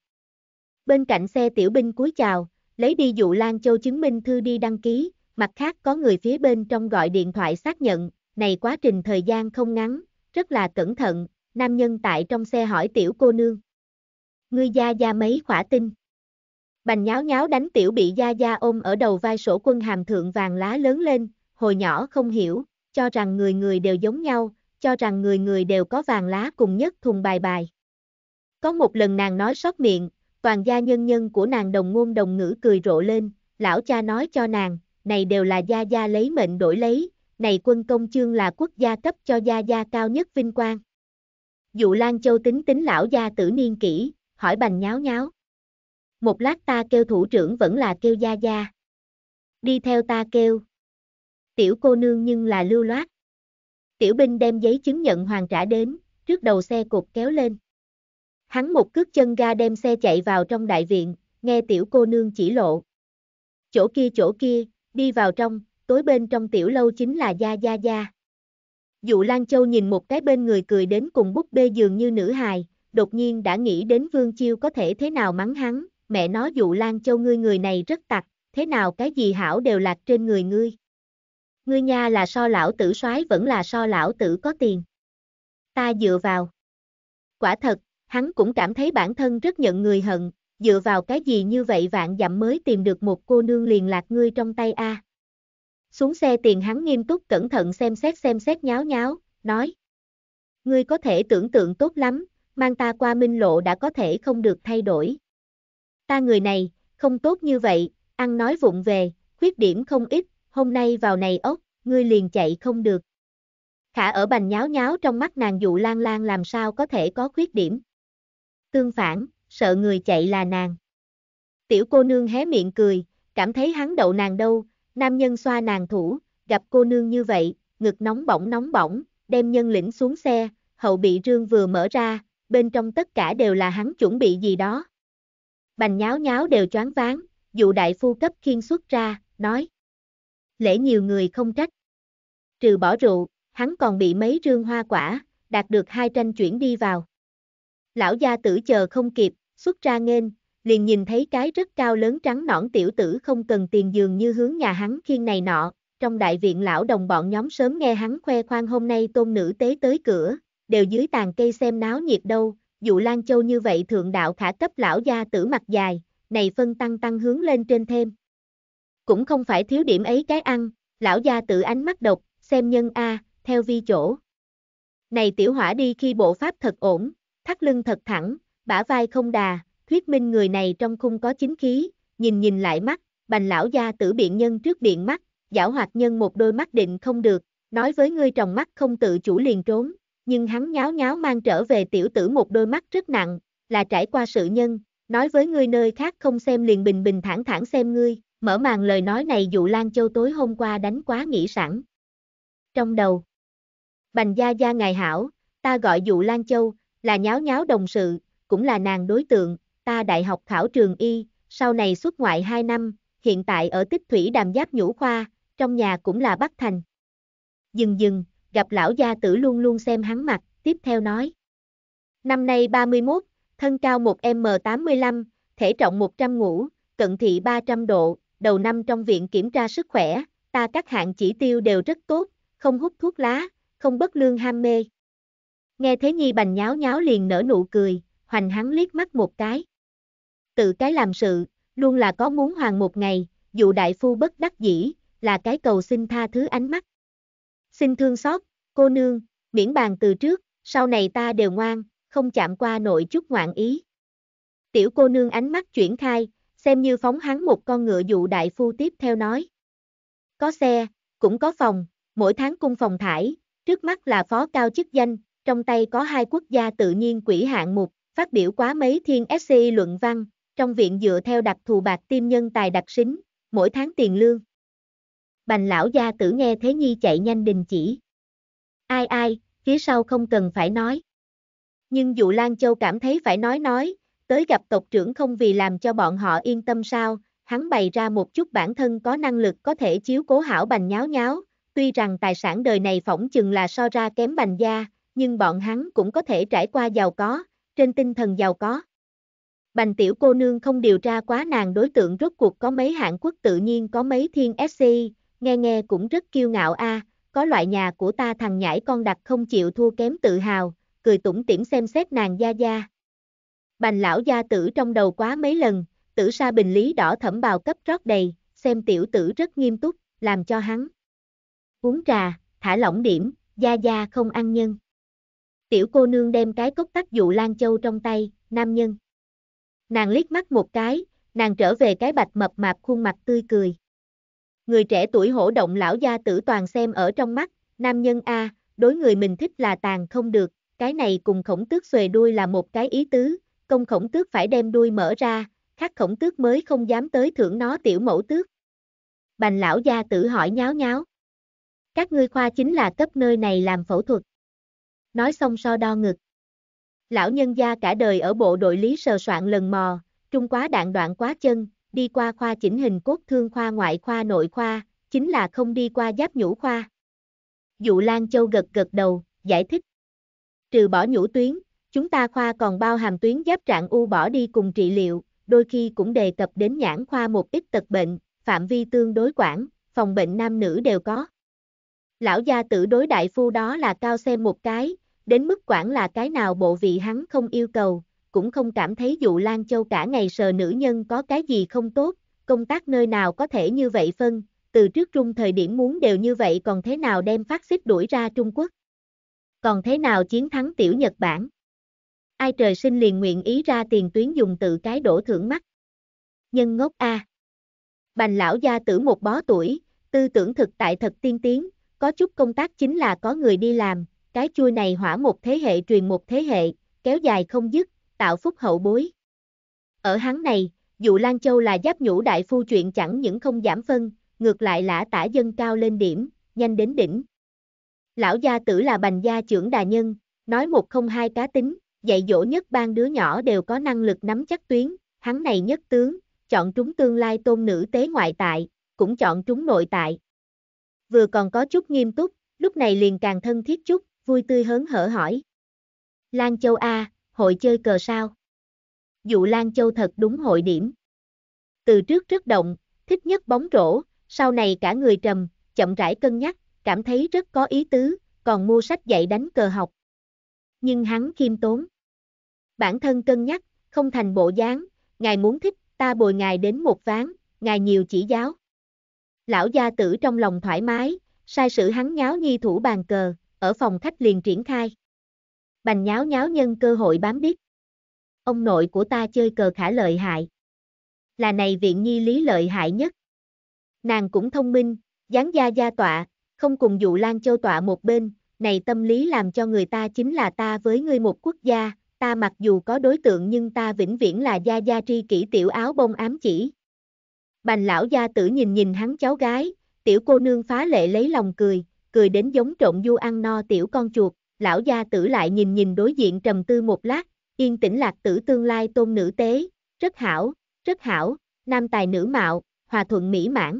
S1: Bên cạnh xe tiểu binh cúi chào, lấy đi dụ Lan Châu chứng minh thư đi đăng ký, mặt khác có người phía bên trong gọi điện thoại xác nhận, này quá trình thời gian không ngắn, rất là cẩn thận, nam nhân tại trong xe hỏi tiểu cô nương. Ngươi gia gia mấy khỏa tinh. Bành nháo nháo đánh tiểu bị gia gia ôm ở đầu vai sổ quân hàm thượng vàng lá lớn lên, hồi nhỏ không hiểu, cho rằng người người đều giống nhau, cho rằng người người đều có vàng lá cùng nhất thùng bài bài. Có một lần nàng nói sót miệng, toàn gia nhân nhân của nàng đồng ngôn đồng ngữ cười rộ lên, lão cha nói cho nàng, này đều là Gia Gia lấy mệnh đổi lấy, này quân công chương là quốc gia cấp cho Gia Gia cao nhất vinh quang. Dụ Lan Châu tính tính lão gia tử niên kỹ, hỏi bành nháo nháo. Một lát ta kêu thủ trưởng vẫn là kêu Gia Gia. Đi theo ta kêu. Tiểu cô nương nhưng là lưu loát. Tiểu binh đem giấy chứng nhận hoàn trả đến, trước đầu xe cột kéo lên. Hắn một cước chân ga đem xe chạy vào trong đại viện, nghe tiểu cô nương chỉ lộ. Chỗ kia chỗ kia, đi vào trong, tối bên trong tiểu lâu chính là Gia Gia Gia. Dụ Lan Châu nhìn một cái bên người cười đến cùng búp bê dường như nữ hài, đột nhiên đã nghĩ đến Vương Chiêu có thể thế nào mắng hắn, mẹ nó Dụ Lan Châu ngươi người này rất tặc, thế nào cái gì hảo đều lạc trên người ngươi. Ngươi nha là so lão tử soái vẫn là so lão tử có tiền. Ta dựa vào. Quả thật, hắn cũng cảm thấy bản thân rất nhận người hận, dựa vào cái gì như vậy vạn dặm mới tìm được một cô nương liền lạc ngươi trong tay a. Xuống xe tiền hắn nghiêm túc cẩn thận xem xét xem xét nháo nháo, nói. Ngươi có thể tưởng tượng tốt lắm, mang ta qua minh lộ đã có thể không được thay đổi. Ta người này, không tốt như vậy, ăn nói vụng về, khuyết điểm không ít, hôm nay vào này ốc, ngươi liền chạy không được. Khả ở bành nháo nháo trong mắt nàng dụ lan lan làm sao có thể có khuyết điểm. Tương phản, sợ người chạy là nàng. Tiểu cô nương hé miệng cười, cảm thấy hắn đậu nàng đâu, nam nhân xoa nàng thủ, gặp cô nương như vậy, ngực nóng bỏng nóng bỏng, đem nhân lĩnh xuống xe, hậu bị rương vừa mở ra, bên trong tất cả đều là hắn chuẩn bị gì đó. Bành nháo nháo đều choáng váng, dụ đại phu cấp khiên xuất ra, nói. Lễ nhiều người không trách. Trừ bỏ rượu, hắn còn bị mấy rương hoa quả, đạt được hai tranh chuyển đi vào. Lão gia tử chờ không kịp, xuất ra nghênh, liền nhìn thấy cái rất cao lớn trắng nõn tiểu tử không cần tiền giường như hướng nhà hắn khiên này nọ, trong đại viện lão đồng bọn nhóm sớm nghe hắn khoe khoang hôm nay tôn nữ tế tới cửa, đều dưới tàn cây xem náo nhiệt đâu, dụ Lan Châu như vậy thượng đạo khả cấp lão gia tử mặt dài, này phân tăng tăng hướng lên trên thêm. Cũng không phải thiếu điểm ấy cái ăn, lão gia tử ánh mắt độc, xem nhân A, theo vi chỗ. Này tiểu hỏa đi khi bộ pháp thật ổn, thắt lưng thật thẳng, bả vai không đà, thuyết minh người này trong khung có chính khí, nhìn nhìn lại mắt, bành lão gia tử biện nhân trước biện mắt, giảo hoạt nhân một đôi mắt định không được, nói với ngươi tròng mắt không tự chủ liền trốn, nhưng hắn nháo nháo mang trở về tiểu tử một đôi mắt rất nặng, là trải qua sự nhân, nói với ngươi nơi khác không xem liền bình bình thản thản xem ngươi, mở màn lời nói này dụ Lan Châu tối hôm qua đánh quá nghĩ sẵn. Trong đầu, bành gia gia ngài hảo, ta gọi dụ Lan Châu, là nháo nháo đồng sự, cũng là nàng đối tượng, ta đại học khảo trường y, sau này xuất ngoại 2 năm, hiện tại ở tích thủy đàm giáp nhũ khoa, trong nhà cũng là Bắc Thành. Dừng dừng, gặp lão gia tử luôn luôn xem hắn mặt, tiếp theo nói. Năm nay 31, thân cao 1m85, thể trọng 100 ngũ, cận thị 300 độ, đầu năm trong viện kiểm tra sức khỏe, ta các hạng chỉ tiêu đều rất tốt, không hút thuốc lá, không bất lương ham mê. Nghe thế Nhi Bành nháo nháo liền nở nụ cười, hoành hắn liếc mắt một cái. Tự cái làm sự, luôn là có muốn hoàng một ngày, dù đại phu bất đắc dĩ, là cái cầu xin tha thứ ánh mắt. Xin thương xót, cô nương, miễn bàn từ trước, sau này ta đều ngoan, không chạm qua nội chút ngoạn ý. Tiểu cô nương ánh mắt chuyển khai, xem như phóng hắn một con ngựa dụ đại phu tiếp theo nói. Có xe, cũng có phòng, mỗi tháng cung phòng thải, trước mắt là phó cao chức danh, trong tay có hai quốc gia tự nhiên quỷ hạng mục, phát biểu quá mấy thiên SCI luận văn, trong viện dựa theo đặc thù bạc tiêm nhân tài đặc xính mỗi tháng tiền lương. Bành lão gia tử nghe Thế Nhi chạy nhanh đình chỉ. Ai ai, phía sau không cần phải nói. Nhưng dụ Lan Châu cảm thấy phải nói nói, tới gặp tộc trưởng không vì làm cho bọn họ yên tâm sao, hắn bày ra một chút bản thân có năng lực có thể chiếu cố hảo bành nháo nháo, tuy rằng tài sản đời này phỏng chừng là so ra kém bành gia, nhưng bọn hắn cũng có thể trải qua giàu có, trên tinh thần giàu có. Bành tiểu cô nương không điều tra quá nàng đối tượng rốt cuộc có mấy hạng quốc tự nhiên có mấy thiên SCI, nghe nghe cũng rất kiêu ngạo a có loại nhà của ta thằng nhãi con đặt không chịu thua kém tự hào, cười tủm tỉm xem xét nàng gia gia. Bành lão gia tử trong đầu quá mấy lần, tử sa bình lý đỏ thẩm bào cấp rót đầy, xem tiểu tử rất nghiêm túc, làm cho hắn. Uống trà, thả lỏng điểm, gia gia không ăn nhân tiểu cô nương đem cái cốc tắc dụ Lan Châu trong tay, nam nhân. Nàng liếc mắt một cái, nàng trở về cái bạch mập mạp khuôn mặt tươi cười. Người trẻ tuổi hổ động lão gia tử toàn xem ở trong mắt, nam nhân A, đối người mình thích là tàn không được, cái này cùng khổng tước xuề đuôi là một cái ý tứ, công khổng tước phải đem đuôi mở ra, khác khổng tước mới không dám tới thưởng nó tiểu mẫu tước. Bành lão gia tử hỏi nháo nháo. Các ngươi khoa chính là cấp nơi này làm phẫu thuật nói xong so đo ngực. Lão nhân gia cả đời ở bộ đội lý sờ soạn lần mò, trung quá đạn đoạn quá chân, đi qua khoa chỉnh hình cốt thương khoa ngoại khoa nội khoa, chính là không đi qua giáp nhũ khoa. Dụ Lan Châu gật gật đầu, giải thích. Trừ bỏ nhũ tuyến, chúng ta khoa còn bao hàm tuyến giáp trạng u bỏ đi cùng trị liệu, đôi khi cũng đề cập đến nhãn khoa một ít tật bệnh, phạm vi tương đối quản, phòng bệnh nam nữ đều có. Lão gia tử đối đại phu đó là cao xem một cái, đến mức quản là cái nào bộ vị hắn không yêu cầu, cũng không cảm thấy dụ Lan Châu cả ngày sờ nữ nhân có cái gì không tốt, công tác nơi nào có thể như vậy phân, từ trước trung thời điểm muốn đều như vậy còn thế nào đem phát xích đuổi ra Trung Quốc. Còn thế nào chiến thắng tiểu Nhật Bản? Ai trời sinh liền nguyện ý ra tiền tuyến dùng tự cái đổ thưởng mắt. Nhân ngốc A. Bành lão gia tử một bó tuổi, tư tưởng thực tại thật tiên tiến, có chút công tác chính là có người đi làm, cái chui này hỏa một thế hệ truyền một thế hệ, kéo dài không dứt, tạo phúc hậu bối. Ở hắn này, dụ Lan Châu là giáp nhũ đại phu chuyện chẳng những không giảm phân, ngược lại lã tả dân cao lên điểm, nhanh đến đỉnh. Lão gia tử là bành gia trưởng đà nhân, nói một không hai cá tính, dạy dỗ nhất ban đứa nhỏ đều có năng lực nắm chắc tuyến, hắn này nhất tướng, chọn trúng tương lai tôn nữ tế ngoại tại, cũng chọn trúng nội tại. Vừa còn có chút nghiêm túc, lúc này liền càng thân thiết chút, vui tươi hớn hở hỏi. Lan Châu A, hội chơi cờ sao? Dụ Lan Châu thật đúng hội điểm. Từ trước rất động, thích nhất bóng rổ, sau này cả người trầm, chậm rãi cân nhắc, cảm thấy rất có ý tứ, còn mua sách dạy đánh cờ học. Nhưng hắn khiêm tốn. Bản thân cân nhắc, không thành bộ dáng, ngài muốn thích, ta bồi ngài đến một ván, ngài nhiều chỉ giáo. Lão gia tử trong lòng thoải mái, sai sự hắn nháo nhi thủ bàn cờ ở phòng khách liền triển khai. Bành nháo nháo nhân cơ hội bám biết. Ông nội của ta chơi cờ khả lợi hại. Là này viện nhi lý lợi hại nhất. Nàng cũng thông minh, dáng gia gia tọa, không cùng dụ Lan Châu tọa một bên, này tâm lý làm cho người ta chính là ta với ngươi một quốc gia, ta mặc dù có đối tượng nhưng ta vĩnh viễn là gia gia tri kỷ tiểu áo bông ám chỉ. Bành lão gia tử nhìn nhìn hắn cháu gái, tiểu cô nương phá lệ lấy lòng cười, cười đến giống trộn du ăn no tiểu con chuột, lão gia tử lại nhìn nhìn đối diện trầm tư một lát, yên tĩnh lạc tử tương lai tôn nữ tế, rất hảo, rất hảo, nam tài nữ mạo, hòa thuận mỹ mãn.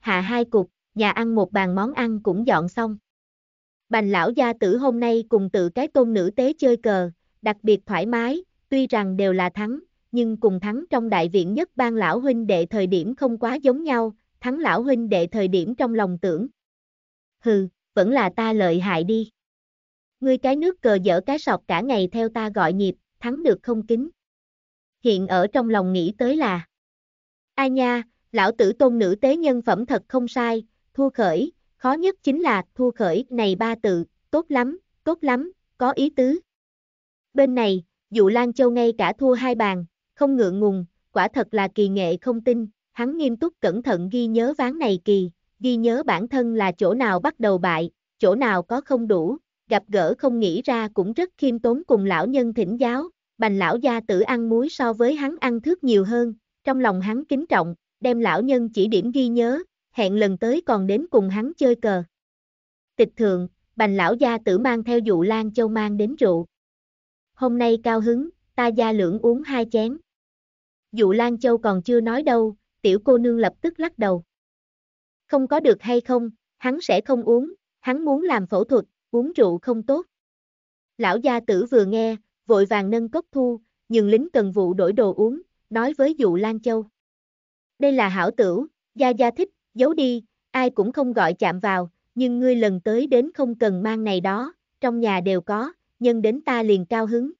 S1: Hạ hai cục, nhà ăn một bàn món ăn cũng dọn xong. Bành lão gia tử hôm nay cùng tự cái tôn nữ tế chơi cờ, đặc biệt thoải mái, tuy rằng đều là thắng, nhưng cùng thắng trong đại viện nhất ban lão huynh đệ thời điểm không quá giống nhau, thắng lão huynh đệ thời điểm trong lòng tưởng, hừ, vẫn là ta lợi hại đi. Ngươi cái nước cờ dở cái sọc cả ngày theo ta gọi nhịp, thắng được không kính. Hiện ở trong lòng nghĩ tới là A nha, lão tử tôn nữ tế nhân phẩm thật không sai, thua khởi, khó nhất chính là thua khởi này ba tự tốt lắm, tốt lắm, có ý tứ. Bên này, dụ Lan Châu ngay cả thua hai bàn, không ngượng ngùng, quả thật là kỳ nghệ không tin, hắn nghiêm túc cẩn thận ghi nhớ ván này kỳ, ghi nhớ bản thân là chỗ nào bắt đầu bại, chỗ nào có không đủ, gặp gỡ không nghĩ ra cũng rất khiêm tốn cùng lão nhân thỉnh giáo, bành lão gia tử ăn muối so với hắn ăn thước nhiều hơn, trong lòng hắn kính trọng, đem lão nhân chỉ điểm ghi nhớ, hẹn lần tới còn đến cùng hắn chơi cờ. Tịch thượng, bành lão gia tử mang theo dụ Lan Châu mang đến rượu. Hôm nay cao hứng, ta gia lưỡng uống hai chén. Dụ Lan Châu còn chưa nói đâu, tiểu cô nương lập tức lắc đầu không có được hay không, hắn sẽ không uống, hắn muốn làm phẫu thuật, uống rượu không tốt. Lão gia tử vừa nghe, vội vàng nâng cốc thu, nhưng lính cần vụ đổi đồ uống, nói với dụ Lan Châu. Đây là hảo tử, gia gia thích, giấu đi, ai cũng không gọi chạm vào, nhưng ngươi lần tới đến không cần mang này đó, trong nhà đều có, nhân đến ta liền cao hứng.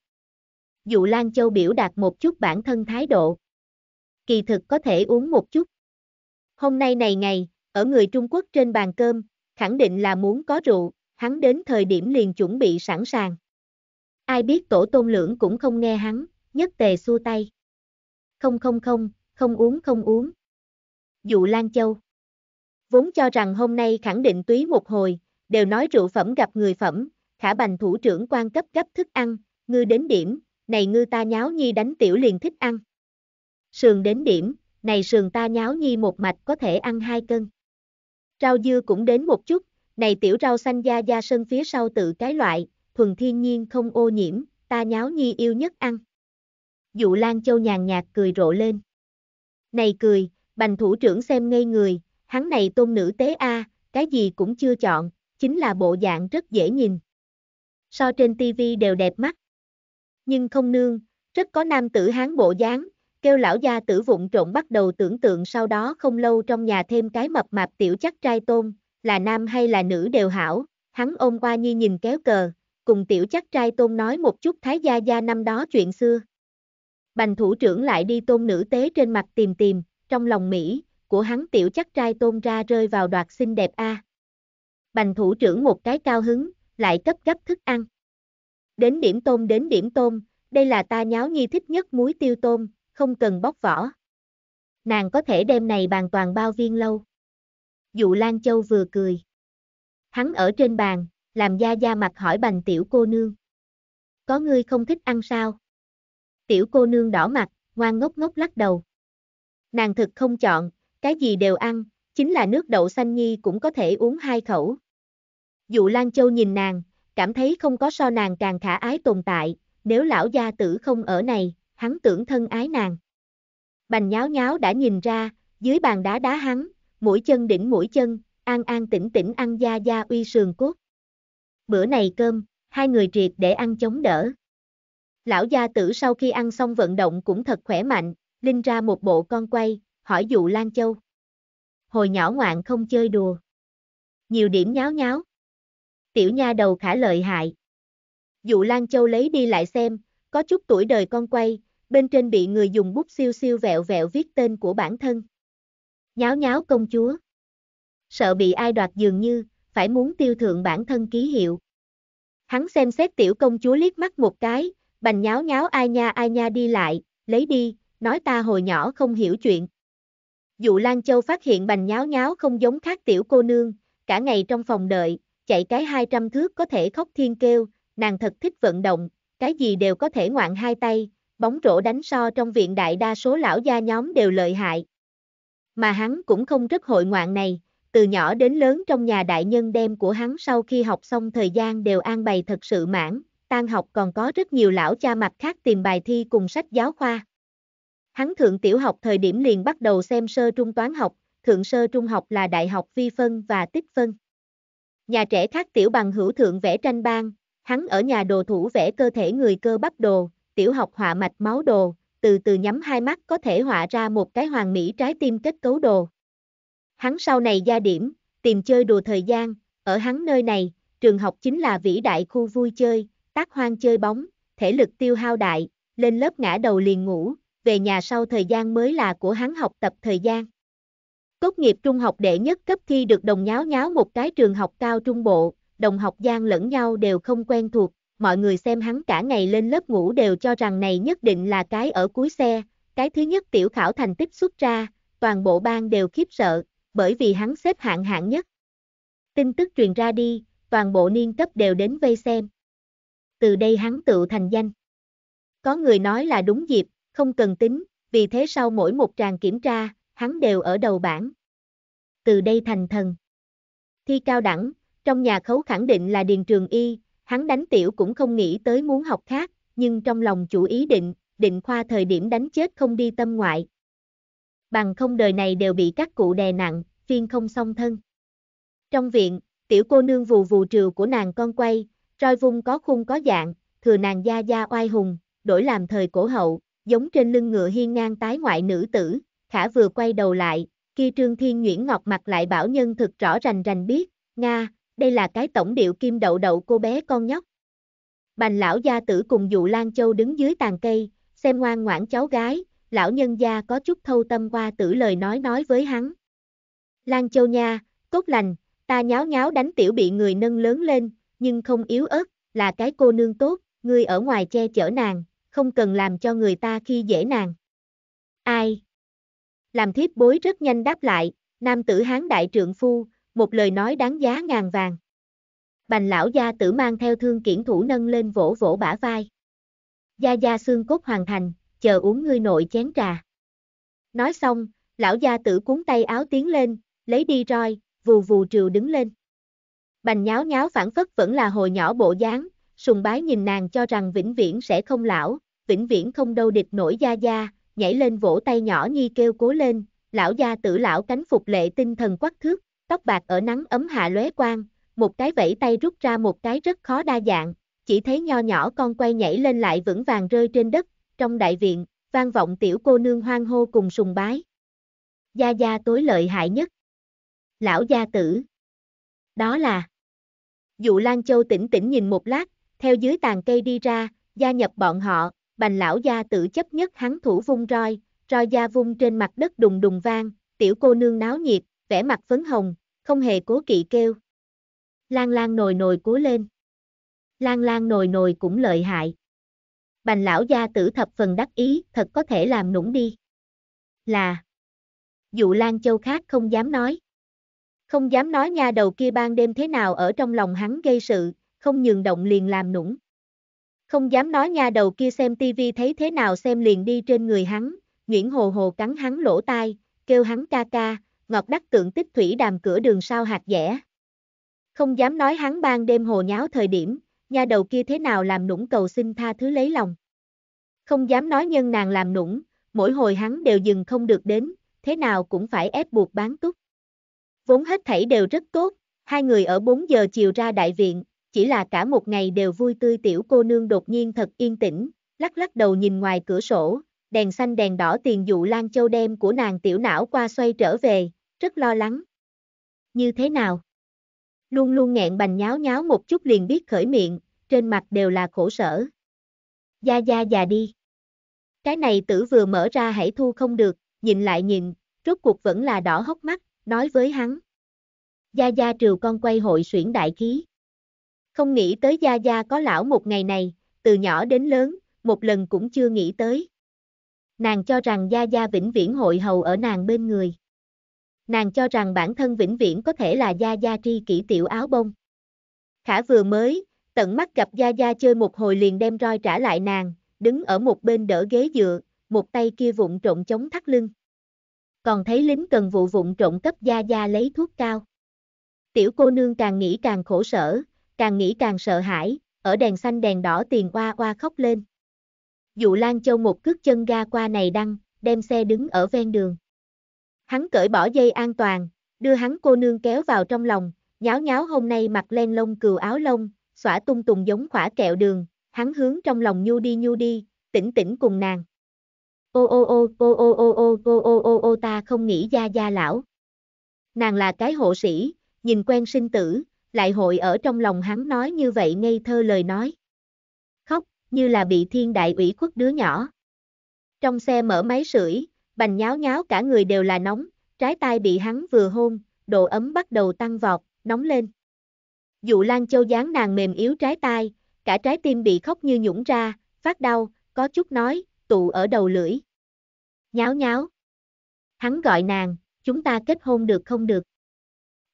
S1: Dụ Lan Châu biểu đạt một chút bản thân thái độ. Kỳ thực có thể uống một chút. Hôm nay này ngày, ở người Trung Quốc trên bàn cơm, khẳng định là muốn có rượu, hắn đến thời điểm liền chuẩn bị sẵn sàng. Ai biết tổ tôn lưỡng cũng không nghe hắn, nhất tề xua tay. Không không không, không uống không uống. Dụ Lan Châu Vốn cho rằng hôm nay khẳng định túy một hồi, đều nói rượu phẩm gặp người phẩm, khả bành thủ trưởng quan cấp gấp thức ăn, ngư đến điểm, này ngư ta nháo nhi đánh tiểu liền thích ăn. Sườn đến điểm, này sườn ta nháo nhi một mạch có thể ăn hai cân. Rau dưa cũng đến một chút, này tiểu rau xanh da da sân phía sau tự cái loại, thuần thiên nhiên không ô nhiễm, ta nháo nhi yêu nhất ăn. Dụ Lan Châu nhàn nhạt cười rộ lên. Này cười, bành thủ trưởng xem ngây người, hắn này tôn nữ tế A, cái gì cũng chưa chọn, chính là bộ dạng rất dễ nhìn. So trên tivi đều đẹp mắt. Nhưng không nương, rất có nam tử hán bộ dáng, kêu lão gia tử vụng trộn bắt đầu tưởng tượng sau đó không lâu trong nhà thêm cái mập mạp tiểu chắc trai tôn là nam hay là nữ đều hảo, hắn ôm qua nhi nhìn kéo cờ, cùng tiểu chắc trai tôn nói một chút thái gia gia năm đó chuyện xưa. Bành thủ trưởng lại đi tôn nữ tế trên mặt tìm tìm, trong lòng Mỹ, của hắn tiểu chắc trai tôn ra rơi vào đoạt xinh đẹp A. Bành thủ trưởng một cái cao hứng, lại cấp gấp thức ăn. Đến điểm tôm đến điểm tôm, đây là ta nháo nhi thích nhất muối tiêu tôm, không cần bóc vỏ. Nàng có thể đem này bàn toàn bao viên lâu. Dụ Lan Châu vừa cười. Hắn ở trên bàn, làm da da mặt hỏi bành tiểu cô nương. Có ngươi không thích ăn sao? Tiểu cô nương đỏ mặt, ngoan ngốc ngốc lắc đầu. Nàng thực không chọn, cái gì đều ăn, chính là nước đậu xanh nhi cũng có thể uống hai khẩu. Dụ Lan Châu nhìn nàng, cảm thấy không có so nàng càng khả ái tồn tại, nếu lão gia tử không ở này, hắn tưởng thân ái nàng. Bành nháo nháo đã nhìn ra, dưới bàn đá đá hắn, mũi chân đỉnh mũi chân, an an tỉnh tỉnh ăn da da uy sườn cốt. Bữa này cơm, hai người triệt để ăn chống đỡ. Lão gia tử sau khi ăn xong vận động cũng thật khỏe mạnh, linh ra một bộ con quay, hỏi dụ Lan Châu. Hồi nhỏ ngoạn không chơi đùa. Nhiều điểm nháo nháo. Tiểu nha đầu khả lợi hại. Dụ Lan Châu lấy đi lại xem, có chút tuổi đời con quay, bên trên bị người dùng bút siêu siêu vẹo vẹo viết tên của bản thân. Nháo nháo công chúa. Sợ bị ai đoạt dường như, phải muốn tiêu thượng bản thân ký hiệu. Hắn xem xét tiểu công chúa liếc mắt một cái, bành nháo nháo ai nha ai nha đi lại, lấy đi, nói ta hồi nhỏ không hiểu chuyện. Dụ Lan Châu phát hiện bành nháo nháo không giống khác tiểu cô nương, cả ngày trong phòng đợi, chạy cái 200 thước có thể khóc thiên kêu, nàng thật thích vận động, cái gì đều có thể ngoạn hai tay, bóng rổ đánh so trong viện đại đa số lão gia nhóm đều lợi hại. Mà hắn cũng không rất hội ngoạn này, từ nhỏ đến lớn trong nhà đại nhân đem của hắn sau khi học xong thời gian đều an bày thật sự mãn, tan học còn có rất nhiều lão cha mặt khác tìm bài thi cùng sách giáo khoa. Hắn thượng tiểu học thời điểm liền bắt đầu xem sơ trung toán học, thượng sơ trung học là đại học vi phân và tích phân. Nhà trẻ khác tiểu bằng hữu thượng vẽ tranh bang, hắn ở nhà đồ thủ vẽ cơ thể người cơ bắp đồ, tiểu học họa mạch máu đồ, từ từ nhắm hai mắt có thể họa ra một cái hoàn mỹ trái tim kết cấu đồ. Hắn sau này gia điểm, tìm chơi đùa thời gian, ở hắn nơi này, trường học chính là vĩ đại khu vui chơi, tác hoang chơi bóng, thể lực tiêu hao đại, lên lớp ngã đầu liền ngủ, về nhà sau thời gian mới là của hắn học tập thời gian. Tốt nghiệp trung học đệ nhất cấp thi được đồng nháo nháo một cái trường học cao trung bộ, đồng học gian lẫn nhau đều không quen thuộc, mọi người xem hắn cả ngày lên lớp ngủ đều cho rằng này nhất định là cái ở cuối xe, cái thứ nhất tiểu khảo thành tích xuất ra, toàn bộ bang đều khiếp sợ, bởi vì hắn xếp hạng hạng nhất. Tin tức truyền ra đi, toàn bộ niên cấp đều đến vây xem. Từ đây hắn tự thành danh. Có người nói là đúng dịp, không cần tính, vì thế sau mỗi một tràng kiểm tra, hắn đều ở đầu bảng. Từ đây thành thần. Thi cao đẳng, trong nhà khấu khẳng định là Điền Trường Y, Hắn đánh tiểu cũng không nghĩ tới muốn học khác, nhưng trong lòng chủ ý định, định khoa thời điểm đánh chết không đi tâm ngoại. Bằng không đời này đều bị các cụ đè nặng, phiên không song thân. Trong viện, tiểu cô nương vù vù trừ của nàng con quay, roi vung có khung có dạng, thừa nàng da da oai hùng, đổi làm thời cổ hậu, giống trên lưng ngựa hiên ngang tái ngoại nữ tử, khả vừa quay đầu lại, kia trương thiên nhuyễn ngọc mặt lại bảo nhân thực rõ rành rành biết, Nga, đây là cái tổng điệu kim đậu đậu cô bé con nhóc. Bành lão gia tử cùng dụ Lan Châu đứng dưới tàn cây, xem ngoan ngoãn cháu gái, lão nhân gia có chút thâu tâm qua tử lời nói nói với hắn. Lan Châu nha, cốt lành, ta nháo nháo đánh tiểu bị người nâng lớn lên, nhưng không yếu ớt, là cái cô nương tốt, ngươi ở ngoài che chở nàng, không cần làm cho người ta khi dễ nàng. Ai? Làm thiếp bối rất nhanh đáp lại, nam tử hán đại trượng phu, một lời nói đáng giá ngàn vàng. Bành lão gia tử mang theo thương kiển thủ nâng lên vỗ vỗ bả vai. Gia gia xương cốt hoàn thành, chờ uống ngươi nội chén trà. Nói xong, lão gia tử cuốn tay áo tiến lên, lấy đi roi, vù vù triều đứng lên. Bành nháo nháo phản phất vẫn là hồi nhỏ bộ dáng, sùng bái nhìn nàng cho rằng vĩnh viễn sẽ không lão, vĩnh viễn không đâu địch nổi gia gia, nhảy lên vỗ tay nhỏ nhi kêu cố lên, lão gia tử lão cánh phục lệ tinh thần quắc thước, tóc bạc ở nắng ấm hạ lóe quang, một cái vẫy tay rút ra một cái rất khó đa dạng, chỉ thấy nho nhỏ con quay nhảy lên lại vững vàng rơi trên đất, trong đại viện, vang vọng tiểu cô nương hoang hô cùng sùng bái. Gia gia tối lợi hại nhất. Lão gia tử. Đó là. Dụ Lan Châu tỉnh tỉnh nhìn một lát, theo dưới tàn cây đi ra, gia nhập bọn họ, bành lão gia tử chấp nhất hắn thủ vung roi, roi gia vung trên mặt đất đùng đùng vang, tiểu cô nương náo nhiệt, vẻ mặt phấn hồng, không hề cố kỵ kêu. Lan lan nồi nồi cúa lên. Lan lan nồi nồi cũng lợi hại. Bành lão gia tử thập phần đắc ý, thật có thể làm nũng đi. Là. Dụ Lan Châu khác không dám nói. Không dám nói nha đầu kia ban đêm thế nào ở trong lòng hắn gây sự, không nhường động liền làm nũng. Không dám nói nha đầu kia xem tivi thấy thế nào xem liền đi trên người hắn, Nguyễn Hồ Hồ cắn hắn lỗ tai, kêu hắn ca ca, ngọt đắc tượng tích thủy đàm cửa đường sao hạt dẻ. Không dám nói hắn ban đêm hồ nháo thời điểm, nha đầu kia thế nào làm nũng cầu xin tha thứ lấy lòng. Không dám nói nhân nàng làm nũng, mỗi hồi hắn đều dừng không được đến, thế nào cũng phải ép buộc bán túc. Vốn hết thảy đều rất tốt, hai người ở 4 giờ chiều ra đại viện, chỉ là cả một ngày đều vui tươi tiểu cô nương đột nhiên thật yên tĩnh, lắc lắc đầu nhìn ngoài cửa sổ, đèn xanh đèn đỏ tiền dụ Lan Châu đem của nàng tiểu não qua xoay trở về, rất lo lắng. Như thế nào? Luôn luôn nghẹn bành nháo nháo một chút liền biết khởi miệng, trên mặt đều là khổ sở. Gia gia già đi. Cái này tử vừa mở ra hãy thu không được, nhìn lại nhìn, rốt cuộc vẫn là đỏ hốc mắt, nói với hắn. Gia Gia triều con quay hội xuyển đại khí. Không nghĩ tới Gia Gia có lão một ngày này, từ nhỏ đến lớn, một lần cũng chưa nghĩ tới. Nàng cho rằng Gia Gia vĩnh viễn hội hầu ở nàng bên người nàng cho rằng bản thân vĩnh viễn có thể là Gia Gia tri kỷ tiểu áo bông. Khả vừa mới, tận mắt gặp Gia Gia chơi một hồi liền đem roi trả lại nàng, đứng ở một bên đỡ ghế dựa, một tay kia vụng trộn chống thắt lưng. Còn thấy lính cần vụ vụng trộn cấp Gia Gia lấy thuốc cao. Tiểu cô nương càng nghĩ càng khổ sở, càng nghĩ càng sợ hãi, ở đèn xanh đèn đỏ tiền qua qua khóc lên. Dụ Lan Châu một cước chân ga qua này đăng, đem xe đứng ở ven đường. Hắn cởi bỏ dây an toàn, đưa hắn cô nương kéo vào trong lòng, nháo nháo hôm nay mặc len lông cừu áo lông, xõa tung tùng giống khỏa kẹo đường, hắn hướng trong lòng nhu đi nhu đi, tỉnh tỉnh cùng nàng. Ô ô ô ô ô ô ô ô ô ô ô ta không nghĩ gia gia lão. Nàng là cái hộ sĩ, nhìn quen sinh tử, lại hội ở trong lòng hắn nói như vậy ngây thơ lời nói. Khóc, như là bị thiên đại ủy khuất đứa nhỏ. Trong xe mở máy sưởi, Bành nháo nháo cả người đều là nóng, trái tai bị hắn vừa hôn, độ ấm bắt đầu tăng vọt, nóng lên. Dụ Lan Châu dán nàng mềm yếu trái tai, cả trái tim bị khóc như nhũng ra, phát đau, có chút nói, tụ ở đầu lưỡi. Nháo nháo. Hắn gọi nàng, chúng ta kết hôn được không được?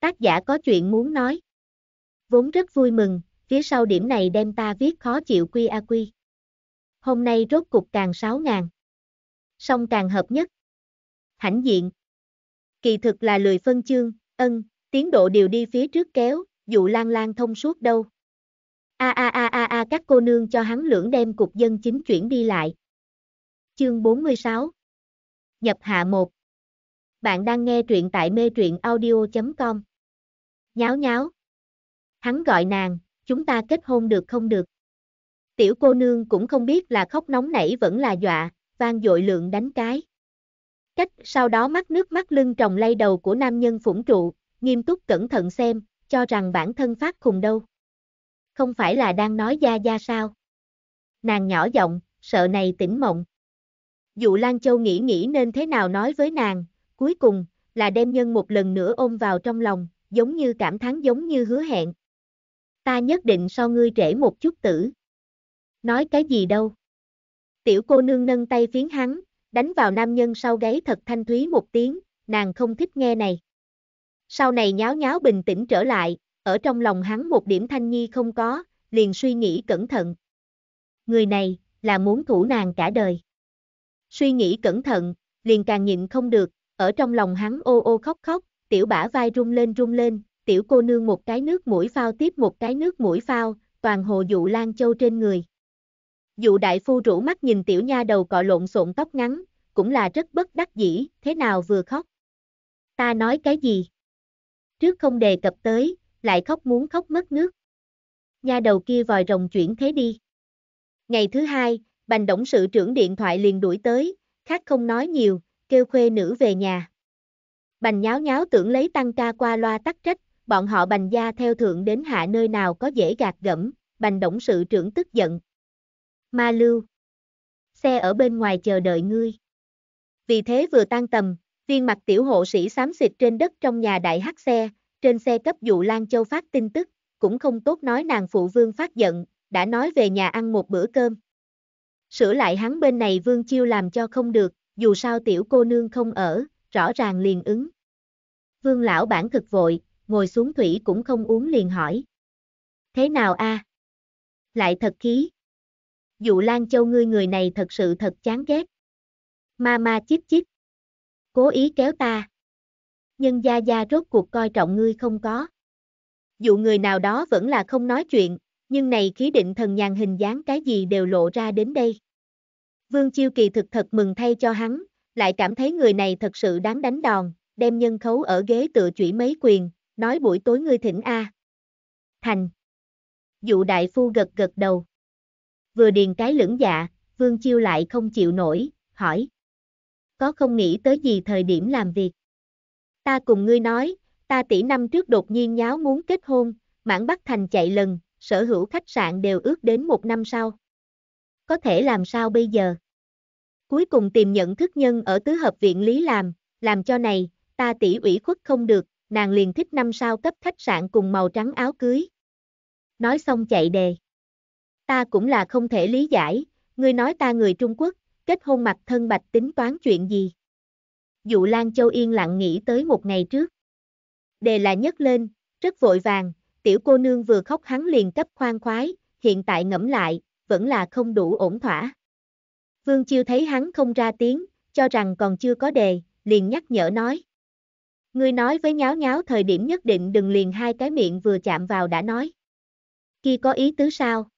S1: Tác giả có chuyện muốn nói. Vốn rất vui mừng, phía sau điểm này đem ta viết khó chịu quy a quy. Hôm nay rốt cục càng 6 ngàn. Song càng hợp nhất hãnh diện. Kỳ thực là lười phân chương, ân, tiến độ đều đi phía trước kéo, dụ lan lan thông suốt đâu. A a a a a các cô nương cho hắn lưỡng đem cục dân chính chuyển đi lại. Chương 46 Nhập hạ 1 Bạn đang nghe truyện tại mê truyện audio.com Nháo nháo Hắn gọi nàng, chúng ta kết hôn được không được. Tiểu cô nương cũng không biết là khóc nóng nảy vẫn là dọa, vang dội lượng đánh cái cách, sau đó mắt nước mắt lưng tròng lay đầu của nam nhân phủng trụ, nghiêm túc cẩn thận xem, cho rằng bản thân phát khùng đâu. Không phải là đang nói gia gia sao? Nàng nhỏ giọng, sợ này tỉnh mộng. Dụ Lan Châu nghĩ nghĩ nên thế nào nói với nàng, cuối cùng, là đem nhân một lần nữa ôm vào trong lòng, giống như cảm thán giống như hứa hẹn. Ta nhất định so ngươi trễ một chút tử. Nói cái gì đâu. Tiểu cô nương nâng tay phiến hắn, đánh vào nam nhân sau gáy thật thanh thúy một tiếng, nàng không thích nghe này. Sau này nháo nháo bình tĩnh trở lại, ở trong lòng hắn một điểm thanh nhi không có, liền suy nghĩ cẩn thận. Người này, là muốn thủ nàng cả đời. Suy nghĩ cẩn thận, liền càng nhịn không được, ở trong lòng hắn ô ô khóc khóc, tiểu bả vai rung lên rung lên, tiểu cô nương một cái nước mũi phao tiếp một cái nước mũi phao, toàn hồ dụ lan châu trên người. Dụ đại phu rủ mắt nhìn tiểu nha đầu cọ lộn xộn tóc ngắn, cũng là rất bất đắc dĩ, thế nào vừa khóc. Ta nói cái gì? Trước không đề cập tới, lại khóc muốn khóc mất nước. Nha đầu kia vòi rồng chuyển thế đi. Ngày thứ hai, bành động sự trưởng điện thoại liền đuổi tới, khác không nói nhiều, kêu khuê nữ về nhà. Bành nháo nháo tưởng lấy tăng ca qua loa tắc trách, bọn họ bành gia theo thượng đến hạ nơi nào có dễ gạt gẫm, bành động sự trưởng tức giận, ma lưu. Xe ở bên ngoài chờ đợi ngươi. Vì thế vừa tan tầm, viên mặt tiểu hộ sĩ xám xịt trên đất trong nhà đại hắc xe, trên xe cấp dụ Lan Châu phát tin tức, cũng không tốt nói nàng phụ vương phát giận, đã nói về nhà ăn một bữa cơm. Sửa lại hắn bên này vương chiêu làm cho không được, dù sao tiểu cô nương không ở, rõ ràng liền ứng. Vương lão bản thực vội, ngồi xuống thủy cũng không uống liền hỏi. Thế nào a? À? Lại thật khí dụ Lan Châu ngươi người này thật sự thật chán ghét. Ma ma chít chít. Cố ý kéo ta. Nhưng Gia Gia rốt cuộc coi trọng ngươi không có. Dụ người nào đó vẫn là không nói chuyện, nhưng này khí định thần nhàn hình dáng cái gì đều lộ ra đến đây. Vương Chiêu Kỳ thực thật mừng thay cho hắn, lại cảm thấy người này thật sự đáng đánh đòn, đem nhân khấu ở ghế tựa chủy mấy quyền, nói buổi tối ngươi thỉnh A. Thành. Dụ đại phu gật gật đầu vừa điền cái lưỡng dạ, Vương Chiêu lại không chịu nổi, hỏi. Có không nghĩ tới gì thời điểm làm việc? Ta cùng ngươi nói, ta tỷ năm trước đột nhiên nháo muốn kết hôn, mãn bắt Thành chạy lần, sở hữu khách sạn đều ước đến một năm sau. Có thể làm sao bây giờ? Cuối cùng tìm nhận thức nhân ở tứ hợp viện lý làm, làm cho này, ta tỷ ủy khuất không được, nàng liền thích năm sao cấp khách sạn cùng màu trắng áo cưới. Nói xong chạy đề ta cũng là không thể lý giải, ngươi nói ta người Trung Quốc, kết hôn mặt thân bạch tính toán chuyện gì. Dụ Lan Châu yên lặng nghĩ tới một ngày trước. Đề là nhấc lên, rất vội vàng, tiểu cô nương vừa khóc hắn liền cấp khoan khoái, hiện tại ngẫm lại, vẫn là không đủ ổn thỏa. Vương Chiêu thấy hắn không ra tiếng, cho rằng còn chưa có đề, liền nhắc nhở nói. Ngươi nói với nháo nháo thời điểm nhất định đừng liền hai cái miệng vừa chạm vào đã nói. Khi có ý tứ sao?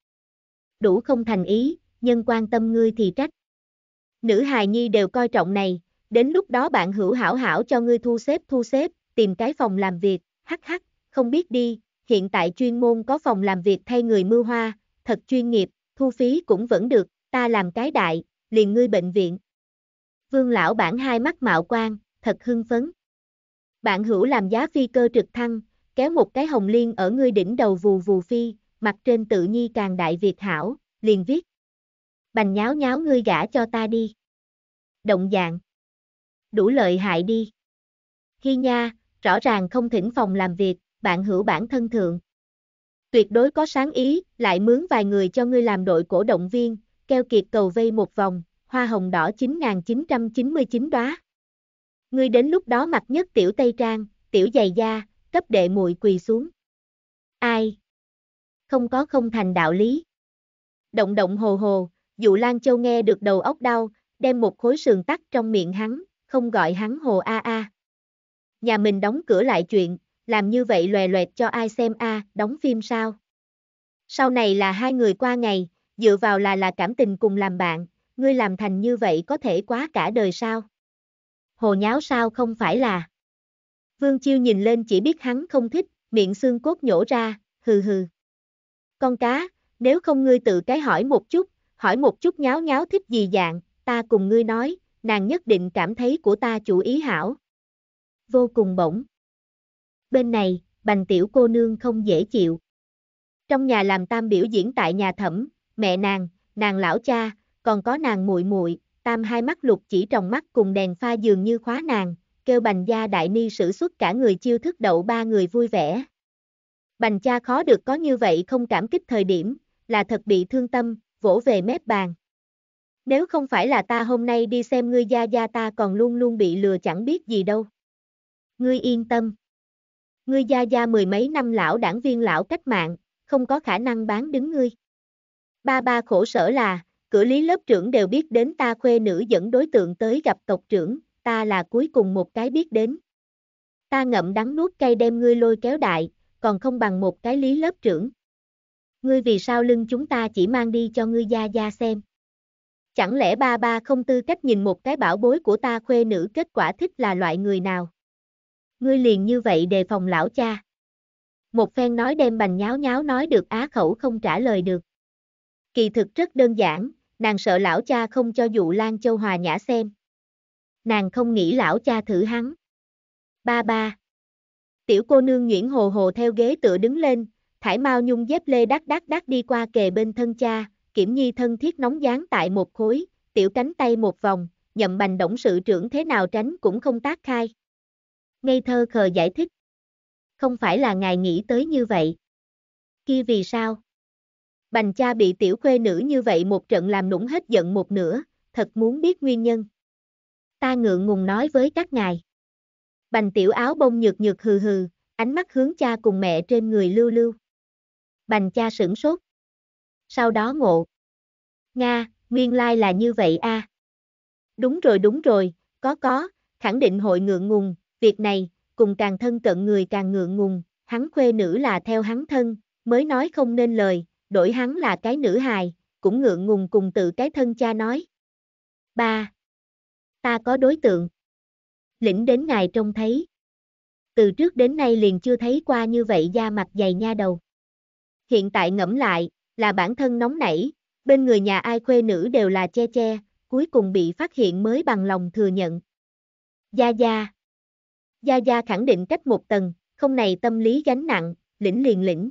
S1: đủ không thành ý, nhân quan tâm ngươi thì trách. Nữ hài nhi đều coi trọng này, đến lúc đó bạn hữu hảo hảo cho ngươi thu xếp thu xếp, tìm cái phòng làm việc, hắc hắc, không biết đi, hiện tại chuyên môn có phòng làm việc thay người mưu hoa, thật chuyên nghiệp, thu phí cũng vẫn được, ta làm cái đại, liền ngươi bệnh viện. Vương lão bản hai mắt mạo quang, thật hưng phấn. Bạn hữu làm giá phi cơ trực thăng, kéo một cái hồng liên ở ngươi đỉnh đầu vù vù phi, mặt trên tự nhi càng đại việt hảo, liền viết. Bành nháo nháo ngươi gả cho ta đi. Động dạng. Đủ lợi hại đi. khi nha, rõ ràng không thỉnh phòng làm việc, bạn hữu bản thân thượng. Tuyệt đối có sáng ý, lại mướn vài người cho ngươi làm đội cổ động viên, keo kiệt cầu vây một vòng, hoa hồng đỏ 9999 đóa. Ngươi đến lúc đó mặc nhất tiểu tây trang, tiểu giày da, cấp đệ muội quỳ xuống. Ai? không có không thành đạo lý. Động động hồ hồ, dụ Lan Châu nghe được đầu óc đau, đem một khối sườn tắt trong miệng hắn, không gọi hắn hồ a a. Nhà mình đóng cửa lại chuyện, làm như vậy lòe loẹt cho ai xem a, đóng phim sao? Sau này là hai người qua ngày, dựa vào là là cảm tình cùng làm bạn, ngươi làm thành như vậy có thể quá cả đời sao? Hồ nháo sao không phải là? Vương Chiêu nhìn lên chỉ biết hắn không thích, miệng xương cốt nhổ ra, hừ hừ. Con cá, nếu không ngươi tự cái hỏi một chút, hỏi một chút nháo nháo thích gì dạng, ta cùng ngươi nói, nàng nhất định cảm thấy của ta chủ ý hảo. Vô cùng bổng. Bên này, bành tiểu cô nương không dễ chịu. Trong nhà làm tam biểu diễn tại nhà thẩm, mẹ nàng, nàng lão cha, còn có nàng muội muội, tam hai mắt lục chỉ trong mắt cùng đèn pha dường như khóa nàng, kêu bành gia đại ni sử xuất cả người chiêu thức đậu ba người vui vẻ. Bành cha khó được có như vậy không cảm kích thời điểm, là thật bị thương tâm, vỗ về mép bàn. Nếu không phải là ta hôm nay đi xem ngươi gia gia ta còn luôn luôn bị lừa chẳng biết gì đâu. Ngươi yên tâm. Ngươi gia gia mười mấy năm lão đảng viên lão cách mạng, không có khả năng bán đứng ngươi. Ba ba khổ sở là, cửa lý lớp trưởng đều biết đến ta khuê nữ dẫn đối tượng tới gặp tộc trưởng, ta là cuối cùng một cái biết đến. Ta ngậm đắng nuốt cay đem ngươi lôi kéo đại, còn không bằng một cái lý lớp trưởng. Ngươi vì sao lưng chúng ta chỉ mang đi cho ngươi gia gia xem. Chẳng lẽ ba ba không tư cách nhìn một cái bảo bối của ta khuê nữ kết quả thích là loại người nào? Ngươi liền như vậy đề phòng lão cha. Một phen nói đem bành nháo nháo nói được á khẩu không trả lời được. Kỳ thực rất đơn giản, nàng sợ lão cha không cho dụ Lan Châu Hòa Nhã xem. Nàng không nghĩ lão cha thử hắn. Ba ba, tiểu cô nương nhuyễn Hồ Hồ theo ghế tựa đứng lên, thải mau nhung dép lê đắc đắc đắc đi qua kề bên thân cha, kiểm nhi thân thiết nóng dán tại một khối, tiểu cánh tay một vòng, nhậm bành động sự trưởng thế nào tránh cũng không tác khai. Ngây thơ khờ giải thích. Không phải là ngài nghĩ tới như vậy. Kia vì sao? Bành cha bị tiểu khuê nữ như vậy một trận làm nũng hết giận một nửa, thật muốn biết nguyên nhân. Ta ngượng ngùng nói với các ngài. Bành tiểu áo bông nhược nhược hừ hừ, ánh mắt hướng cha cùng mẹ trên người lưu lưu. Bành cha sửng sốt. Sau đó ngộ. Nga, nguyên lai là như vậy a. À. Đúng rồi đúng rồi, có có, khẳng định hội ngượng ngùng, việc này, cùng càng thân cận người càng ngượng ngùng, hắn khuê nữ là theo hắn thân, mới nói không nên lời, đổi hắn là cái nữ hài, cũng ngượng ngùng cùng tự cái thân cha nói. ba Ta có đối tượng lĩnh đến ngài trông thấy. Từ trước đến nay liền chưa thấy qua như vậy da mặt dày nha đầu. Hiện tại ngẫm lại, là bản thân nóng nảy, bên người nhà ai khuê nữ đều là che che, cuối cùng bị phát hiện mới bằng lòng thừa nhận. Gia Gia Gia Gia khẳng định cách một tầng, không này tâm lý gánh nặng, lĩnh liền lĩnh.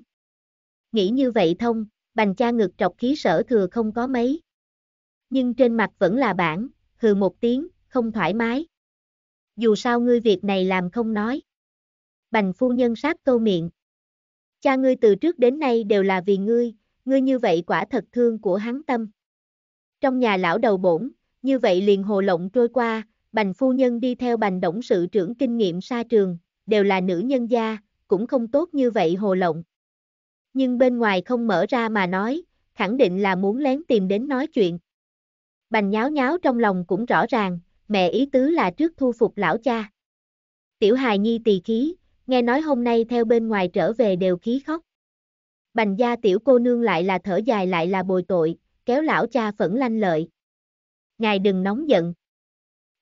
S1: Nghĩ như vậy thông, bành cha ngực trọc khí sở thừa không có mấy. Nhưng trên mặt vẫn là bản, hừ một tiếng, không thoải mái dù sao ngươi việc này làm không nói. Bành phu nhân sát tô miệng. Cha ngươi từ trước đến nay đều là vì ngươi, ngươi như vậy quả thật thương của hắn tâm. Trong nhà lão đầu bổn, như vậy liền hồ lộng trôi qua, bành phu nhân đi theo bành động sự trưởng kinh nghiệm xa trường, đều là nữ nhân gia, cũng không tốt như vậy hồ lộng. Nhưng bên ngoài không mở ra mà nói, khẳng định là muốn lén tìm đến nói chuyện. Bành nháo nháo trong lòng cũng rõ ràng, mẹ ý tứ là trước thu phục lão cha. Tiểu hài nhi tỳ khí, nghe nói hôm nay theo bên ngoài trở về đều khí khóc. Bành gia tiểu cô nương lại là thở dài lại là bồi tội, kéo lão cha phẫn lanh lợi. Ngài đừng nóng giận.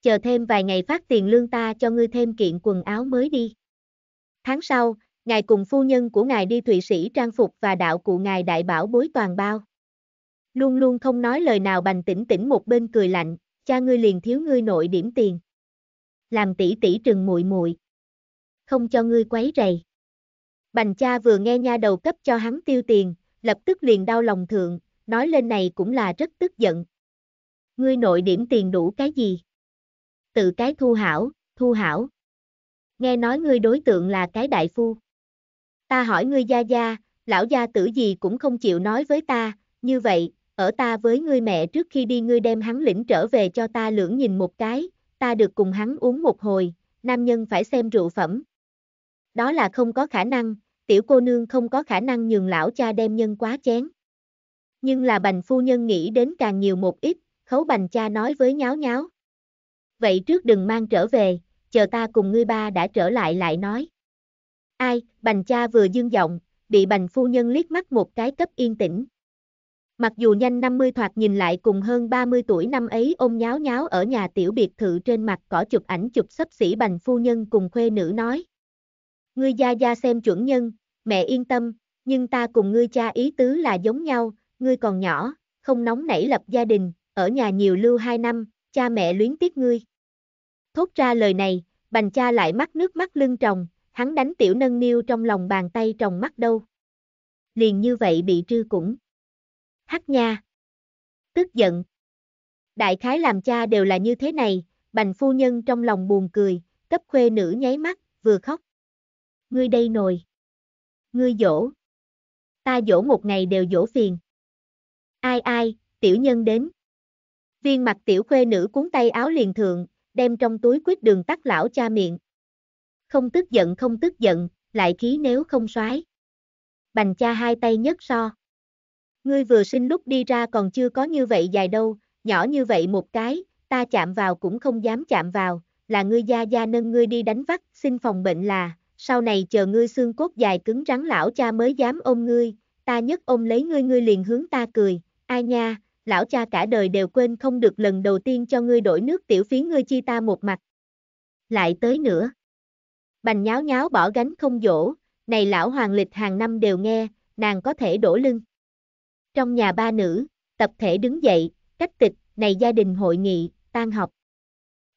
S1: Chờ thêm vài ngày phát tiền lương ta cho ngươi thêm kiện quần áo mới đi. Tháng sau, ngài cùng phu nhân của ngài đi Thụy Sĩ trang phục và đạo cụ ngài đại bảo bối toàn bao. Luôn luôn không nói lời nào bành tỉnh tỉnh một bên cười lạnh, cha ngươi liền thiếu ngươi nội điểm tiền. Làm tỷ tỷ trừng muội muội, không cho ngươi quấy rầy. Bành cha vừa nghe nha đầu cấp cho hắn tiêu tiền, lập tức liền đau lòng thượng, nói lên này cũng là rất tức giận. Ngươi nội điểm tiền đủ cái gì? Tự cái thu hảo, thu hảo. Nghe nói ngươi đối tượng là cái đại phu. Ta hỏi ngươi gia gia, lão gia tử gì cũng không chịu nói với ta, như vậy, ở ta với ngươi mẹ trước khi đi ngươi đem hắn lĩnh trở về cho ta lưỡng nhìn một cái, ta được cùng hắn uống một hồi, nam nhân phải xem rượu phẩm. Đó là không có khả năng, tiểu cô nương không có khả năng nhường lão cha đem nhân quá chén. Nhưng là bành phu nhân nghĩ đến càng nhiều một ít, khấu bành cha nói với nháo nháo. Vậy trước đừng mang trở về, chờ ta cùng ngươi ba đã trở lại lại nói. Ai, bành cha vừa dương giọng, bị bành phu nhân liếc mắt một cái cấp yên tĩnh. Mặc dù nhanh 50 thoạt nhìn lại cùng hơn 30 tuổi năm ấy ôm nháo nháo ở nhà tiểu biệt thự trên mặt cỏ chụp ảnh chụp sấp xỉ bành phu nhân cùng khuê nữ nói. Ngươi gia gia xem chuẩn nhân, mẹ yên tâm, nhưng ta cùng ngươi cha ý tứ là giống nhau, ngươi còn nhỏ, không nóng nảy lập gia đình, ở nhà nhiều lưu 2 năm, cha mẹ luyến tiếc ngươi. Thốt ra lời này, bành cha lại mắt nước mắt lưng tròng, hắn đánh tiểu nâng niu trong lòng bàn tay tròng mắt đâu. Liền như vậy bị trư cũng hắc nha. Tức giận. Đại khái làm cha đều là như thế này, bành phu nhân trong lòng buồn cười, cấp khuê nữ nháy mắt, vừa khóc. Ngươi đây nồi. Ngươi dỗ. Ta dỗ một ngày đều dỗ phiền. Ai ai, tiểu nhân đến. Viên mặt tiểu khuê nữ cuốn tay áo liền thượng, đem trong túi quyết đường tắt lão cha miệng. Không tức giận không tức giận, lại khí nếu không xoái. Bành cha hai tay nhất so. Ngươi vừa sinh lúc đi ra còn chưa có như vậy dài đâu, nhỏ như vậy một cái, ta chạm vào cũng không dám chạm vào, là ngươi gia gia nâng ngươi đi đánh vắt, xin phòng bệnh là, sau này chờ ngươi xương cốt dài cứng rắn lão cha mới dám ôm ngươi, ta nhất ôm lấy ngươi ngươi liền hướng ta cười, ai nha, lão cha cả đời đều quên không được lần đầu tiên cho ngươi đổi nước tiểu phí ngươi chi ta một mặt. Lại tới nữa. Bành nháo nháo bỏ gánh không dỗ, này lão hoàng lịch hàng năm đều nghe, nàng có thể đổ lưng trong nhà ba nữ, tập thể đứng dậy, cách tịch, này gia đình hội nghị, tan học.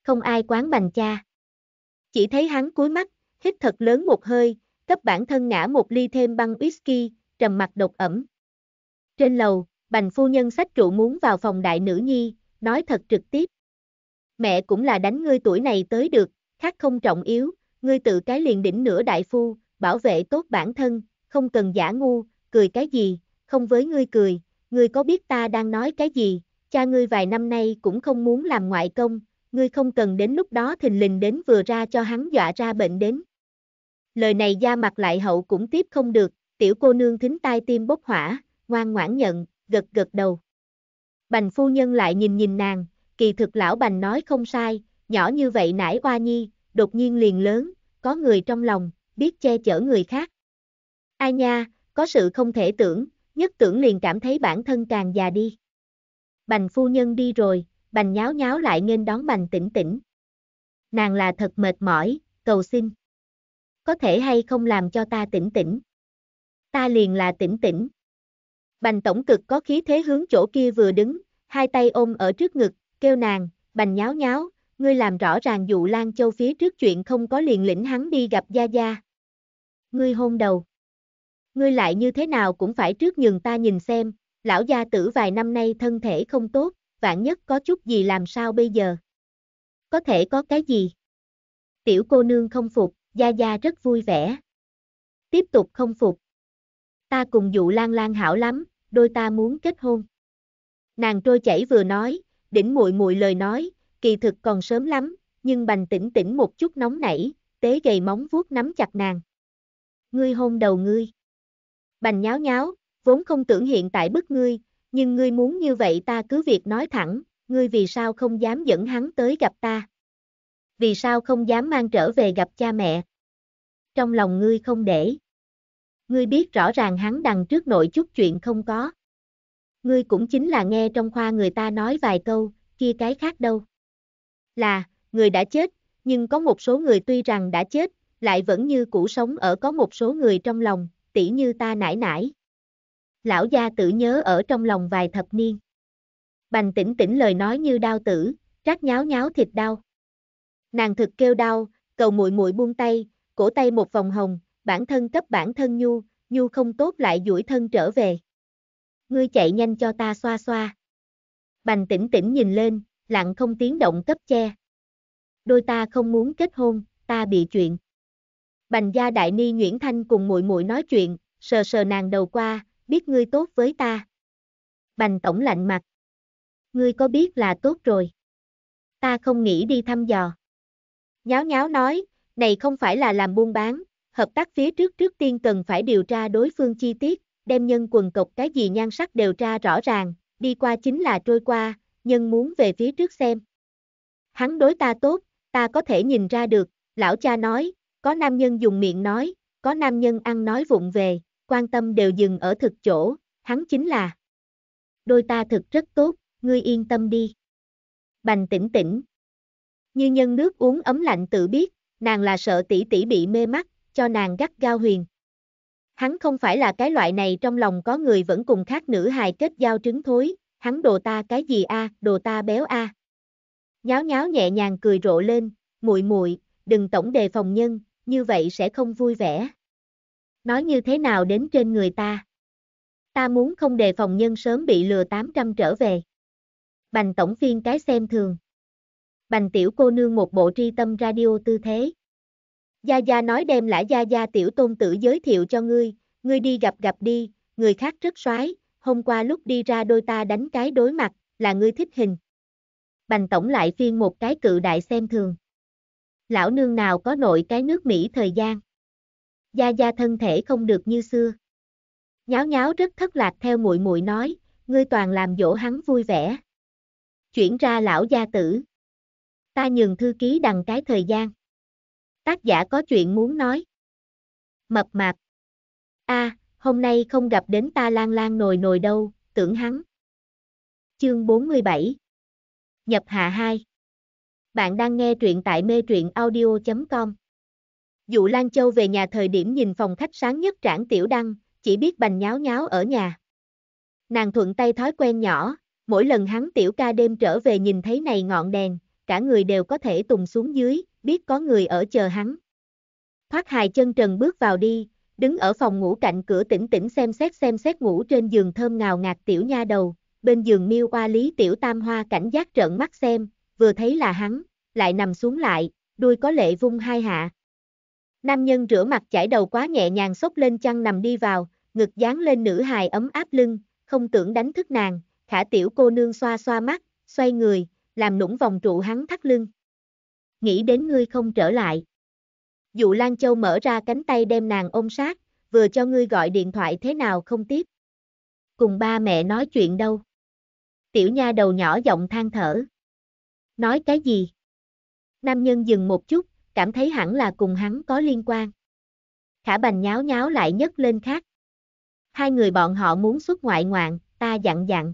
S1: Không ai quán bằng cha. Chỉ thấy hắn cúi mắt, hít thật lớn một hơi, cấp bản thân ngã một ly thêm băng whisky, trầm mặt độc ẩm. Trên lầu, bành phu nhân sách trụ muốn vào phòng đại nữ nhi, nói thật trực tiếp. Mẹ cũng là đánh ngươi tuổi này tới được, khác không trọng yếu, ngươi tự cái liền đỉnh nửa đại phu, bảo vệ tốt bản thân, không cần giả ngu, cười cái gì, không với ngươi cười, ngươi có biết ta đang nói cái gì, cha ngươi vài năm nay cũng không muốn làm ngoại công, ngươi không cần đến lúc đó thình lình đến vừa ra cho hắn dọa ra bệnh đến. Lời này da mặt lại hậu cũng tiếp không được, tiểu cô nương thính tai tim bốc hỏa, ngoan ngoãn nhận, gật gật đầu. Bành phu nhân lại nhìn nhìn nàng, kỳ thực lão bành nói không sai, nhỏ như vậy nãy qua nhi, đột nhiên liền lớn, có người trong lòng, biết che chở người khác. Ai nha, có sự không thể tưởng, nhất tưởng liền cảm thấy bản thân càng già đi. Bành phu nhân đi rồi, bành nháo nháo lại nên đón bành tỉnh tỉnh. Nàng là thật mệt mỏi, cầu xin. Có thể hay không làm cho ta tỉnh tỉnh. Ta liền là tỉnh tỉnh. Bành tổng cực có khí thế hướng chỗ kia vừa đứng, hai tay ôm ở trước ngực, kêu nàng, bành nháo nháo, ngươi làm rõ ràng dụ Lan Châu phía trước chuyện không có liền lĩnh hắn đi gặp Gia Gia. Ngươi hôn đầu ngươi lại như thế nào cũng phải trước nhường ta nhìn xem, lão gia tử vài năm nay thân thể không tốt, vạn nhất có chút gì làm sao bây giờ? Có thể có cái gì? Tiểu cô nương không phục, Gia Gia rất vui vẻ. Tiếp tục không phục. Ta cùng dụ lan lan hảo lắm, đôi ta muốn kết hôn. Nàng trôi chảy vừa nói, đỉnh muội muội lời nói, kỳ thực còn sớm lắm, nhưng bành tỉnh tỉnh một chút nóng nảy, tế gầy móng vuốt nắm chặt nàng. Ngươi hôn đầu ngươi. Bành nháo nháo, vốn không tưởng hiện tại bức ngươi, nhưng ngươi muốn như vậy ta cứ việc nói thẳng, ngươi vì sao không dám dẫn hắn tới gặp ta? Vì sao không dám mang trở về gặp cha mẹ? Trong lòng ngươi không để. Ngươi biết rõ ràng hắn đằng trước nội chút chuyện không có. Ngươi cũng chính là nghe trong khoa người ta nói vài câu, kia cái khác đâu. Là, người đã chết, nhưng có một số người tuy rằng đã chết, lại vẫn như cũ sống ở có một số người trong lòng, tỷ như ta nải nải. Lão gia tử nhớ ở trong lòng vài thập niên. Bành tỉnh tỉnh lời nói như đau tử, trát nháo nháo thịt đau. Nàng thực kêu đau, cầu muội muội buông tay, cổ tay một vòng hồng, bản thân cấp bản thân nhu, nhu không tốt lại duỗi thân trở về. Ngươi chạy nhanh cho ta xoa xoa. Bành tỉnh tỉnh nhìn lên, lặng không tiếng động cấp che. Đôi ta không muốn kết hôn, ta bị chuyện. Bành gia đại ni Nguyễn Thanh cùng muội muội nói chuyện, sờ sờ nàng đầu qua, biết ngươi tốt với ta. Bành tổng lạnh mặt. Ngươi có biết là tốt rồi. Ta không nghĩ đi thăm dò. Nháo nháo nói, này không phải là làm buôn bán, hợp tác phía trước trước tiên cần phải điều tra đối phương chi tiết, đem nhân quần cộc cái gì nhan sắc đều tra rõ ràng, đi qua chính là trôi qua, nhân muốn về phía trước xem. Hắn đối ta tốt, ta có thể nhìn ra được, lão cha nói, có nam nhân dùng miệng nói, có nam nhân ăn nói vụng về, quan tâm đều dừng ở thực chỗ, hắn chính là Đôi ta thực rất tốt, ngươi yên tâm đi. Bành tỉnh tỉnh. Như nhân nước uống ấm lạnh tự biết, nàng là sợ tỷ tỷ bị mê mắt, cho nàng gắt gao huyền. Hắn không phải là cái loại này trong lòng có người vẫn cùng khác nữ hài kết giao trứng thối, hắn đồ ta cái gì a, đồ ta béo a. Nháo nháo nhẹ nhàng cười rộ lên, muội muội, đừng tổng đề phòng nhân, như vậy sẽ không vui vẻ. Nói như thế nào đến trên người ta? Ta muốn không đề phòng nhân sớm bị lừa 800 trở về. Bành tổng phiên cái xem thường. Bành tiểu cô nương một bộ tri tâm radio tư thế. Gia Gia nói đem lại Gia Gia tiểu tôn tử giới thiệu cho ngươi, ngươi đi gặp gặp đi, người khác rất soái hôm qua lúc đi ra đôi ta đánh cái đối mặt, là ngươi thích hình. Bành tổng lại phiên một cái cự đại xem thường lão nương nào có nội cái nước Mỹ thời gian. Gia Gia thân thể không được như xưa. Nháo nháo rất thất lạc theo muội muội nói, ngươi toàn làm dỗ hắn vui vẻ. Chuyển ra lão gia tử. Ta nhường thư ký đằng cái thời gian. Tác giả có chuyện muốn nói. Mập mạp. a à, hôm nay không gặp đến ta lang lang nồi nồi đâu, tưởng hắn. Chương 47 Nhập hạ 2 bạn đang nghe truyện tại mê truyện audio.com. Dụ Lan Châu về nhà thời điểm nhìn phòng khách sáng nhất trảng tiểu đăng, chỉ biết bành nháo nháo ở nhà. Nàng thuận tay thói quen nhỏ, mỗi lần hắn tiểu ca đêm trở về nhìn thấy này ngọn đèn, cả người đều có thể tùng xuống dưới, biết có người ở chờ hắn. Thoát hài chân trần bước vào đi, đứng ở phòng ngủ cạnh cửa tỉnh tỉnh xem xét xem xét ngủ trên giường thơm ngào ngạt tiểu nha đầu, bên giường miêu qua lý tiểu tam hoa cảnh giác trợn mắt xem, vừa thấy là hắn, lại nằm xuống lại, đuôi có lệ vung hai hạ. Nam nhân rửa mặt chải đầu quá nhẹ nhàng xốc lên chăn nằm đi vào, ngực dán lên nữ hài ấm áp lưng, không tưởng đánh thức nàng, khả tiểu cô nương xoa xoa mắt, xoay người, làm nũng vòng trụ hắn thắt lưng. Nghĩ đến ngươi không trở lại. Dụ Lan Châu mở ra cánh tay đem nàng ôm sát, vừa cho ngươi gọi điện thoại thế nào không tiếp. Cùng ba mẹ nói chuyện đâu. Tiểu nha đầu nhỏ giọng than thở. Nói cái gì? Nam nhân dừng một chút, cảm thấy hẳn là cùng hắn có liên quan. Khả bành nháo nháo lại nhấc lên khác. Hai người bọn họ muốn xuất ngoại ngoạn, ta dặn dặn.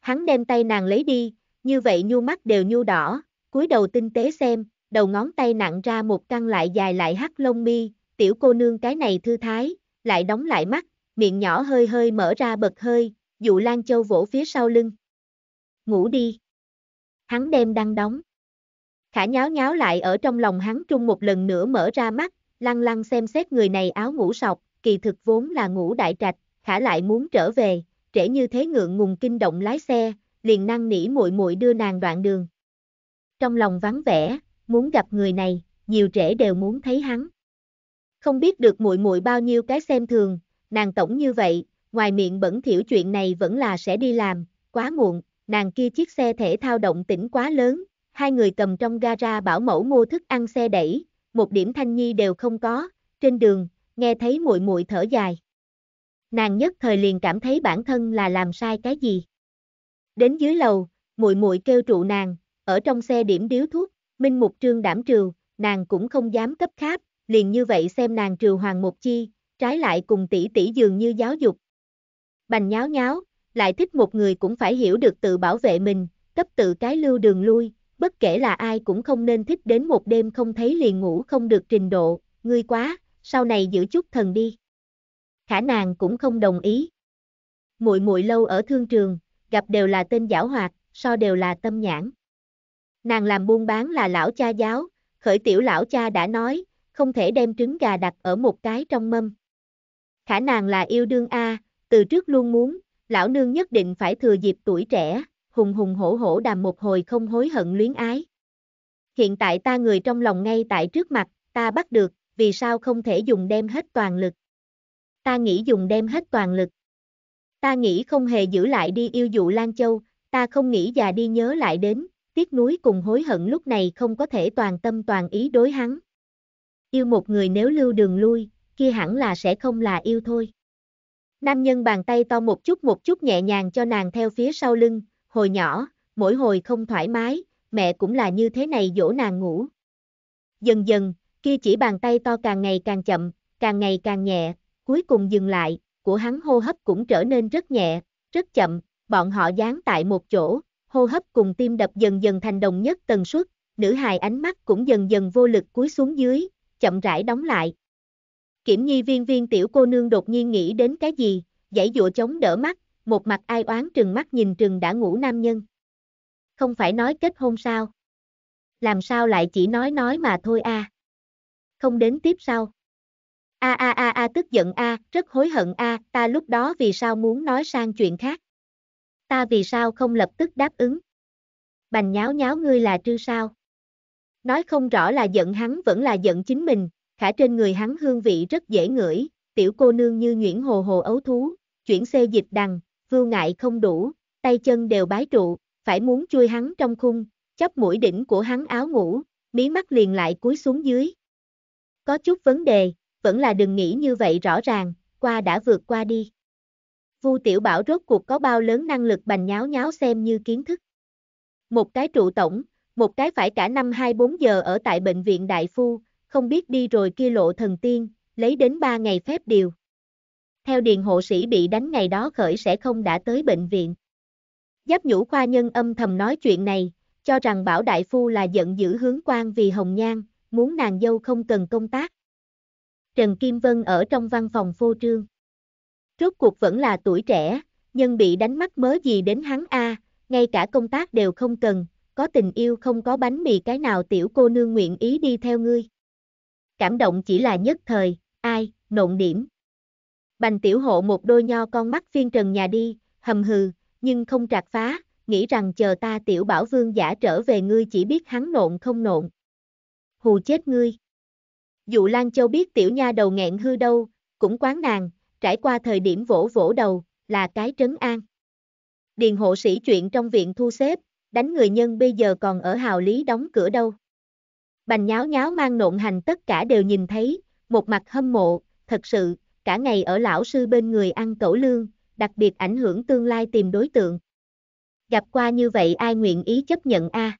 S1: Hắn đem tay nàng lấy đi, như vậy nhu mắt đều nhu đỏ, cúi đầu tinh tế xem, đầu ngón tay nặng ra một căn lại dài lại hắt lông mi, tiểu cô nương cái này thư thái, lại đóng lại mắt, miệng nhỏ hơi hơi mở ra bật hơi, dụ Lan Châu vỗ phía sau lưng. Ngủ đi. Hắn đem đang đóng khả nháo nháo lại ở trong lòng hắn trung một lần nữa mở ra mắt, lăng lăng xem xét người này áo ngủ sọc, kỳ thực vốn là ngủ đại trạch, khả lại muốn trở về, trễ như thế ngượng ngùng kinh động lái xe, liền năng nỉ muội muội đưa nàng đoạn đường. Trong lòng vắng vẻ, muốn gặp người này, nhiều trẻ đều muốn thấy hắn. Không biết được muội muội bao nhiêu cái xem thường, nàng tổng như vậy, ngoài miệng bẩn thiểu chuyện này vẫn là sẽ đi làm, quá muộn, nàng kia chiếc xe thể thao động tĩnh quá lớn, hai người cầm trong gara bảo mẫu mua thức ăn xe đẩy, một điểm thanh nhi đều không có, trên đường, nghe thấy muội muội thở dài. Nàng nhất thời liền cảm thấy bản thân là làm sai cái gì. Đến dưới lầu, muội muội kêu trụ nàng, ở trong xe điểm điếu thuốc, Minh Mục Trương đảm trừ, nàng cũng không dám cấp kháp, liền như vậy xem nàng trừ hoàng một chi, trái lại cùng tỷ tỷ dường như giáo dục. Bành nháo nháo, lại thích một người cũng phải hiểu được tự bảo vệ mình, cấp tự cái lưu đường lui, bất kể là ai cũng không nên thích đến một đêm không thấy liền ngủ không được trình độ, ngươi quá, sau này giữ chút thần đi. Khả nàng cũng không đồng ý. Muội muội lâu ở thương trường, gặp đều là tên giảo hoạt, so đều là tâm nhãn. Nàng làm buôn bán là lão cha giáo, khởi tiểu lão cha đã nói, không thể đem trứng gà đặt ở một cái trong mâm. Khả nàng là yêu đương A, từ trước luôn muốn, lão nương nhất định phải thừa dịp tuổi trẻ, hùng hùng hổ hổ đàm một hồi không hối hận luyến ái. Hiện tại ta người trong lòng ngay tại trước mặt, ta bắt được, vì sao không thể dùng đem hết toàn lực. Ta nghĩ dùng đem hết toàn lực. Ta nghĩ không hề giữ lại đi yêu dụ Lan Châu, ta không nghĩ già đi nhớ lại đến, tiếc núi cùng hối hận lúc này không có thể toàn tâm toàn ý đối hắn. Yêu một người nếu lưu đường lui, kia hẳn là sẽ không là yêu thôi. Nam nhân bàn tay to một chút một chút nhẹ nhàng cho nàng theo phía sau lưng, hồi nhỏ, mỗi hồi không thoải mái, mẹ cũng là như thế này dỗ nàng ngủ. Dần dần, kia chỉ bàn tay to càng ngày càng chậm, càng ngày càng nhẹ, cuối cùng dừng lại, của hắn hô hấp cũng trở nên rất nhẹ, rất chậm, bọn họ dán tại một chỗ, hô hấp cùng tim đập dần dần thành đồng nhất tần suất, nữ hài ánh mắt cũng dần dần vô lực cúi xuống dưới, chậm rãi đóng lại. Kiểm nhi viên viên tiểu cô nương đột nhiên nghĩ đến cái gì, giải dụa chống đỡ mắt, một mặt ai oán trừng mắt nhìn trừng đã ngủ nam nhân. Không phải nói kết hôn sao? Làm sao lại chỉ nói nói mà thôi a? Không đến tiếp sau. A a a a tức giận a, rất hối hận a, ta lúc đó vì sao muốn nói sang chuyện khác? Ta vì sao không lập tức đáp ứng? Bành nháo nháo ngươi là trư sao? Nói không rõ là giận hắn vẫn là giận chính mình, khả trên người hắn hương vị rất dễ ngửi, tiểu cô nương như nhuyễn hồ hồ ấu thú, chuyển xe dịch đằng, Vưu Ngại không đủ, tay chân đều bái trụ, phải muốn chui hắn trong khung, chóp mũi đỉnh của hắn áo ngủ, mí mắt liền lại cúi xuống dưới. Có chút vấn đề, vẫn là đừng nghĩ như vậy rõ ràng, qua đã vượt qua đi. Vu Tiểu Bảo rốt cuộc có bao lớn năng lực bành nháo nháo xem như kiến thức. Một cái trụ tổng, một cái phải cả năm 24 giờ ở tại bệnh viện Đại Phu, không biết đi rồi kia lộ thần tiên, lấy đến 3 ngày phép điều theo điền hộ sĩ bị đánh ngày đó khởi sẽ không đã tới bệnh viện. Giáp nhũ khoa nhân âm thầm nói chuyện này, cho rằng Bảo Đại Phu là giận dữ hướng quan vì Hồng Nhan, muốn nàng dâu không cần công tác. Trần Kim Vân ở trong văn phòng phô trương. Rốt cuộc vẫn là tuổi trẻ, nhưng bị đánh mắt mớ gì đến hắn A, ngay cả công tác đều không cần, có tình yêu không có bánh mì cái nào tiểu cô nương nguyện ý đi theo ngươi. Cảm động chỉ là nhất thời, ai, nộn điểm. Bành tiểu hộ một đôi nho con mắt phiên trần nhà đi, hầm hừ, nhưng không trạc phá, nghĩ rằng chờ ta tiểu bảo vương giả trở về ngươi chỉ biết hắn nộn không nộn. Hù chết ngươi. Dụ Lan Châu biết tiểu nha đầu nghẹn hư đâu, cũng quán nàng, trải qua thời điểm vỗ vỗ đầu, là cái trấn an. Điền hộ sĩ chuyện trong viện thu xếp, đánh người nhân bây giờ còn ở hào lý đóng cửa đâu. Bành nháo nháo mang nộn hành tất cả đều nhìn thấy, một mặt hâm mộ, thật sự, cả ngày ở lão sư bên người ăn cẩu lương, đặc biệt ảnh hưởng tương lai tìm đối tượng. Gặp qua như vậy ai nguyện ý chấp nhận a? À?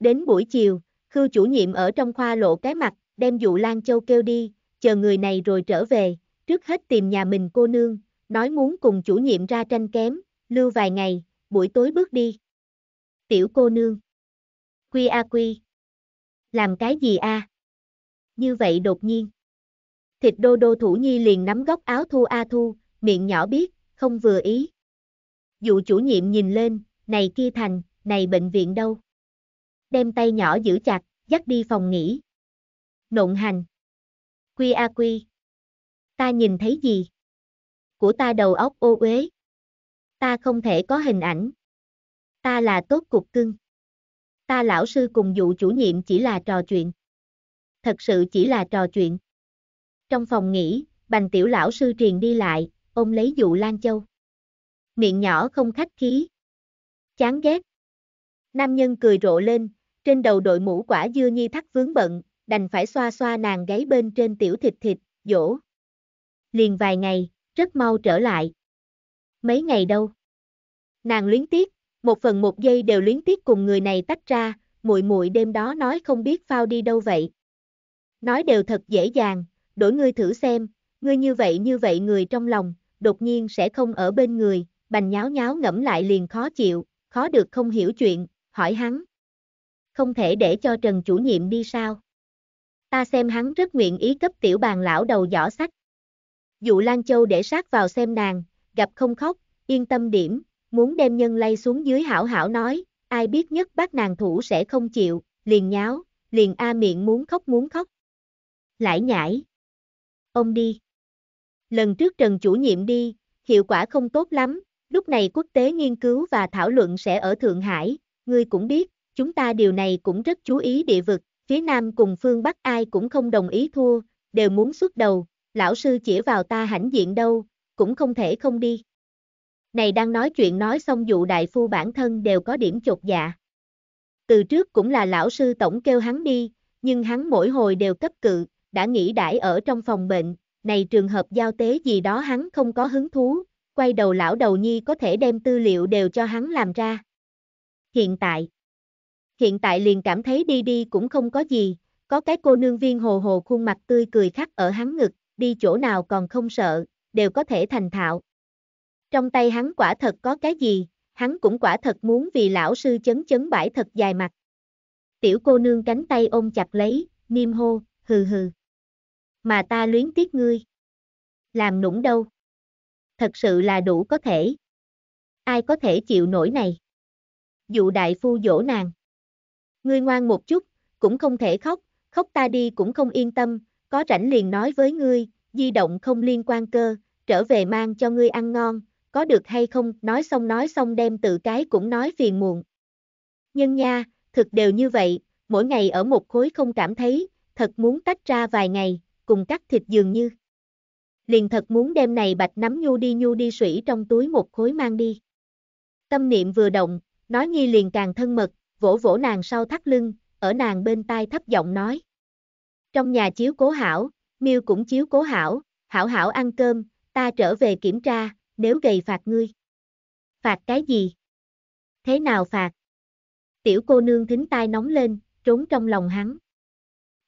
S1: Đến buổi chiều, Khư chủ nhiệm ở trong khoa lộ cái mặt, đem dụ Lan Châu kêu đi, chờ người này rồi trở về, trước hết tìm nhà mình cô nương, nói muốn cùng chủ nhiệm ra tranh kém, lưu vài ngày, buổi tối bước đi. Tiểu cô nương. Quy a quy. Làm cái gì a? À? Như vậy đột nhiên thịt đô đô thủ nhi liền nắm góc áo thu a thu, miệng nhỏ biết, không vừa ý. Dụ chủ nhiệm nhìn lên, này kia thành, này bệnh viện đâu. Đem tay nhỏ giữ chặt, dắt đi phòng nghỉ. Nộn hành. Quy a quy. Ta nhìn thấy gì? Của ta đầu óc ô uế. Ta không thể có hình ảnh. Ta là tốt cục cưng. Ta lão sư cùng dụ chủ nhiệm chỉ là trò chuyện. Thật sự chỉ là trò chuyện. Trong phòng nghỉ, bành tiểu lão sư truyền đi lại, ôm lấy dụ Lan Châu. Miệng nhỏ không khách khí. Chán ghét. Nam nhân cười rộ lên, trên đầu đội mũ quả dưa nhi thắt vướng bận, đành phải xoa xoa nàng gáy bên trên tiểu thịt thịt, dỗ. Liền vài ngày, rất mau trở lại. Mấy ngày đâu? Nàng luyến tiếc, một phần một giây đều luyến tiếc cùng người này tách ra, muội muội đêm đó nói không biết phao đi đâu vậy. Nói đều thật dễ dàng, đổi ngươi thử xem, ngươi như vậy như vậy người trong lòng, đột nhiên sẽ không ở bên người, bành nháo nháo ngẫm lại liền khó chịu, khó được không hiểu chuyện, hỏi hắn. Không thể để cho Trần chủ nhiệm đi sao? Ta xem hắn rất nguyện ý cấp tiểu bàn lão đầu giỏ sách. Dụ Lan Châu để sát vào xem nàng, gặp không khóc, yên tâm điểm, muốn đem nhân lay xuống dưới hảo hảo nói, ai biết nhất bác nàng thủ sẽ không chịu, liền nháo, liền a miệng muốn khóc muốn khóc. Lại nhảy ông đi. Lần trước Trần chủ nhiệm đi, hiệu quả không tốt lắm, lúc này quốc tế nghiên cứu và thảo luận sẽ ở Thượng Hải, ngươi cũng biết, chúng ta điều này cũng rất chú ý địa vực, phía Nam cùng phương Bắc ai cũng không đồng ý thua, đều muốn xuất đầu, lão sư chỉ vào ta hãnh diện đâu, cũng không thể không đi. Này đang nói chuyện nói xong dụ đại phu bản thân đều có điểm chột dạ. Từ trước cũng là lão sư tổng kêu hắn đi, nhưng hắn mỗi hồi đều cấp cự, đã nghỉ đãi ở trong phòng bệnh, này trường hợp giao tế gì đó hắn không có hứng thú, quay đầu lão đầu nhi có thể đem tư liệu đều cho hắn làm ra. Hiện tại, hiện tại liền cảm thấy đi đi cũng không có gì, có cái cô nương viên hồ hồ khuôn mặt tươi cười khắc ở hắn ngực, đi chỗ nào còn không sợ, đều có thể thành thạo. Trong tay hắn quả thật có cái gì, hắn cũng quả thật muốn vì lão sư chấn chấn bãi thật dài mặt. Tiểu cô nương cánh tay ôm chặt lấy, niêm hô, hừ hừ mà ta luyến tiếc ngươi. Làm nũng đâu. Thật sự là đủ có thể. Ai có thể chịu nổi này? Dụ đại phu dỗ nàng. Ngươi ngoan một chút, cũng không thể khóc, khóc ta đi cũng không yên tâm, có rảnh liền nói với ngươi, di động không liên quan cơ, trở về mang cho ngươi ăn ngon, có được hay không, nói xong nói xong đem tự cái cũng nói phiền muộn. Nhân nha, thực đều như vậy, mỗi ngày ở một khối không cảm thấy, thật muốn tách ra vài ngày, cùng cắt thịt dường như. Liền thật muốn đem này bạch nắm nhu đi nhu đi sủy trong túi một khối mang đi. Tâm niệm vừa động, nói nghi liền càng thân mật, vỗ vỗ nàng sau thắt lưng, ở nàng bên tai thấp giọng nói. Trong nhà chiếu cố hảo, miêu cũng chiếu cố hảo, hảo hảo ăn cơm, ta trở về kiểm tra, nếu gầy phạt ngươi. Phạt cái gì? Thế nào phạt? Tiểu cô nương thính tai nóng lên, trốn trong lòng hắn.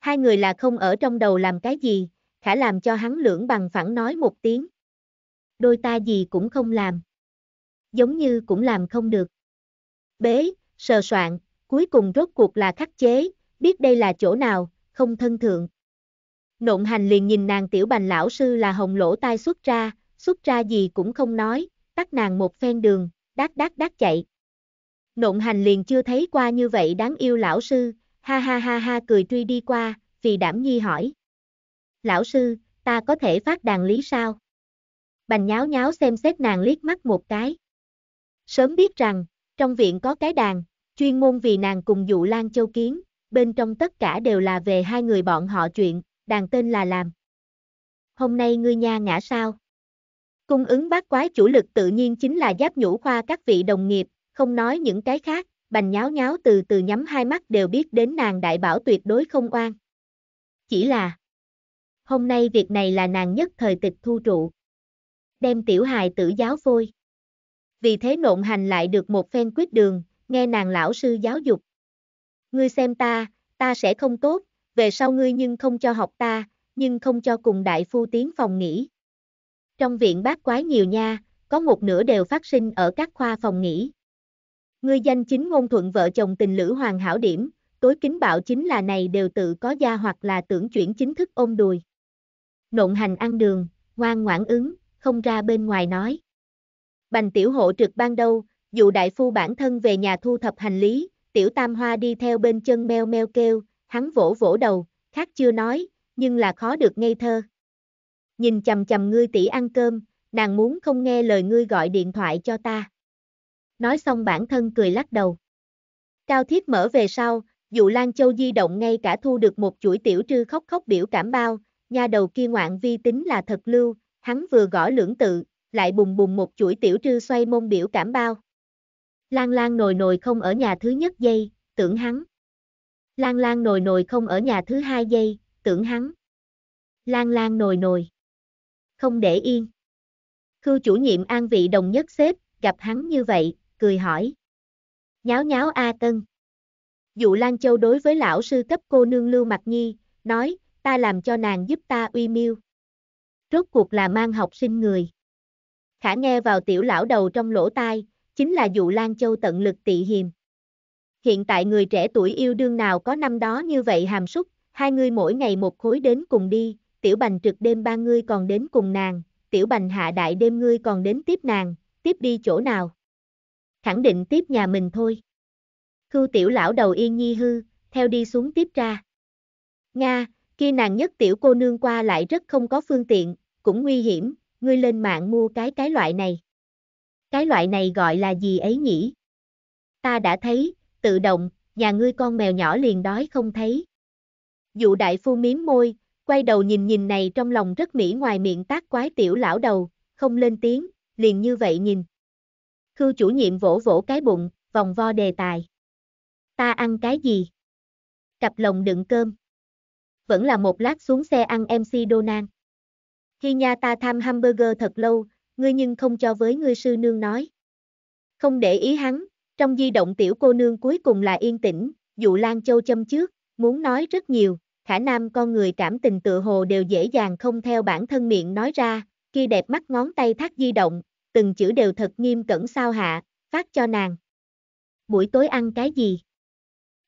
S1: Hai người là không ở trong đầu làm cái gì, khả làm cho hắn lưỡng bằng phẳng nói một tiếng. Đôi ta gì cũng không làm. Giống như cũng làm không được. Bế, sờ soạn, cuối cùng rốt cuộc là khắc chế, biết đây là chỗ nào, không thân thượng. Nộn hành liền nhìn nàng tiểu bành lão sư là hồng lỗ tai xuất ra, xuất ra gì cũng không nói, tắt nàng một phen đường, đát đát đát chạy. Nộn hành liền chưa thấy qua như vậy đáng yêu lão sư, ha ha ha ha cười truy đi qua, vì đảm nhi hỏi. Lão sư, ta có thể phát đàn lý sao? Bành nháo nháo xem xét nàng liếc mắt một cái. Sớm biết rằng, trong viện có cái đàn, chuyên môn vì nàng cùng dụ Lan Châu Kiến, bên trong tất cả đều là về hai người bọn họ chuyện, đàn tên là làm. Hôm nay ngươi nha ngã sao? Cung ứng bác quái chủ lực tự nhiên chính là giáp nhũ khoa các vị đồng nghiệp, không nói những cái khác, bành nháo nháo từ từ nhắm hai mắt đều biết đến nàng đại bảo tuyệt đối không oan. Chỉ là, hôm nay việc này là nàng nhất thời tịch thu trụ. Đem tiểu hài tử giáo phôi. Vì thế nộn hành lại được một phen quyết đường, nghe nàng lão sư giáo dục. Ngươi xem ta, ta sẽ không tốt, về sau ngươi nhưng không cho học ta, nhưng không cho cùng đại phu tiến phòng nghỉ. Trong viện bác quái nhiều nha, có một nửa đều phát sinh ở các khoa phòng nghỉ. Ngươi danh chính ngôn thuận vợ chồng tình lữ hoàn hảo điểm, tối kính bạo chính là này đều tự có gia hoặc là tưởng chuyển chính thức ôm đùi. Nộn hành ăn đường, ngoan ngoãn ứng, không ra bên ngoài nói. Bành tiểu hộ trực ban đầu, dụ đại phu bản thân về nhà thu thập hành lý, tiểu tam hoa đi theo bên chân meo meo kêu, hắn vỗ vỗ đầu, khác chưa nói, nhưng là khó được ngây thơ. Nhìn chầm chầm ngươi tỷ ăn cơm, nàng muốn không nghe lời ngươi gọi điện thoại cho ta nói xong bản thân cười lắc đầu. Cao thiếp mở về sau, dụ Lan Châu di động ngay cả thu được một chuỗi tiểu trư khóc khóc biểu cảm bao, nhà đầu kia ngoạn vi tính là thật lưu, hắn vừa gõ lưỡng tự, lại bùng bùng một chuỗi tiểu trư xoay mông biểu cảm bao. Lan Lan nồi nồi không ở nhà thứ nhất giây, tưởng hắn. Lan Lan nồi nồi không ở nhà thứ hai giây, tưởng hắn. Lan Lan nồi nồi. Không để yên. khư chủ nhiệm an vị đồng nhất xếp, gặp hắn như vậy, cười hỏi. Nháo nháo A Tân. Dụ Lan Châu đối với lão sư cấp cô nương Lưu Mặt Nhi, nói, ta làm cho nàng giúp ta uy miêu. Rốt cuộc là mang học sinh người. Khả nghe vào tiểu lão đầu trong lỗ tai, chính là dụ Lan Châu tận lực tị hiềm. Hiện tại người trẻ tuổi yêu đương nào có năm đó như vậy hàm súc, hai người mỗi ngày một khối đến cùng đi, tiểu bành trực đêm ba ngươi còn đến cùng nàng, tiểu bành hạ đại đêm ngươi còn đến tiếp nàng, tiếp đi chỗ nào khẳng định tiếp nhà mình thôi. Khưu tiểu lão đầu yên nhi hư, theo đi xuống tiếp ra. Nga, kia nàng nhất tiểu cô nương qua lại rất không có phương tiện, cũng nguy hiểm, ngươi lên mạng mua cái cái loại này. Cái loại này gọi là gì ấy nhỉ? Ta đã thấy, tự động, nhà ngươi con mèo nhỏ liền đói không thấy. Dụ đại phu miếm môi, quay đầu nhìn nhìn này trong lòng rất mỹ ngoài miệng tác quái tiểu lão đầu, không lên tiếng, liền như vậy nhìn. Khưu chủ nhiệm vỗ vỗ cái bụng, vòng vo đề tài. Ta ăn cái gì? Cặp lồng đựng cơm. Vẫn là một lát xuống xe ăn MC Donan. Khi nha ta tham hamburger thật lâu, ngươi nhưng không cho với ngươi sư nương nói. Không để ý hắn, trong di động tiểu cô nương cuối cùng là yên tĩnh, dụ Lan Châu châm trước, muốn nói rất nhiều, khả nam con người cảm tình tự hồ đều dễ dàng không theo bản thân miệng nói ra, kia đẹp mắt ngón tay thắt di động, từng chữ đều thật nghiêm cẩn sao hạ, phát cho nàng. Buổi tối ăn cái gì?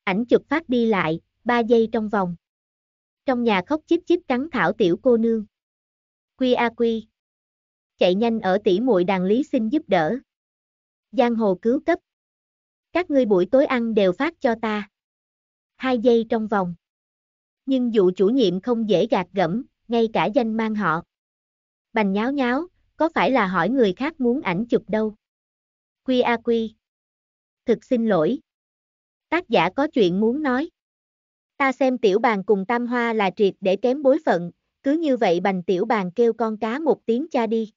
S1: Ảnh chụp phát đi lại, ba giây trong vòng. Trong nhà khóc chíp chíp cắn thảo tiểu cô nương. Quy a quy. Chạy nhanh ở tỷ muội đàn lý xin giúp đỡ. Giang hồ cứu cấp. Các ngươi buổi tối ăn đều phát cho ta. Hai giây trong vòng. Nhưng dụ chủ nhiệm không dễ gạt gẫm, ngay cả danh mang họ. Bành nháo nháo, có phải là hỏi người khác muốn ảnh chụp đâu? Quy a quy. Thực xin lỗi. Tác giả có chuyện muốn nói. Ta xem tiểu bàn cùng tam hoa là triệt để kém bối phận, cứ như vậy bành tiểu bàn kêu con cá một tiếng cha đi.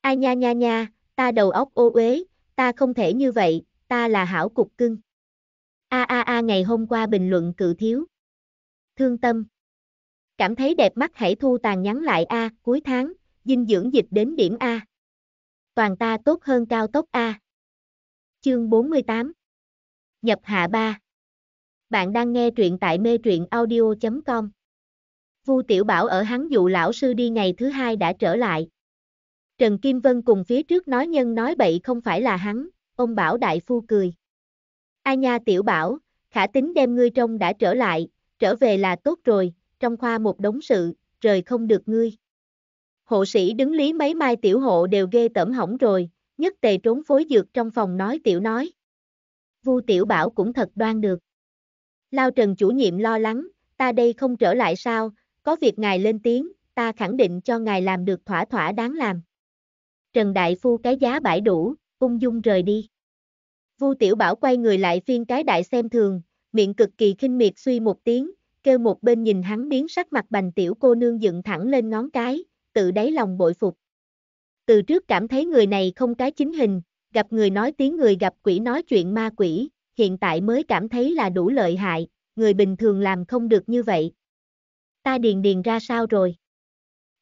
S1: Ai nha nha nha, ta đầu óc ô uế, ta không thể như vậy, ta là hảo cục cưng. A a a ngày hôm qua bình luận cự thiếu. Thương tâm. Cảm thấy đẹp mắt hãy thu tàn nhắn lại a, cuối tháng, dinh dưỡng dịch đến điểm A. Toàn ta tốt hơn cao tốc A. Chương 48 Nhập hạ 3 Bạn đang nghe truyện tại mê truyện audio.com Vu Tiểu Bảo ở hắn dụ lão sư đi ngày thứ hai đã trở lại. Trần Kim Vân cùng phía trước nói nhân nói bậy không phải là hắn, ông Bảo Đại Phu cười. A nha Tiểu Bảo, khả tính đem ngươi trong đã trở lại, trở về là tốt rồi, trong khoa một đống sự, trời không được ngươi. Hộ sĩ đứng lý mấy mai tiểu hộ đều ghê tởm hỏng rồi, nhất tề trốn phối dược trong phòng nói tiểu nói. Vu tiểu bảo cũng thật đoan được. Lao trần chủ nhiệm lo lắng, ta đây không trở lại sao, có việc ngài lên tiếng, ta khẳng định cho ngài làm được thỏa thỏa đáng làm. Trần Đại Phu cái giá bãi đủ, ung dung rời đi. Vu Tiểu Bảo quay người lại phiên cái đại xem thường, miệng cực kỳ khinh miệt suy một tiếng, kêu một bên nhìn hắn biến sắc mặt bành tiểu cô nương dựng thẳng lên ngón cái, tự đáy lòng bội phục. Từ trước cảm thấy người này không cái chính hình, gặp người nói tiếng người gặp quỷ nói chuyện ma quỷ, hiện tại mới cảm thấy là đủ lợi hại, người bình thường làm không được như vậy. Ta điền điền ra sao rồi?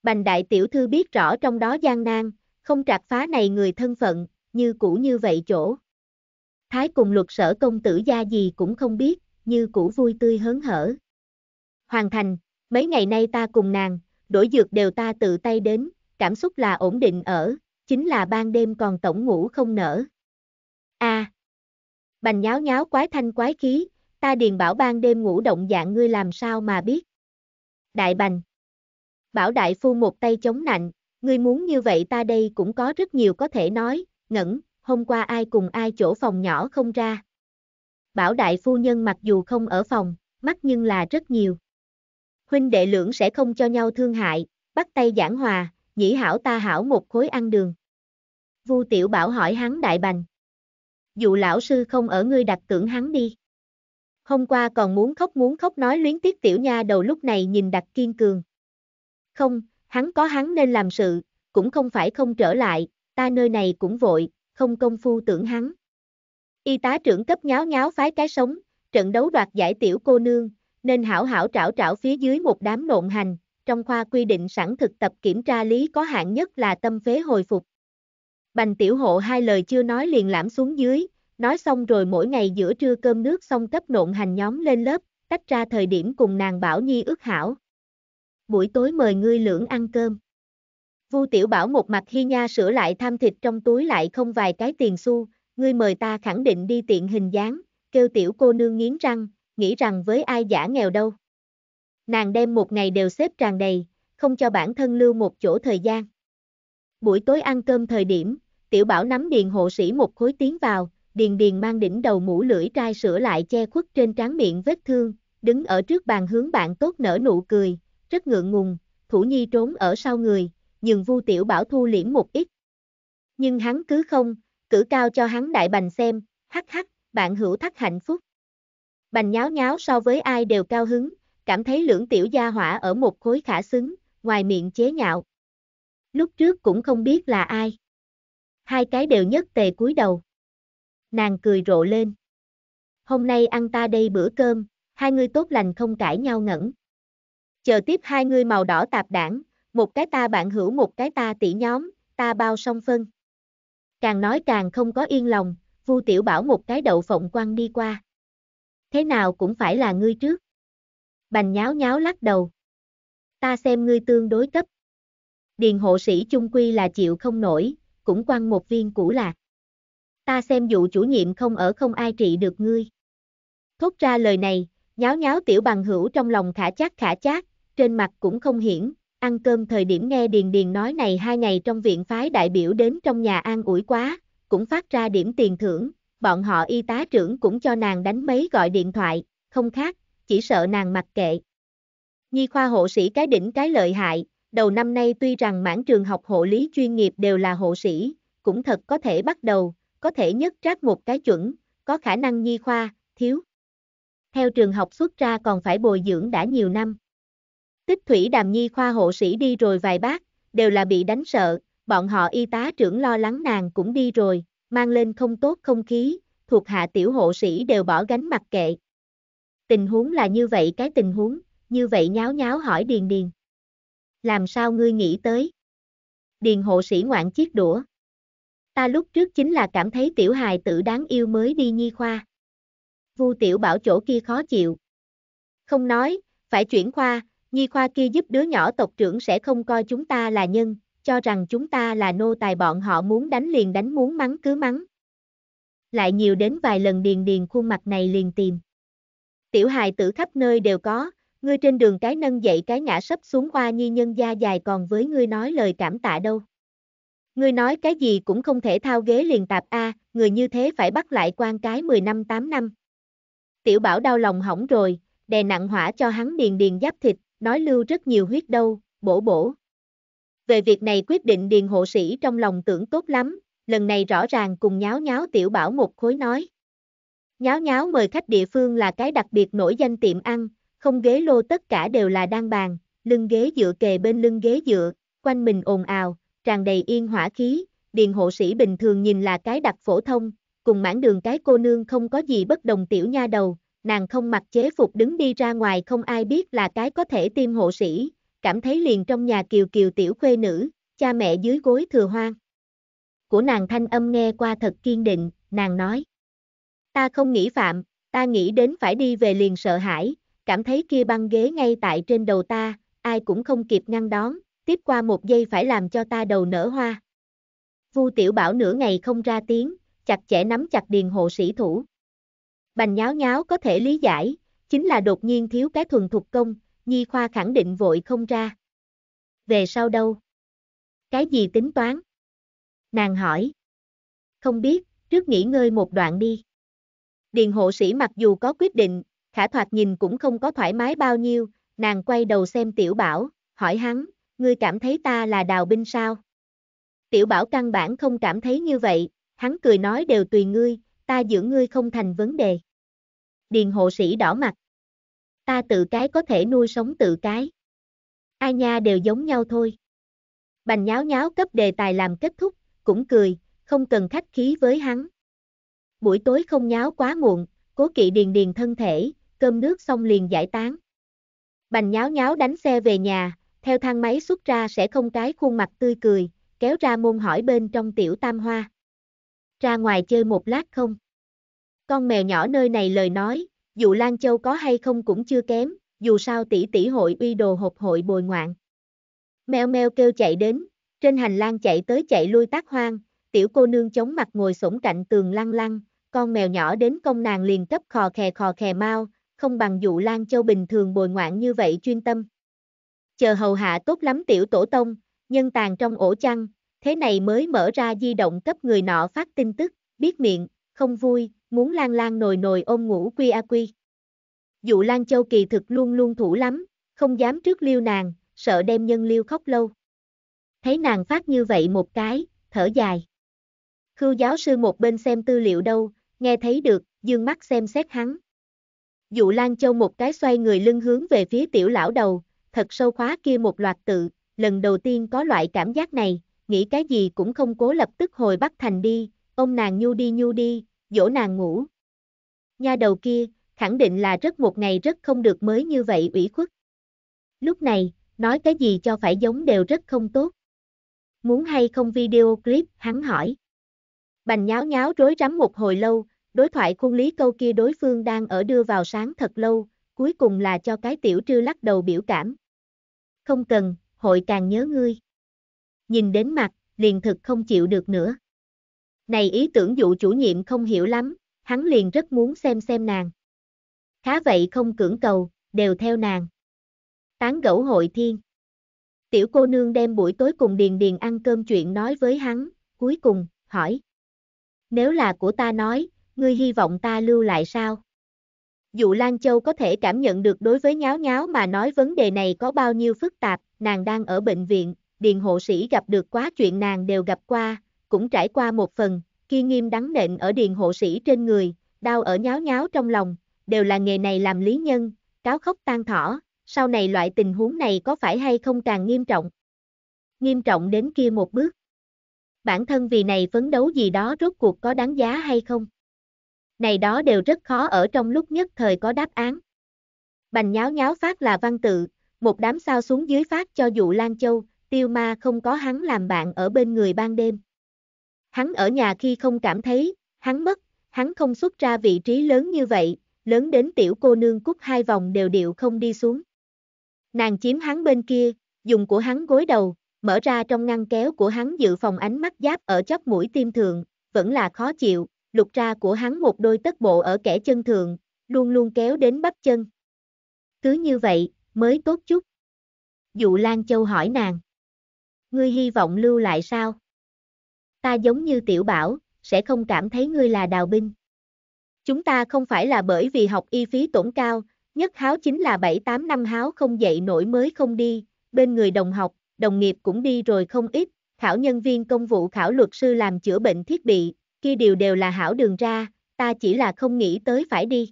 S1: Bành đại tiểu thư biết rõ trong đó gian nan, không trạc phá này người thân phận, như cũ như vậy chỗ. Thái cùng luật sở công tử gia gì cũng không biết, như cũ vui tươi hớn hở. Hoàn thành, mấy ngày nay ta cùng nàng, đổi dược đều ta tự tay đến, cảm xúc là ổn định ở, chính là ban đêm còn tổng ngủ không nở. A. À. Bành nháo nháo quái thanh quái khí, ta điền bảo ban đêm ngủ động dạng ngươi làm sao mà biết. Đại bành. Bảo đại phu một tay chống nạnh, ngươi muốn như vậy ta đây cũng có rất nhiều có thể nói, ngẩn, hôm qua ai cùng ai chỗ phòng nhỏ không ra. Bảo đại phu nhân mặc dù không ở phòng, mắt nhưng là rất nhiều huynh đệ lưỡng sẽ không cho nhau thương hại, bắt tay giảng hòa, nhĩ hảo ta hảo một khối ăn đường. Vu Tiểu Bảo hỏi hắn đại bành. Dụ lão sư không ở ngươi đặt tưởng hắn đi. Hôm qua còn muốn khóc muốn khóc nói luyến tiếc tiểu nha đầu lúc này nhìn đặc kiên cường. Không, hắn có hắn nên làm sự, cũng không phải không trở lại, ta nơi này cũng vội, không công phu tưởng hắn. Y tá trưởng cấp nháo nháo phái cái sống, trận đấu đoạt giải tiểu cô nương, nên hảo hảo trảo trảo phía dưới một đám nộn hành, trong khoa quy định sẵn thực tập kiểm tra lý có hạn nhất là tâm phế hồi phục. Bành tiểu hộ hai lời chưa nói liền lãm xuống dưới, nói xong rồi mỗi ngày giữa trưa cơm nước xong cấp nộn hành nhóm lên lớp, tách ra thời điểm cùng nàng Bảo Nhi ước hảo. Buổi tối mời ngươi lưỡng ăn cơm. Vu tiểu bảo một mặt hi nha sửa lại tham thịt trong túi lại không vài cái tiền xu, ngươi mời ta khẳng định đi tiện hình dáng, kêu tiểu cô nương nghiến răng, nghĩ rằng với ai giả nghèo đâu. Nàng đem một ngày đều xếp tràn đầy, không cho bản thân lưu một chỗ thời gian. Buổi tối ăn cơm thời điểm, tiểu bảo nắm điền hộ sĩ một khối tiến vào, điền điền mang đỉnh đầu mũ lưỡi trai sửa lại che khuất trên trán miệng vết thương, đứng ở trước bàn hướng bạn tốt nở nụ cười, rất ngượng ngùng, thủ nhi trốn ở sau người, nhưng vu tiểu bảo thu liễm một ít. Nhưng hắn cứ không, cử cao cho hắn đại bành xem, hắc hắc, bạn hữu thắt hạnh phúc. Bành nháo nháo so với ai đều cao hứng, cảm thấy lưỡng tiểu gia hỏa ở một khối khả xứng, ngoài miệng chế nhạo. Lúc trước cũng không biết là ai. Hai cái đều nhất tề cúi đầu. Nàng cười rộ lên. Hôm nay ăn ta đây bữa cơm, hai người tốt lành không cãi nhau ngẩn. Chờ tiếp hai người màu đỏ tạp đảng, một cái ta bạn hữu một cái ta tỷ nhóm, ta bao song phân. Càng nói càng không có yên lòng, Vu Tiểu Bảo một cái đậu phộng quăng đi qua thế nào cũng phải là ngươi trước. Bành nháo nháo lắc đầu. Ta xem ngươi tương đối cấp. Điền hộ sĩ chung quy là chịu không nổi, cũng quăng một viên củ lạc. Ta xem dụ chủ nhiệm không ở không ai trị được ngươi. Thốt ra lời này, nháo nháo tiểu bằng hữu trong lòng khả chát khả chát, trên mặt cũng không hiển, ăn cơm thời điểm nghe Điền Điền nói này hai ngày trong viện phái đại biểu đến trong nhà an ủi quá, cũng phát ra điểm tiền thưởng, bọn họ y tá trưởng cũng cho nàng đánh mấy gọi điện thoại, không khác, chỉ sợ nàng mặc kệ. Nhi khoa hộ sĩ cái đỉnh cái lợi hại, đầu năm nay tuy rằng mãn trường học hộ lý chuyên nghiệp đều là hộ sĩ, cũng thật có thể bắt đầu, có thể nhất trác một cái chuẩn, có khả năng nhi khoa, thiếu. Theo trường học xuất ra còn phải bồi dưỡng đã nhiều năm. Tích thủy đàm nhi khoa hộ sĩ đi rồi vài bác, đều là bị đánh sợ, bọn họ y tá trưởng lo lắng nàng cũng đi rồi, mang lên không tốt không khí, thuộc hạ tiểu hộ sĩ đều bỏ gánh mặc kệ. Tình huống là như vậy cái tình huống, như vậy nháo nháo hỏi Điền Điền. Làm sao ngươi nghĩ tới? Điền hộ sĩ ngoạn chiếc đũa. Ta lúc trước chính là cảm thấy tiểu hài tử đáng yêu mới đi nhi khoa. Vu tiểu bảo chỗ kia khó chịu. Không nói, phải chuyển khoa, nhi khoa kia giúp đứa nhỏ tộc trưởng sẽ không coi chúng ta là nhân, cho rằng chúng ta là nô tài bọn họ muốn đánh liền đánh muốn mắng cứ mắng. Lại nhiều đến vài lần điền điền khuôn mặt này liền tìm. Tiểu hài tử khắp nơi đều có, ngươi trên đường cái nâng dậy cái ngã sấp xuống qua nhi nhân da dài còn với ngươi nói lời cảm tạ đâu. Ngươi nói cái gì cũng không thể thao ghế liền tạp A, người như thế phải bắt lại quan cái 10 năm 8 năm. Tiểu bảo đau lòng hỏng rồi, đè nặng hỏa cho hắn điền điền giáp thịt, nói lưu rất nhiều huyết đâu, bổ bổ. Về việc này quyết định điền hộ sĩ trong lòng tưởng tốt lắm, lần này rõ ràng cùng nháo nháo tiểu bảo một khối nói. Nháo nháo mời khách địa phương là cái đặc biệt nổi danh tiệm ăn, không ghế lô tất cả đều là đan bàn, lưng ghế dựa kề bên lưng ghế dựa, quanh mình ồn ào, tràn đầy yên hỏa khí, điền hộ sĩ bình thường nhìn là cái đặc phổ thông, cùng mảng đường cái cô nương không có gì bất đồng tiểu nha đầu, nàng không mặc chế phục đứng đi ra ngoài không ai biết là cái có thể tiêm hộ sĩ, cảm thấy liền trong nhà kiều kiều tiểu khuê nữ, cha mẹ dưới gối thừa hoang. Của nàng thanh âm nghe qua thật kiên định, nàng nói. Ta không nghĩ phạm, ta nghĩ đến phải đi về liền sợ hãi, cảm thấy kia băng ghế ngay tại trên đầu ta, ai cũng không kịp ngăn đón, tiếp qua một giây phải làm cho ta đầu nở hoa. Vu tiểu bảo nửa ngày không ra tiếng, chặt chẽ nắm chặt điền hộ sĩ thủ. Bành nháo nháo có thể lý giải, chính là đột nhiên thiếu cái thuần thục công, Nhi Khoa khẳng định vội không ra. Về sau đâu? Cái gì tính toán? Nàng hỏi. Không biết, trước nghỉ ngơi một đoạn đi. Điền hộ sĩ mặc dù có quyết định, khả thoạt nhìn cũng không có thoải mái bao nhiêu, nàng quay đầu xem tiểu bảo, hỏi hắn, ngươi cảm thấy ta là đào binh sao? Tiểu bảo căn bản không cảm thấy như vậy, hắn cười nói đều tùy ngươi, ta giữ ngươi không thành vấn đề. Điền hộ sĩ đỏ mặt. Ta tự cái có thể nuôi sống tự cái. ai nha đều giống nhau thôi. Bành nháo nháo cấp đề tài làm kết thúc, cũng cười, không cần khách khí với hắn. Buổi tối không nháo quá muộn, cố kỵ điền điền thân thể, cơm nước xong liền giải tán. Bành nháo nháo đánh xe về nhà, theo thang máy xuất ra sẽ không cái khuôn mặt tươi cười, kéo ra môn hỏi bên trong tiểu tam hoa. Ra ngoài chơi một lát không? Con mèo nhỏ nơi này lời nói, dù Lan Châu có hay không cũng chưa kém, dù sao tỷ tỷ hội uy đồ hộp hội bồi ngoạn. Mèo mèo kêu chạy đến, trên hành lang chạy tới chạy lui tác hoang, tiểu cô nương chống mặt ngồi sổng cạnh tường lăng lăng, con mèo nhỏ đến công nàng liền cấp khò khè khò khè mau, không bằng dụ Lan Châu bình thường bồi ngoạn như vậy chuyên tâm. Chờ hầu hạ tốt lắm tiểu tổ tông, nhân tàn trong ổ chăn, thế này mới mở ra di động cấp người nọ phát tin tức, biết miệng, không vui, muốn lan lan nồi nồi ôm ngủ quy a quy. Dụ Lan Châu kỳ thực luôn luôn thủ lắm, không dám trước liêu nàng, sợ đem nhân liêu khóc lâu. Thấy nàng phát như vậy một cái, thở dài. Khưu giáo sư một bên xem tư liệu đâu, nghe thấy được, dương mắt xem xét hắn. Dụ Lan Châu một cái xoay người lưng hướng về phía tiểu lão đầu, thật sâu khóa kia một loạt tự, lần đầu tiên có loại cảm giác này, nghĩ cái gì cũng không cố lập tức hồi bắt thành đi, ông nàng nhu đi nhu đi, dỗ nàng ngủ. Nha đầu kia, khẳng định là rất một ngày rất không được mới như vậy ủy khuất. Lúc này, nói cái gì cho phải giống đều rất không tốt. Muốn hay không video clip, hắn hỏi. Bành nháo nháo rối rắm một hồi lâu, đối thoại khuôn lý câu kia đối phương đang ở đưa vào sáng thật lâu, cuối cùng là cho cái tiểu trư lắc đầu biểu cảm. Không cần, hội càng nhớ ngươi. Nhìn đến mặt, liền thực không chịu được nữa. Này ý tưởng dụ chủ nhiệm không hiểu lắm, hắn liền rất muốn xem xem nàng. Khá vậy không cưỡng cầu, đều theo nàng. Tán gẫu hội thiên. Tiểu cô nương đem buổi tối cùng Điền Điền ăn cơm chuyện nói với hắn, cuối cùng, hỏi. Nếu là của ta nói, ngươi hy vọng ta lưu lại sao? Dụ Lan Châu có thể cảm nhận được đối với nháo nháo mà nói vấn đề này có bao nhiêu phức tạp, nàng đang ở bệnh viện, Điền hộ sĩ gặp được quá chuyện nàng đều gặp qua, cũng trải qua một phần, kia nghiêm đắng nện ở điền hộ sĩ trên người, đau ở nháo nháo trong lòng, đều là nghề này làm lý nhân, cáo khóc tan thỏ, sau này loại tình huống này có phải hay không càng nghiêm trọng? Nghiêm trọng đến kia một bước. Bản thân vì này phấn đấu gì đó rốt cuộc có đáng giá hay không? Này đó đều rất khó ở trong lúc nhất thời có đáp án. Bành nháo nháo phát là văn tự, một đám sao xuống dưới phát cho dụ Lan Châu, tiêu ma không có hắn làm bạn ở bên người ban đêm. Hắn ở nhà khi không cảm thấy, hắn mất, hắn không xuất ra vị trí lớn như vậy, lớn đến tiểu cô nương cút hai vòng đều điệu không đi xuống. Nàng chiếm hắn bên kia, dùng của hắn gối đầu, mở ra trong ngăn kéo của hắn dự phòng ánh mắt giáp ở chóp mũi tim thường, vẫn là khó chịu, lục ra của hắn một đôi tất bộ ở kẻ chân thường, luôn luôn kéo đến bắp chân. Cứ như vậy, mới tốt chút. Dụ Lan Châu hỏi nàng. Ngươi hy vọng lưu lại sao? ta giống như tiểu bảo, sẽ không cảm thấy ngươi là đào binh. Chúng ta không phải là bởi vì học y phí tổn cao, nhất háo chính là 7-8 năm háo không dậy nổi mới không đi, bên người đồng học, đồng nghiệp cũng đi rồi không ít, khảo nhân viên công vụ khảo luật sư làm chữa bệnh thiết bị, kia điều đều là hảo đường ra, ta chỉ là không nghĩ tới phải đi.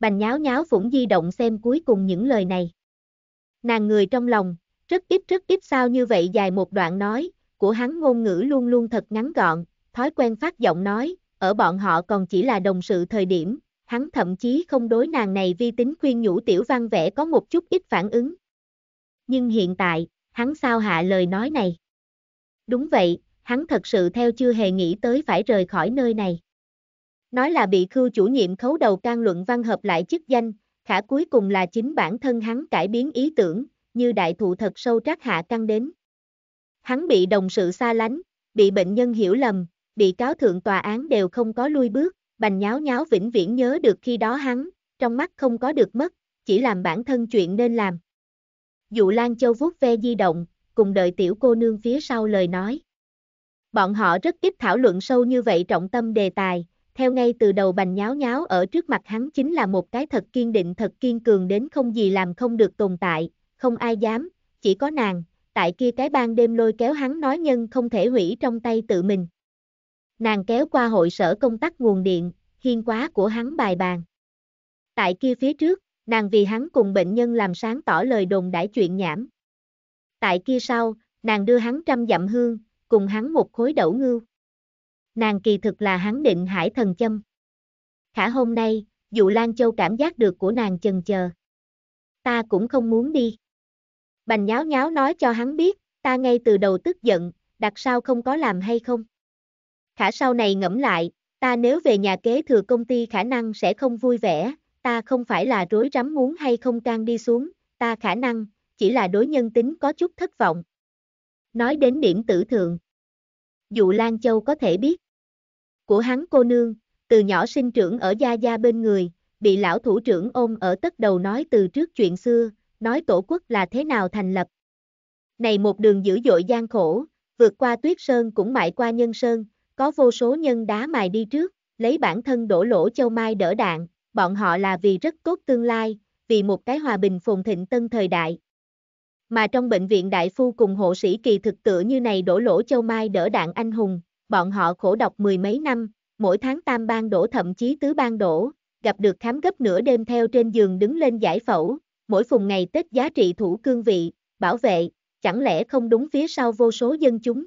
S1: Bành nháo nháo phủng di động xem cuối cùng những lời này. Nàng người trong lòng, rất ít rất ít sao như vậy dài một đoạn nói, của hắn ngôn ngữ luôn luôn thật ngắn gọn, thói quen phát giọng nói, ở bọn họ còn chỉ là đồng sự thời điểm, hắn thậm chí không đối nàng này vi tính khuyên nhủ tiểu văn vẽ có một chút ít phản ứng. Nhưng hiện tại, hắn sao hạ lời nói này? Đúng vậy, hắn thật sự theo chưa hề nghĩ tới phải rời khỏi nơi này. Nói là bị khư chủ nhiệm khấu đầu can luận văn hợp lại chức danh, khả cuối cùng là chính bản thân hắn cải biến ý tưởng, như đại thụ thật sâu trác hạ căng đến. Hắn bị đồng sự xa lánh, bị bệnh nhân hiểu lầm, bị cáo thượng tòa án đều không có lui bước, bành nháo nháo vĩnh viễn nhớ được khi đó hắn, trong mắt không có được mất, chỉ làm bản thân chuyện nên làm. Dụ Lan Châu vuốt ve di động, cùng đợi tiểu cô nương phía sau lời nói. Bọn họ rất ít thảo luận sâu như vậy trọng tâm đề tài, theo ngay từ đầu bành nháo nháo ở trước mặt hắn chính là một cái thật kiên định thật kiên cường đến không gì làm không được tồn tại, không ai dám, chỉ có nàng, tại kia cái ban đêm lôi kéo hắn nói nhân không thể hủy trong tay tự mình. Nàng kéo qua hội sở công tắc nguồn điện, hiên quá của hắn bài bàn. Tại kia phía trước, nàng vì hắn cùng bệnh nhân làm sáng tỏ lời đồn đãi chuyện nhảm. Tại kia sau, nàng đưa hắn trăm dặm hương, cùng hắn một khối đậu ngưu. Nàng kỳ thực là hắn định hải thần châm. Khả hôm nay, dụ Lan Châu cảm giác được của nàng chần chờ. Ta cũng không muốn đi. Bành nháo nháo nói cho hắn biết, ta ngay từ đầu tức giận, đặt sao không có làm hay không. Khả sau này ngẫm lại, ta nếu về nhà kế thừa công ty khả năng sẽ không vui vẻ, ta không phải là rối rắm muốn hay không can đi xuống, ta khả năng, chỉ là đối nhân tính có chút thất vọng. Nói đến điểm tử thượng. Dụ Lan Châu có thể biết. Của hắn cô nương, từ nhỏ sinh trưởng ở gia gia bên người, bị lão thủ trưởng ôm ở tất đầu nói từ trước chuyện xưa, nói tổ quốc là thế nào thành lập. Này một đường dữ dội gian khổ, vượt qua tuyết sơn cũng mại qua nhân sơn, có vô số nhân đá mài đi trước, lấy bản thân đổ lỗ châu mai đỡ đạn, bọn họ là vì rất tốt tương lai, vì một cái hòa bình phồn thịnh tân thời đại. Mà trong bệnh viện đại phu cùng hộ sĩ kỳ thực tựa như này đổ lỗ châu mai đỡ đạn anh hùng, bọn họ khổ độc mười mấy năm, mỗi tháng tam ban đổ thậm chí tứ ban đổ, gặp được khám gấp nửa đêm theo trên giường đứng lên giải phẫu, mỗi phùng ngày Tết giá trị thủ cương vị, bảo vệ, chẳng lẽ không đúng phía sau vô số dân chúng.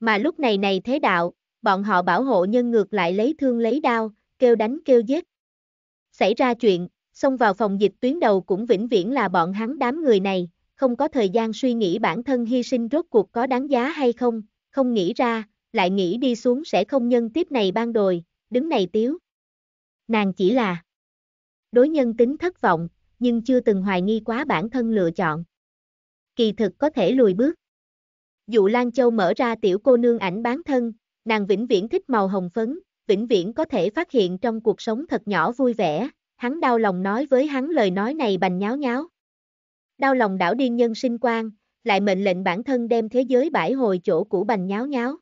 S1: Mà lúc này này thế đạo, bọn họ bảo hộ nhân ngược lại lấy thương lấy đao, kêu đánh kêu giết. Xảy ra chuyện, xông vào phòng dịch tuyến đầu cũng vĩnh viễn là bọn hắn đám người này, không có thời gian suy nghĩ bản thân hy sinh rốt cuộc có đáng giá hay không, không nghĩ ra, lại nghĩ đi xuống sẽ không nhân tiếp này ban đồi, đứng này tiếu. Nàng chỉ là đối nhân tính thất vọng, nhưng chưa từng hoài nghi quá bản thân lựa chọn. Kỳ thực có thể lùi bước. Dụ Lan Châu mở ra tiểu cô nương ảnh bán thân, nàng vĩnh viễn thích màu hồng phấn, vĩnh viễn có thể phát hiện trong cuộc sống thật nhỏ vui vẻ, hắn đau lòng nói với hắn lời nói này bành nháo nháo. Đau lòng đảo điên nhân sinh quan, lại mệnh lệnh bản thân đem thế giới bãi hồi chỗ cũ bành nháo nháo.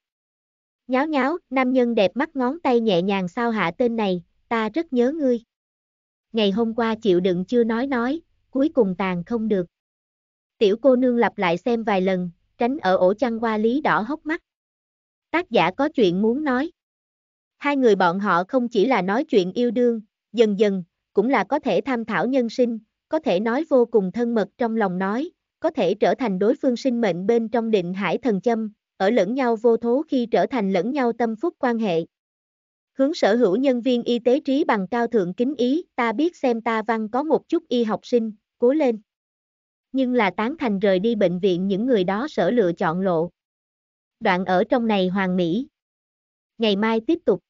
S1: Nháo nháo, nam nhân đẹp mắt ngón tay nhẹ nhàng sao hạ tên này, ta rất nhớ ngươi ngày hôm qua chịu đựng chưa nói nói, cuối cùng tàn không được. Tiểu cô nương lặp lại xem vài lần, tránh ở ổ chăn qua lý đỏ hốc mắt. Tác giả có chuyện muốn nói. Hai người bọn họ không chỉ là nói chuyện yêu đương, dần dần, cũng là có thể tham thảo nhân sinh, có thể nói vô cùng thân mật trong lòng nói, có thể trở thành đối phương sinh mệnh bên trong định hải thần châm, ở lẫn nhau vô thố khi trở thành lẫn nhau tâm phúc quan hệ. Hướng sở hữu nhân viên y tế trí bằng cao thượng kính ý, ta biết xem ta văn có một chút y học sinh, cố lên. Nhưng là tán thành rời đi bệnh viện những người đó sở lựa chọn lộ. Đoạn ở trong này hoàng mỹ. Ngày mai tiếp tục.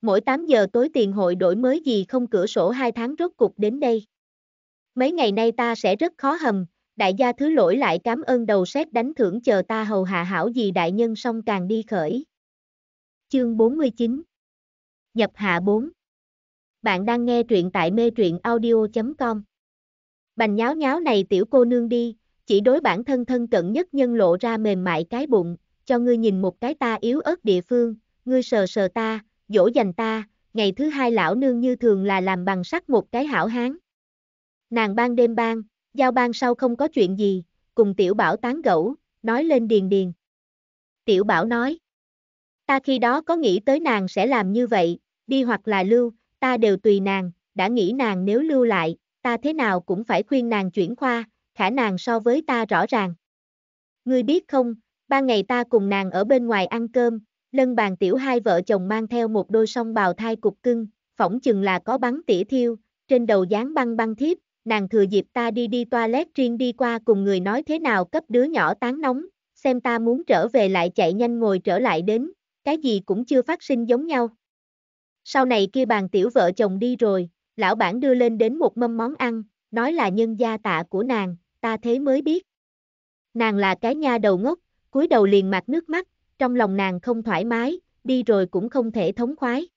S1: Mỗi 8 giờ tối tiền hội đổi mới gì không cửa sổ 2 tháng rốt cục đến đây. Mấy ngày nay ta sẽ rất khó hầm, đại gia thứ lỗi lại cảm ơn đầu xét đánh thưởng chờ ta hầu hạ hảo gì đại nhân xong càng đi khởi. Chương 49 Nhập hạ 4 Bạn đang nghe truyện tại mê truyện audio.com Bành nháo nháo này tiểu cô nương đi, chỉ đối bản thân thân cận nhất nhân lộ ra mềm mại cái bụng, cho ngươi nhìn một cái ta yếu ớt địa phương, ngươi sờ sờ ta, dỗ dành ta, ngày thứ hai lão nương như thường là làm bằng sắt một cái hảo hán. Nàng ban đêm ban, giao ban sau không có chuyện gì, cùng tiểu bảo tán gẫu, nói lên điền điền. Tiểu bảo nói. Ta khi đó có nghĩ tới nàng sẽ làm như vậy, đi hoặc là lưu, ta đều tùy nàng, đã nghĩ nàng nếu lưu lại, ta thế nào cũng phải khuyên nàng chuyển khoa, khả nàng so với ta rõ ràng. Ngươi biết không, ba ngày ta cùng nàng ở bên ngoài ăn cơm, lân bàn tiểu hai vợ chồng mang theo một đôi song bào thai cục cưng, phỏng chừng là có bắn tỉa thiêu, trên đầu dán băng băng thiếp, nàng thừa dịp ta đi đi toilet riêng đi qua cùng người nói thế nào cấp đứa nhỏ tán nóng, xem ta muốn trở về lại chạy nhanh ngồi trở lại đến, cái gì cũng chưa phát sinh giống nhau. Sau này kia bàn tiểu vợ chồng đi rồi, lão bản đưa lên đến một mâm món ăn, nói là nhân gia tạ của nàng, ta thế mới biết. Nàng là cái nha đầu ngốc, cúi đầu liền mặt nước mắt, trong lòng nàng không thoải mái, đi rồi cũng không thể thống khoái.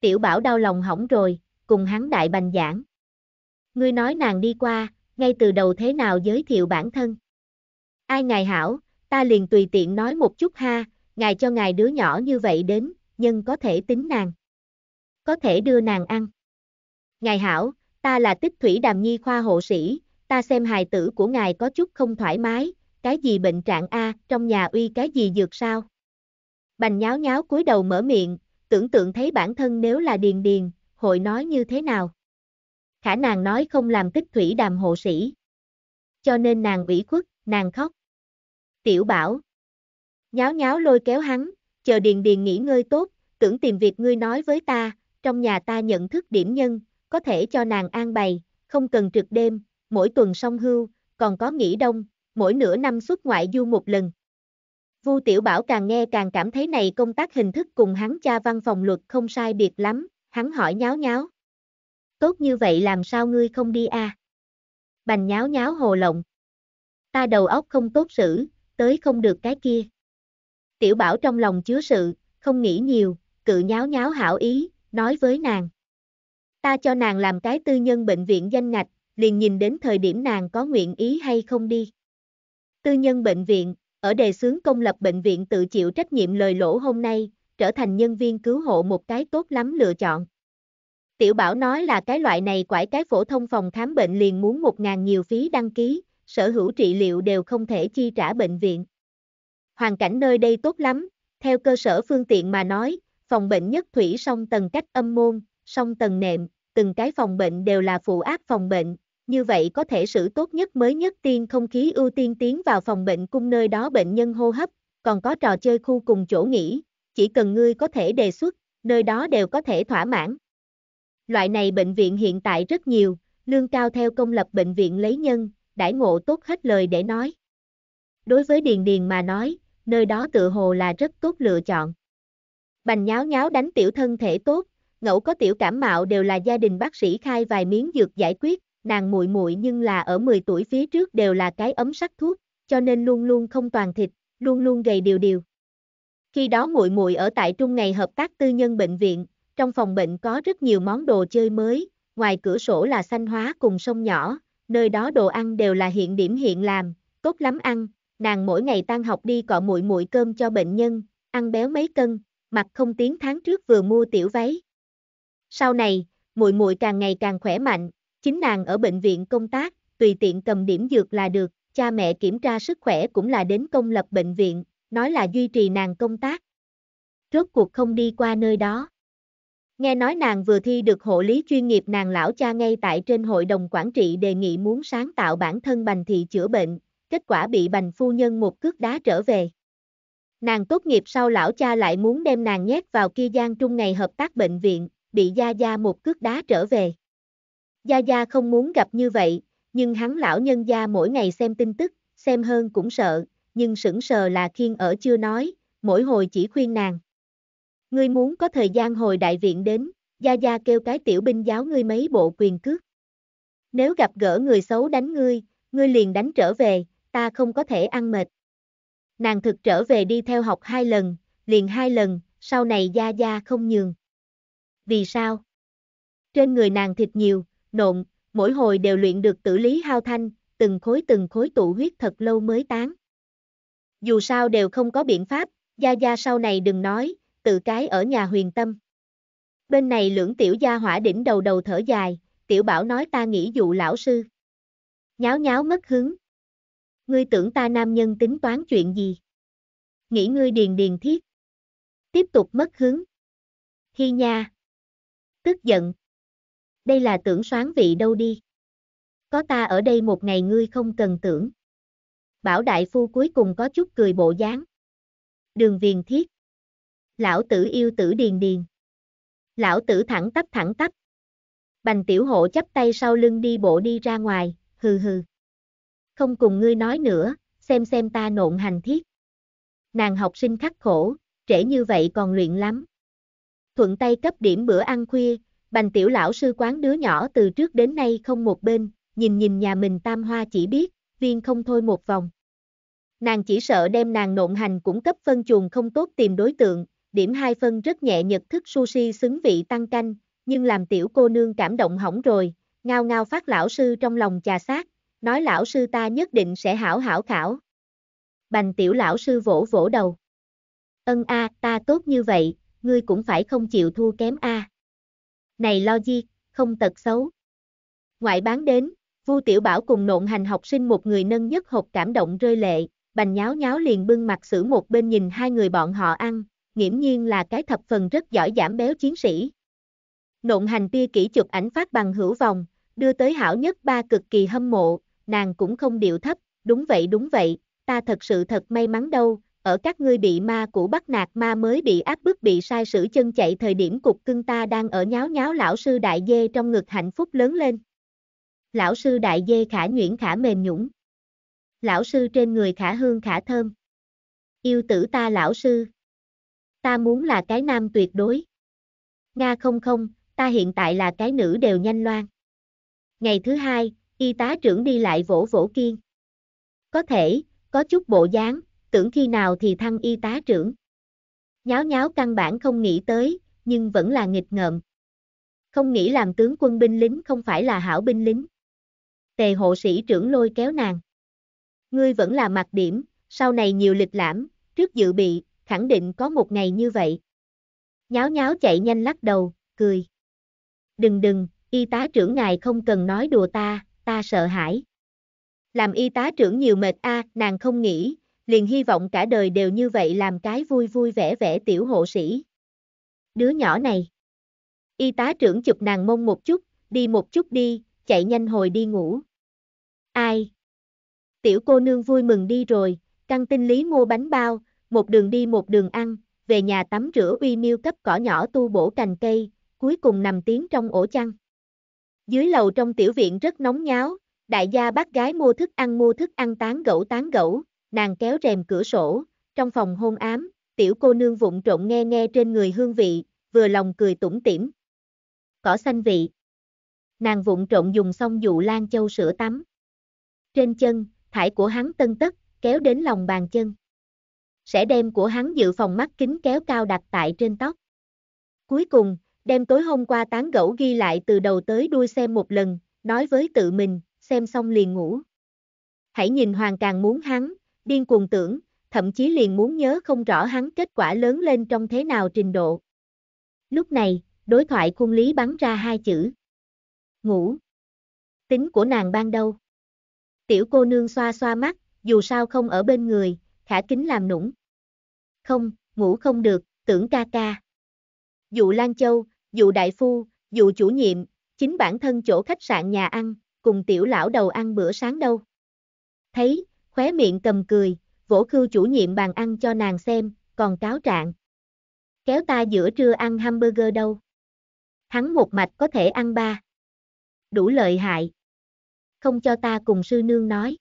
S1: Tiểu bảo đau lòng hỏng rồi, cùng hắn đại bành giảng. Ngươi nói nàng đi qua, ngay từ đầu thế nào giới thiệu bản thân. Ai ngài hảo, ta liền tùy tiện nói một chút ha, ngài cho ngài đứa nhỏ như vậy đến, nhân có thể tính nàng. Có thể đưa nàng ăn. Ngài hảo, ta là tích thủy đàm nhi khoa hộ sĩ, ta xem hài tử của ngài có chút không thoải mái, cái gì bệnh trạng A, trong nhà uy cái gì dược sao? Bành nháo nháo cúi đầu mở miệng, tưởng tượng thấy bản thân nếu là điền điền, hội nói như thế nào? Khả nàng nói không làm tích thủy đàm hộ sĩ. Cho nên nàng ủy khuất, nàng khóc. Tiểu bảo, Nháo nháo lôi kéo hắn, chờ Điền Điền nghỉ ngơi tốt, tưởng tìm việc ngươi nói với ta, trong nhà ta nhận thức điểm nhân, có thể cho nàng an bày, không cần trực đêm, mỗi tuần song hưu, còn có nghỉ đông, mỗi nửa năm xuất ngoại du một lần. Vu Tiểu Bảo càng nghe càng cảm thấy này công tác hình thức cùng hắn cha văn phòng luật không sai biệt lắm, hắn hỏi nháo nháo. Tốt như vậy làm sao ngươi không đi à? Bành nháo nháo hồ lộng. Ta đầu óc không tốt xử, tới không được cái kia. Tiểu bảo trong lòng chứa sự, không nghĩ nhiều, cự nháo nháo hảo ý, nói với nàng. Ta cho nàng làm cái tư nhân bệnh viện danh ngạch, liền nhìn đến thời điểm nàng có nguyện ý hay không đi. Tư nhân bệnh viện, ở đề xướng công lập bệnh viện tự chịu trách nhiệm lời lỗ hôm nay, trở thành nhân viên cứu hộ một cái tốt lắm lựa chọn. Tiểu bảo nói là cái loại này quải cái phổ thông phòng khám bệnh liền muốn 1.000 nhiều phí đăng ký, sở hữu trị liệu đều không thể chi trả bệnh viện hoàn cảnh nơi đây tốt lắm, theo cơ sở phương tiện mà nói, phòng bệnh nhất thủy song tầng cách âm môn, song tầng nệm, từng cái phòng bệnh đều là phụ áp phòng bệnh, như vậy có thể sử tốt nhất mới nhất tiên không khí ưu tiên tiến vào phòng bệnh cung nơi đó bệnh nhân hô hấp, còn có trò chơi khu cùng chỗ nghỉ, chỉ cần ngươi có thể đề xuất, nơi đó đều có thể thỏa mãn. Loại này bệnh viện hiện tại rất nhiều, lương cao theo công lập bệnh viện lấy nhân, đãi ngộ tốt hết lời để nói. Đối với Điền Điền mà nói, nơi đó tự hồ là rất tốt lựa chọn. Bành nháo nháo đánh tiểu thân thể tốt, ngẫu có tiểu cảm mạo đều là gia đình bác sĩ khai vài miếng dược giải quyết, nàng muội muội nhưng là ở 10 tuổi phía trước đều là cái ấm sắc thuốc, cho nên luôn luôn không toàn thịt, luôn luôn gầy điều điều. Khi đó muội muội ở tại trung ngày hợp tác tư nhân bệnh viện, trong phòng bệnh có rất nhiều món đồ chơi mới, ngoài cửa sổ là xanh hóa cùng sông nhỏ, nơi đó đồ ăn đều là hiện điểm hiện làm, tốt lắm ăn, nàng mỗi ngày tan học đi cọ muội muội cơm cho bệnh nhân, ăn béo mấy cân, mặc không tiếng tháng trước vừa mua tiểu váy. Sau này, muội muội càng ngày càng khỏe mạnh, chính nàng ở bệnh viện công tác, tùy tiện cầm điểm dược là được, cha mẹ kiểm tra sức khỏe cũng là đến công lập bệnh viện, nói là duy trì nàng công tác. Rốt cuộc không đi qua nơi đó. Nghe nói nàng vừa thi được hộ lý chuyên nghiệp nàng lão cha ngay tại trên hội đồng quản trị đề nghị muốn sáng tạo bản thân bành thị chữa bệnh, kết quả bị bành phu nhân một cước đá trở về. Nàng tốt nghiệp sau lão cha lại muốn đem nàng nhét vào kia gian trung ngày hợp tác bệnh viện, bị Gia Gia một cước đá trở về. Gia Gia không muốn gặp như vậy, nhưng hắn lão nhân gia mỗi ngày xem tin tức, xem hơn cũng sợ, nhưng sững sờ là khiên ở chưa nói, mỗi hồi chỉ khuyên nàng. Ngươi muốn có thời gian hồi đại viện đến, Gia Gia kêu cái tiểu binh giáo ngươi mấy bộ quyền cước. Nếu gặp gỡ người xấu đánh ngươi, ngươi liền đánh trở về, ta không có thể ăn mệt. Nàng thực trở về đi theo học hai lần, liền hai lần, sau này Gia Gia không nhường. Vì sao? Trên người nàng thịt nhiều, nộn, mỗi hồi đều luyện được tử lý hao thanh, từng khối từng khối tụ huyết thật lâu mới tán. Dù sao đều không có biện pháp, Gia Gia sau này đừng nói, tự cái ở nhà huyền tâm. Bên này lưỡng tiểu gia hỏa đỉnh đầu đầu thở dài, tiểu bảo nói ta nghĩ dụ lão sư. Nháo nháo mất hứng, ngươi tưởng ta nam nhân tính toán chuyện gì? Nghĩ ngươi điền điền thiết. Tiếp tục mất hứng. Hi nha. Tức giận. Đây là tưởng soán vị đâu đi. Có ta ở đây một ngày ngươi không cần tưởng. Bảo đại phu cuối cùng có chút cười bộ dáng. Đường viền thiết. Lão tử yêu tử điền điền. Lão tử thẳng tắp thẳng tắp. Bành tiểu hộ chắp tay sau lưng đi bộ đi ra ngoài, hừ hừ không cùng ngươi nói nữa, xem xem ta nộn hành thiết. Nàng học sinh khắc khổ, trễ như vậy còn luyện lắm. Thuận tay cấp điểm bữa ăn khuya, bành tiểu lão sư quán đứa nhỏ từ trước đến nay không một bên, nhìn nhìn nhà mình tam hoa chỉ biết, viên không thôi một vòng. Nàng chỉ sợ đem nàng nộn hành cũng cấp phân chuồng không tốt tìm đối tượng, điểm hai phân rất nhẹ nhật thức sushi xứng vị tăng canh, nhưng làm tiểu cô nương cảm động hỏng rồi, ngao ngao phát lão sư trong lòng trà sát, nói lão sư ta nhất định sẽ hảo hảo khảo. Bành tiểu lão sư vỗ vỗ đầu. Ân a, à, ta tốt như vậy, ngươi cũng phải không chịu thua kém a. À. Này lo di, không tật xấu. Ngoại bán đến, Vu Tiểu Bảo cùng nộn hành học sinh một người nâng nhất hộp cảm động rơi lệ, bành nháo nháo liền bưng mặt xử một bên nhìn hai người bọn họ ăn, nghiễm nhiên là cái thập phần rất giỏi giảm béo chiến sĩ. Nộn hành tia kỹ chụp ảnh phát bằng hữu vòng, đưa tới hảo nhất ba cực kỳ hâm mộ, nàng cũng không điệu thấp, đúng vậy đúng vậy, ta thật sự thật may mắn đâu, ở các ngươi bị ma của bắt nạt ma mới bị áp bức bị sai sử chân chạy thời điểm cục cưng ta đang ở nháo nháo lão sư đại dê trong ngực hạnh phúc lớn lên. Lão sư đại dê khả nhuyễn khả mềm nhũng. Lão sư trên người khả hương khả thơm. Yêu tử ta lão sư. Ta muốn là cái nam tuyệt đối. Nga không không, ta hiện tại là cái nữ đều nhanh loan. Ngày thứ hai, Y tá trưởng đi lại vỗ vỗ Kiên. Có thể, có chút bộ dáng, tưởng khi nào thì thăng y tá trưởng. Nháo nháo căn bản không nghĩ tới, nhưng vẫn là nghịch ngợm. Không nghĩ làm tướng quân binh lính không phải là hảo binh lính. Tề hộ sĩ trưởng lôi kéo nàng. Ngươi vẫn là mặt điểm, sau này nhiều lịch lãm, trước dự bị, khẳng định có một ngày như vậy. Nháo nháo chạy nhanh lắc đầu, cười. Đừng đừng, y tá trưởng ngài không cần nói đùa ta, ta sợ hãi. Làm y tá trưởng nhiều mệt a, à, nàng không nghĩ, liền hy vọng cả đời đều như vậy làm cái vui vui vẻ vẻ tiểu hộ sĩ. Đứa nhỏ này. Y tá trưởng chụp nàng mông một chút, đi một chút đi, chạy nhanh hồi đi ngủ. Ai? Tiểu cô nương vui mừng đi rồi, căng tinh lý mua bánh bao, một đường đi một đường ăn, về nhà tắm rửa uy miêu cấp cỏ nhỏ tu bổ cành cây, cuối cùng nằm tiếng trong ổ chăn. Dưới lầu trong tiểu viện rất nóng nháo, đại gia bác gái mua thức ăn mua thức ăn tán gẫu tán gẫu, nàng kéo rèm cửa sổ, trong phòng hôn ám, tiểu cô nương vụng trộn nghe nghe trên người hương vị, vừa lòng cười tủm tỉm. Cỏ xanh vị. Nàng vụng trộn dùng xong dụ lan châu sữa tắm. Trên chân, thải của hắn tân tất, kéo đến lòng bàn chân. Sẽ đem của hắn dự phòng mắt kính kéo cao đặt tại trên tóc. Cuối cùng, đem tối hôm qua tán gẫu ghi lại từ đầu tới đuôi xem một lần, nói với tự mình, xem xong liền ngủ. Hãy nhìn Hoàng càng muốn hắn, điên cuồng tưởng, thậm chí liền muốn nhớ không rõ hắn kết quả lớn lên trong thế nào trình độ. Lúc này, đối thoại khung lý bắn ra hai chữ. Ngủ. Tính của nàng ban đầu. Tiểu cô nương xoa xoa mắt, dù sao không ở bên người, khả kính làm nũng. Không, ngủ không được, tưởng ca ca. Dụ Lan Châu, dù đại phu, dù chủ nhiệm, chính bản thân chỗ khách sạn nhà ăn, cùng tiểu lão đầu ăn bữa sáng đâu. Thấy, khóe miệng cầm cười, vỗ khưu chủ nhiệm bàn ăn cho nàng xem, còn cáo trạng. Kéo ta giữa trưa ăn hamburger đâu. Hắn một mạch có thể ăn ba. Đủ lợi hại. Không cho ta cùng sư nương nói.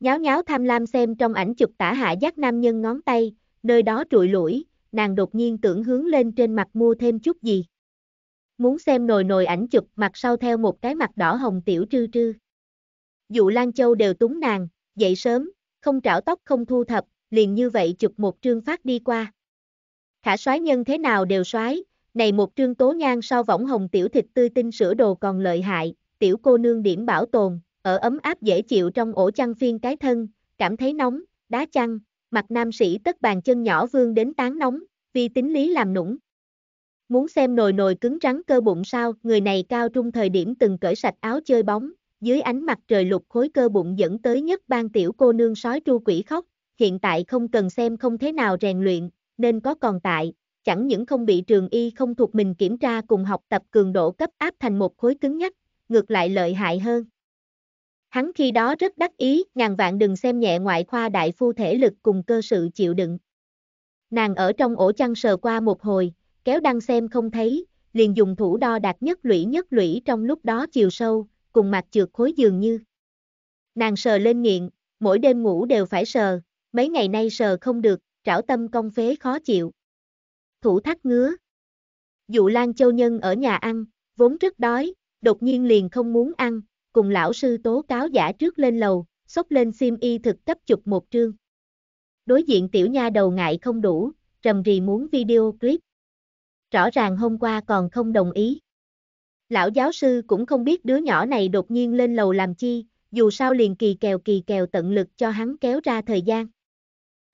S1: Nháo nháo tham lam xem trong ảnh chụp tả hạ giác nam nhân ngón tay, nơi đó trụi lũi, nàng đột nhiên tưởng hướng lên trên mặt mua thêm chút gì muốn xem nồi nồi ảnh chụp mặt sau theo một cái mặt đỏ hồng tiểu trư trư. Dụ Lan Châu đều túng nàng, dậy sớm, không trảo tóc không thu thập, liền như vậy chụp một trương phát đi qua. Khả soái nhân thế nào đều soái, này một trương tố nhan sau võng hồng tiểu thịt tươi tinh sữa đồ còn lợi hại, tiểu cô nương điểm bảo tồn, ở ấm áp dễ chịu trong ổ chăn phiên cái thân, cảm thấy nóng, đá chăn, mặt nam sĩ tất bàn chân nhỏ vương đến tán nóng, vì tính lý làm nũng, Muốn xem nồi nồi cứng rắn cơ bụng sao, người này cao trung thời điểm từng cởi sạch áo chơi bóng, dưới ánh mặt trời lục khối cơ bụng dẫn tới nhất ban tiểu cô nương sói tru quỷ khóc, hiện tại không cần xem không thế nào rèn luyện, nên có còn tại, chẳng những không bị trường y không thuộc mình kiểm tra cùng học tập cường độ cấp áp thành một khối cứng nhất ngược lại lợi hại hơn. Hắn khi đó rất đắc ý, ngàn vạn đừng xem nhẹ ngoại khoa đại phu thể lực cùng cơ sự chịu đựng. Nàng ở trong ổ chăn sờ qua một hồi, kéo đăng xem không thấy, liền dùng thủ đo đạt nhất lũy nhất lũy trong lúc đó chiều sâu, cùng mặt trượt khối dường như. Nàng sờ lên nghiện, mỗi đêm ngủ đều phải sờ, mấy ngày nay sờ không được, trảo tâm công phế khó chịu. Thủ thắt ngứa. Dụ Lan Châu Nhân ở nhà ăn, vốn rất đói, đột nhiên liền không muốn ăn, cùng lão sư tố cáo giả trước lên lầu, xốc lên sim y thực cấp chụp một trương. Đối diện tiểu nha đầu ngại không đủ, trầm rì muốn video clip rõ ràng hôm qua còn không đồng ý. Lão giáo sư cũng không biết đứa nhỏ này đột nhiên lên lầu làm chi, dù sao liền kỳ kèo kỳ kèo tận lực cho hắn kéo ra thời gian.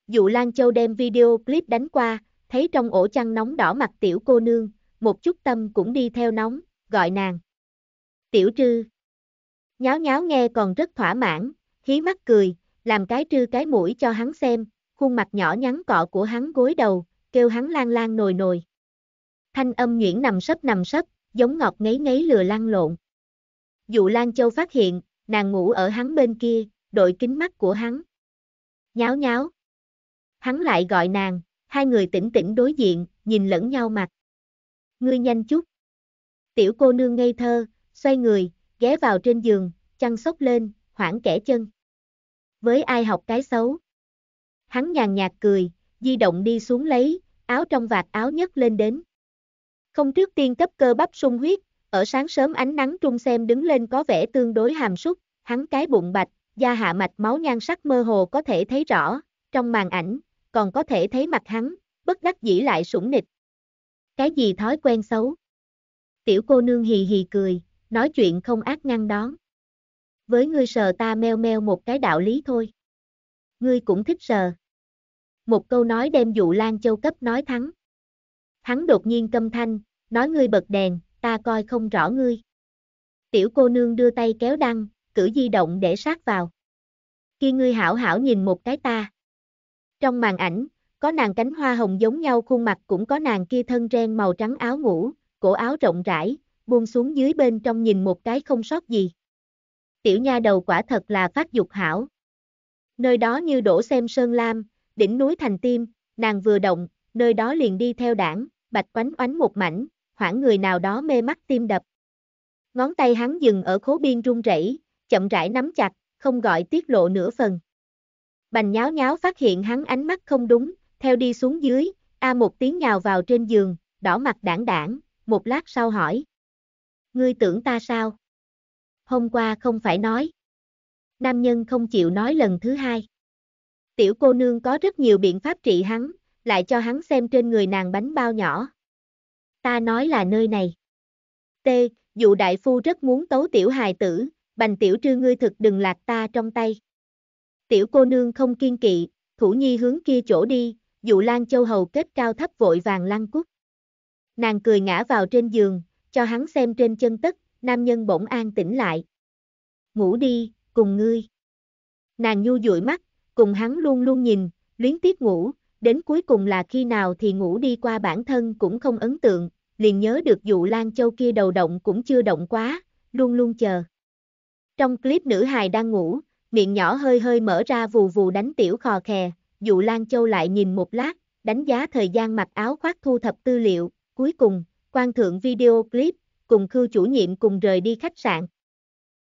S1: Dụ Lan Châu đem video clip đánh qua, thấy trong ổ chăn nóng đỏ mặt tiểu cô nương, một chút tâm cũng đi theo nóng, gọi nàng. Tiểu trư. Nháo nháo nghe còn rất thỏa mãn, khí mắt cười, làm cái trư cái mũi cho hắn xem, khuôn mặt nhỏ nhắn cọ của hắn gối đầu, kêu hắn lan lan nồi nồi thanh âm nhuyễn nằm sấp nằm sấp, giống ngọt ngấy ngấy lừa lan lộn. Dụ Lan Châu phát hiện, nàng ngủ ở hắn bên kia, đội kính mắt của hắn. Nháo nháo. Hắn lại gọi nàng, hai người tỉnh tỉnh đối diện, nhìn lẫn nhau mặt. Ngươi nhanh chút. Tiểu cô nương ngây thơ, xoay người, ghé vào trên giường, chăn sốc lên, khoảng kẻ chân. Với ai học cái xấu? Hắn nhàn nhạt cười, di động đi xuống lấy, áo trong vạt áo nhất lên đến. Không trước tiên cấp cơ bắp sung huyết, ở sáng sớm ánh nắng trung xem đứng lên có vẻ tương đối hàm súc, hắn cái bụng bạch, da hạ mạch máu nhan sắc mơ hồ có thể thấy rõ, trong màn ảnh, còn có thể thấy mặt hắn, bất đắc dĩ lại sủng nịch. Cái gì thói quen xấu? Tiểu cô nương hì hì cười, nói chuyện không ác ngăn đón. Với ngươi sờ ta meo meo một cái đạo lý thôi. Ngươi cũng thích sờ. Một câu nói đem dụ Lan Châu cấp nói thắng. Hắn đột nhiên câm thanh, nói ngươi bật đèn, ta coi không rõ ngươi. Tiểu cô nương đưa tay kéo đăng, cử di động để sát vào. Khi ngươi hảo hảo nhìn một cái ta. Trong màn ảnh, có nàng cánh hoa hồng giống nhau khuôn mặt cũng có nàng kia thân ren màu trắng áo ngủ, cổ áo rộng rãi, buông xuống dưới bên trong nhìn một cái không sót gì. Tiểu nha đầu quả thật là phát dục hảo. Nơi đó như đổ xem sơn lam, đỉnh núi thành tim, nàng vừa động, nơi đó liền đi theo đảng, bạch quánh quánh một mảnh, khoảng người nào đó mê mắt tim đập. Ngón tay hắn dừng ở khố biên run rẩy, chậm rãi nắm chặt, không gọi tiết lộ nửa phần. Bành nháo nháo phát hiện hắn ánh mắt không đúng, theo đi xuống dưới, a một tiếng nhào vào trên giường, đỏ mặt đảng đảng, một lát sau hỏi. Ngươi tưởng ta sao? Hôm qua không phải nói. Nam nhân không chịu nói lần thứ hai. Tiểu cô nương có rất nhiều biện pháp trị hắn, lại cho hắn xem trên người nàng bánh bao nhỏ. Ta nói là nơi này. T, dụ đại phu rất muốn tấu tiểu hài tử, bành tiểu trư ngươi thực đừng lạc ta trong tay. Tiểu cô nương không kiên kỵ, thủ nhi hướng kia chỗ đi, dụ lan châu hầu kết cao thấp vội vàng lăn cút. Nàng cười ngã vào trên giường, cho hắn xem trên chân tất, nam nhân bỗng an tỉnh lại. Ngủ đi, cùng ngươi. Nàng nhu dụi mắt, cùng hắn luôn luôn nhìn, luyến tiếc ngủ, đến cuối cùng là khi nào thì ngủ đi qua bản thân cũng không ấn tượng, liền nhớ được dụ Lan Châu kia đầu động cũng chưa động quá, luôn luôn chờ. Trong clip nữ hài đang ngủ, miệng nhỏ hơi hơi mở ra vù vù đánh tiểu khò khè, dụ Lan Châu lại nhìn một lát, đánh giá thời gian mặc áo khoác thu thập tư liệu, cuối cùng, quan thượng video clip, cùng khư chủ nhiệm cùng rời đi khách sạn.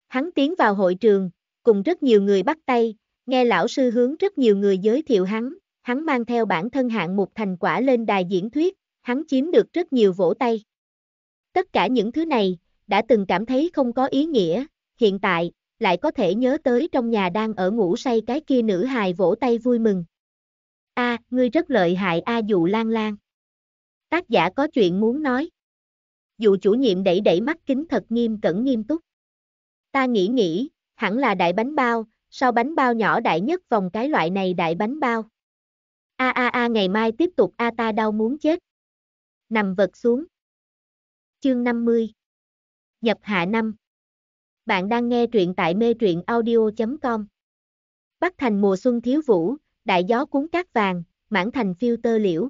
S1: Hắn tiến vào hội trường, cùng rất nhiều người bắt tay, nghe lão sư hướng rất nhiều người giới thiệu hắn, hắn mang theo bản thân hạng mục thành quả lên đài diễn thuyết, hắn chiếm được rất nhiều vỗ tay. Tất cả những thứ này, đã từng cảm thấy không có ý nghĩa, hiện tại, lại có thể nhớ tới trong nhà đang ở ngủ say cái kia nữ hài vỗ tay vui mừng. A, à, ngươi rất lợi hại A dụ lan lan. Tác giả có chuyện muốn nói. Dù chủ nhiệm đẩy đẩy mắt kính thật nghiêm cẩn nghiêm túc. Ta nghĩ nghĩ, hẳn là đại bánh bao, sau bánh bao nhỏ đại nhất vòng cái loại này đại bánh bao. A a a ngày mai tiếp tục a ta đau muốn chết. Nằm vật xuống. Chương 50. Nhập hạ năm. Bạn đang nghe truyện tại mê truyện audio.com. Bắc thành mùa xuân thiếu vũ, đại gió cuốn cát vàng, mãn thành phiêu tơ liễu.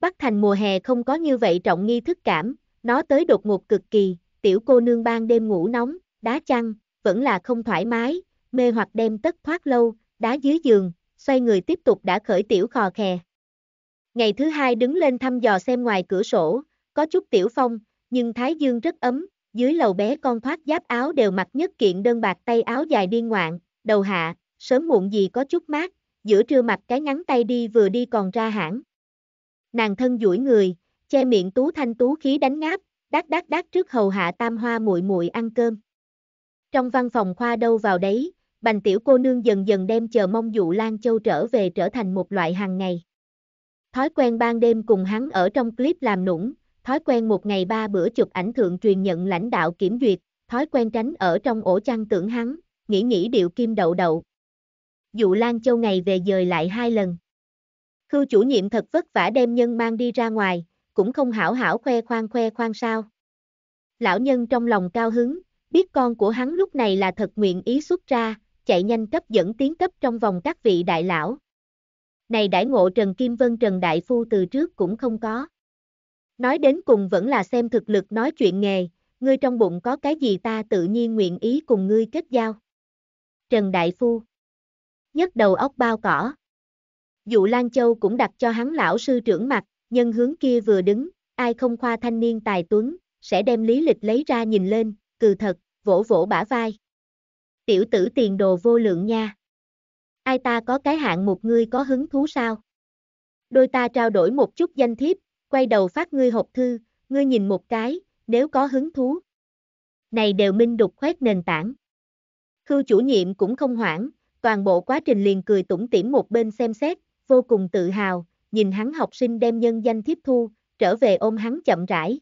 S1: Bắc thành mùa hè không có như vậy trọng nghi thức cảm, nó tới đột ngột cực kỳ, tiểu cô nương ban đêm ngủ nóng, đá chăn, vẫn là không thoải mái, mê hoặc đem tất thoát lâu, đá dưới giường, xoay người tiếp tục đã khởi tiểu khò khè. Ngày thứ hai đứng lên thăm dò xem ngoài cửa sổ, có chút tiểu phong, nhưng thái dương rất ấm, dưới lầu bé con thoát giáp áo đều mặc nhất kiện đơn bạc tay áo dài điên ngoạn, đầu hạ, sớm muộn gì có chút mát, giữa trưa mặc cái ngắn tay đi vừa đi còn ra hãng. Nàng thân duỗi người, che miệng tú thanh tú khí đánh ngáp, đát đát đát trước hầu hạ tam hoa muội muội ăn cơm. Trong văn phòng khoa đâu vào đấy, bành tiểu cô nương dần dần đem chờ mong dụ Lan Châu trở về trở thành một loại hàng ngày. Thói quen ban đêm cùng hắn ở trong clip làm nũng, thói quen một ngày ba bữa chụp ảnh thượng truyền nhận lãnh đạo kiểm duyệt, thói quen tránh ở trong ổ chăn tưởng hắn, nghĩ nghĩ điệu kim đậu đậu. Dụ Lan Châu ngày về dời lại hai lần. Khưu chủ nhiệm thật vất vả đem nhân mang đi ra ngoài, cũng không hảo hảo khoe khoang khoe khoang sao. Lão nhân trong lòng cao hứng, biết con của hắn lúc này là thật nguyện ý xuất ra, chạy nhanh cấp dẫn tiến cấp trong vòng các vị đại lão. Này đại ngộ Trần Kim Vân Trần Đại Phu từ trước cũng không có. Nói đến cùng vẫn là xem thực lực nói chuyện nghề, ngươi trong bụng có cái gì ta tự nhiên nguyện ý cùng ngươi kết giao. Trần Đại Phu Nhất đầu óc bao cỏ Dụ Lan Châu cũng đặt cho hắn lão sư trưởng mặt, nhân hướng kia vừa đứng, ai không khoa thanh niên tài tuấn, sẽ đem lý lịch lấy ra nhìn lên, cừ thật, vỗ vỗ bả vai tiểu tử tiền đồ vô lượng nha. Ai ta có cái hạng một ngươi có hứng thú sao? Đôi ta trao đổi một chút danh thiếp, quay đầu phát ngươi hộp thư, ngươi nhìn một cái, nếu có hứng thú. Này đều minh đục khoét nền tảng. Khưu chủ nhiệm cũng không hoảng, toàn bộ quá trình liền cười tủm tỉm một bên xem xét, vô cùng tự hào, nhìn hắn học sinh đem nhân danh thiếp thu, trở về ôm hắn chậm rãi.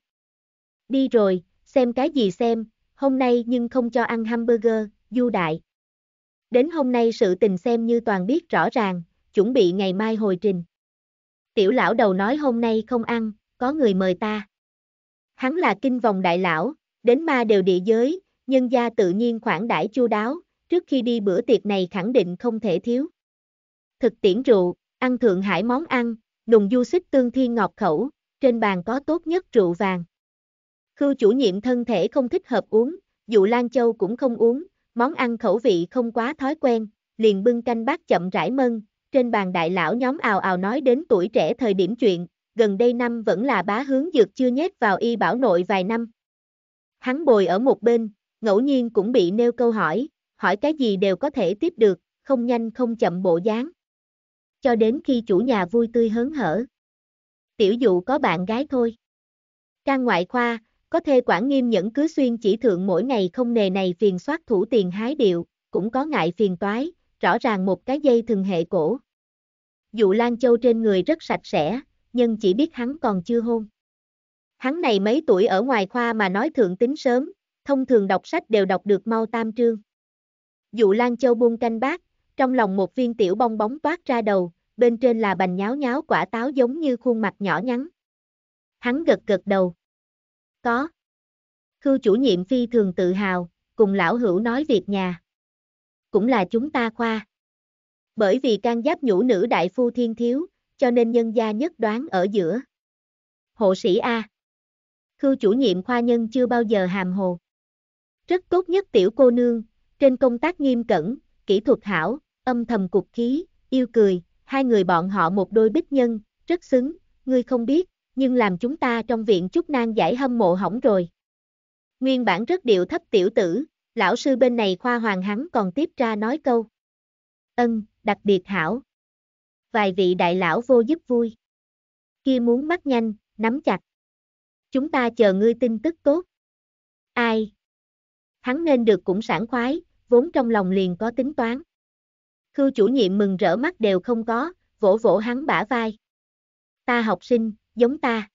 S1: Đi rồi, xem cái gì xem, hôm nay nhưng không cho ăn hamburger, du đại. Đến hôm nay sự tình xem như toàn biết rõ ràng, chuẩn bị ngày mai hồi trình. Tiểu lão đầu nói hôm nay không ăn, có người mời ta. Hắn là kinh vòng đại lão, đến ma đều địa giới, nhân gia tự nhiên khoản đãi chu đáo, trước khi đi bữa tiệc này khẳng định không thể thiếu. Thực tiễn rượu, ăn Thượng Hải món ăn, nùng du xích tương thiên ngọt khẩu, trên bàn có tốt nhất rượu vàng. Khưu chủ nhiệm thân thể không thích hợp uống, dụ Lan Châu cũng không uống, món ăn khẩu vị không quá thói quen, liền bưng canh bát chậm rãi mân, trên bàn đại lão nhóm ào ào nói đến tuổi trẻ thời điểm chuyện, gần đây năm vẫn là bá hướng dược chưa nhét vào y bảo nội vài năm. Hắn bồi ở một bên, ngẫu nhiên cũng bị nêu câu hỏi, hỏi cái gì đều có thể tiếp được, không nhanh không chậm bộ dáng. Cho đến khi chủ nhà vui tươi hớn hở. Tiểu dụ có bạn gái thôi. Trang ngoại khoa, có thê quản nghiêm nhẫn cứ xuyên chỉ thượng mỗi ngày không nề này phiền soát thủ tiền hái điệu, cũng có ngại phiền toái, rõ ràng một cái dây thường hệ cổ. Dụ Lan Châu trên người rất sạch sẽ, nhưng chỉ biết hắn còn chưa hôn. Hắn này mấy tuổi ở ngoài khoa mà nói thượng tính sớm, thông thường đọc sách đều đọc được mau tam trương. Dụ Lan Châu buông canh bát, trong lòng một viên tiểu bong bóng toát ra đầu, bên trên là bành nháo nháo quả táo giống như khuôn mặt nhỏ nhắn. Hắn gật gật đầu. Có. Khưu chủ nhiệm phi thường tự hào, cùng lão hữu nói việc nhà. Cũng là chúng ta khoa. Bởi vì can giáp nhũ nữ đại phu thiên thiếu, cho nên nhân gia nhất đoán ở giữa. Hộ sĩ A. Khưu chủ nhiệm khoa nhân chưa bao giờ hàm hồ. Rất tốt nhất tiểu cô nương, trên công tác nghiêm cẩn, kỹ thuật hảo, âm thầm cục khí, yêu cười, hai người bọn họ một đôi bích nhân, rất xứng, ngươi không biết, nhưng làm chúng ta trong viện chút nan giải hâm mộ hỏng rồi. Nguyên bản rất điệu thấp tiểu tử, lão sư bên này khoa hoàng hắn còn tiếp ra nói câu. Ân, đặc biệt hảo. Vài vị đại lão vô giúp vui. Kia muốn mắt nhanh, nắm chặt. Chúng ta chờ ngươi tin tức tốt. Ai? Hắn nên được cũng sảng khoái, vốn trong lòng liền có tính toán. Khưu chủ nhiệm mừng rỡ mắt đều không có, vỗ vỗ hắn bả vai. Ta học sinh, giống ta.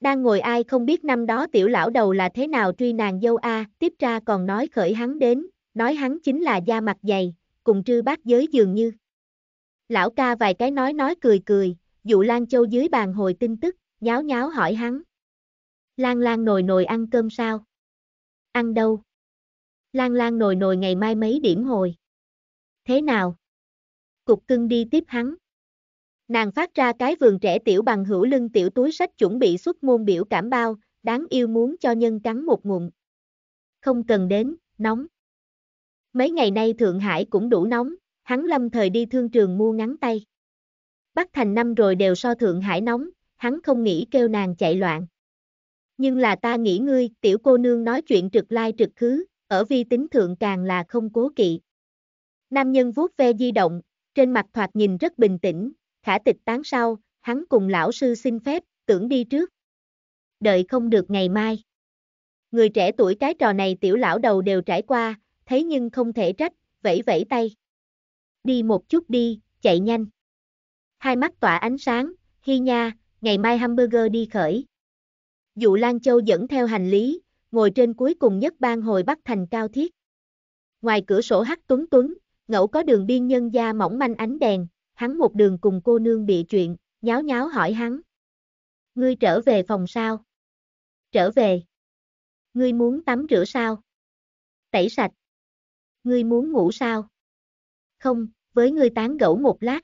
S1: Đang ngồi ai không biết năm đó tiểu lão đầu là thế nào truy nàng dâu A, tiếp ra còn nói khởi hắn đến, nói hắn chính là da mặt dày, cùng trư bác giới dường như. Lão ca vài cái nói nói cười cười, dụ Lan Châu dưới bàn hồi tin tức, nháo nháo hỏi hắn. Lan Lan nồi nồi ăn cơm sao? Ăn đâu? Lan Lan nồi nồi ngày mai mấy điểm hồi? Thế nào? Cục cưng đi tiếp hắn. Nàng phát ra cái vườn trẻ tiểu bằng hữu lưng tiểu túi sách chuẩn bị xuất môn biểu cảm bao, đáng yêu muốn cho nhân cắn một ngụm. Không cần đến, nóng. Mấy ngày nay Thượng Hải cũng đủ nóng, hắn lâm thời đi thương trường mua ngắn tay. Bắc Thành năm rồi đều so Thượng Hải nóng, hắn không nghĩ kêu nàng chạy loạn. Nhưng là ta nghĩ ngươi, tiểu cô nương nói chuyện trực lai trực khứ, ở vi tính thượng càng là không cố kỵ. Nam nhân vuốt ve di động, trên mặt thoạt nhìn rất bình tĩnh, khả tịch tán sau, hắn cùng lão sư xin phép, tưởng đi trước. Đợi không được ngày mai. Người trẻ tuổi cái trò này tiểu lão đầu đều trải qua, thấy nhưng không thể trách, vẫy vẫy tay. Đi một chút đi, chạy nhanh. Hai mắt tỏa ánh sáng, hi nha, ngày mai hamburger đi khởi. Dụ Lan Châu dẫn theo hành lý, ngồi trên cuối cùng nhất ban hồi Bắc Thành cao thiết. Ngoài cửa sổ hắt tuấn tuấn, ngẫu có đường biên nhân gia mỏng manh ánh đèn, hắn một đường cùng cô nương bị chuyện, nháo nháo hỏi hắn. Ngươi trở về phòng sao? Trở về. Ngươi muốn tắm rửa sao? Tẩy sạch. Ngươi muốn ngủ sao? Không, với ngươi tán gẫu một lát.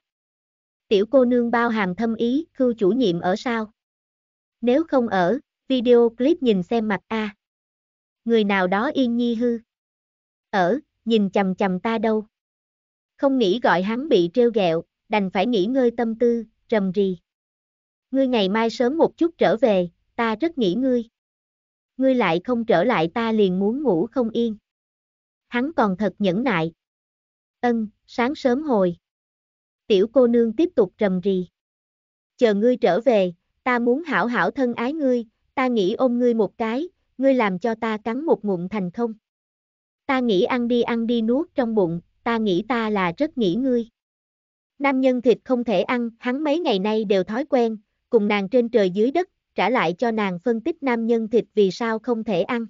S1: Tiểu cô nương bao hàm thâm ý, khưu chủ nhiệm ở sao? Nếu không ở, video clip nhìn xem mặt a. Người nào đó yên nhi hư. Ở, nhìn chầm chầm ta đâu. Không nghĩ gọi hắn bị trêu ghẹo, đành phải nghỉ ngơi tâm tư, rầm rì. Ngươi ngày mai sớm một chút trở về, ta rất nghĩ ngươi. Ngươi lại không trở lại ta liền muốn ngủ không yên. Hắn còn thật nhẫn nại. Ân, sáng sớm hồi. Tiểu cô nương tiếp tục rầm rì. Chờ ngươi trở về, ta muốn hảo hảo thân ái ngươi, ta nghĩ ôm ngươi một cái, ngươi làm cho ta cắn một ngụm thành không. Ta nghĩ ăn đi ăn đi nuốt trong bụng, ta nghĩ ta là rất nghĩ ngươi. Nam nhân thịt không thể ăn, hắn mấy ngày nay đều thói quen, cùng nàng trên trời dưới đất, trả lại cho nàng phân tích nam nhân thịt vì sao không thể ăn.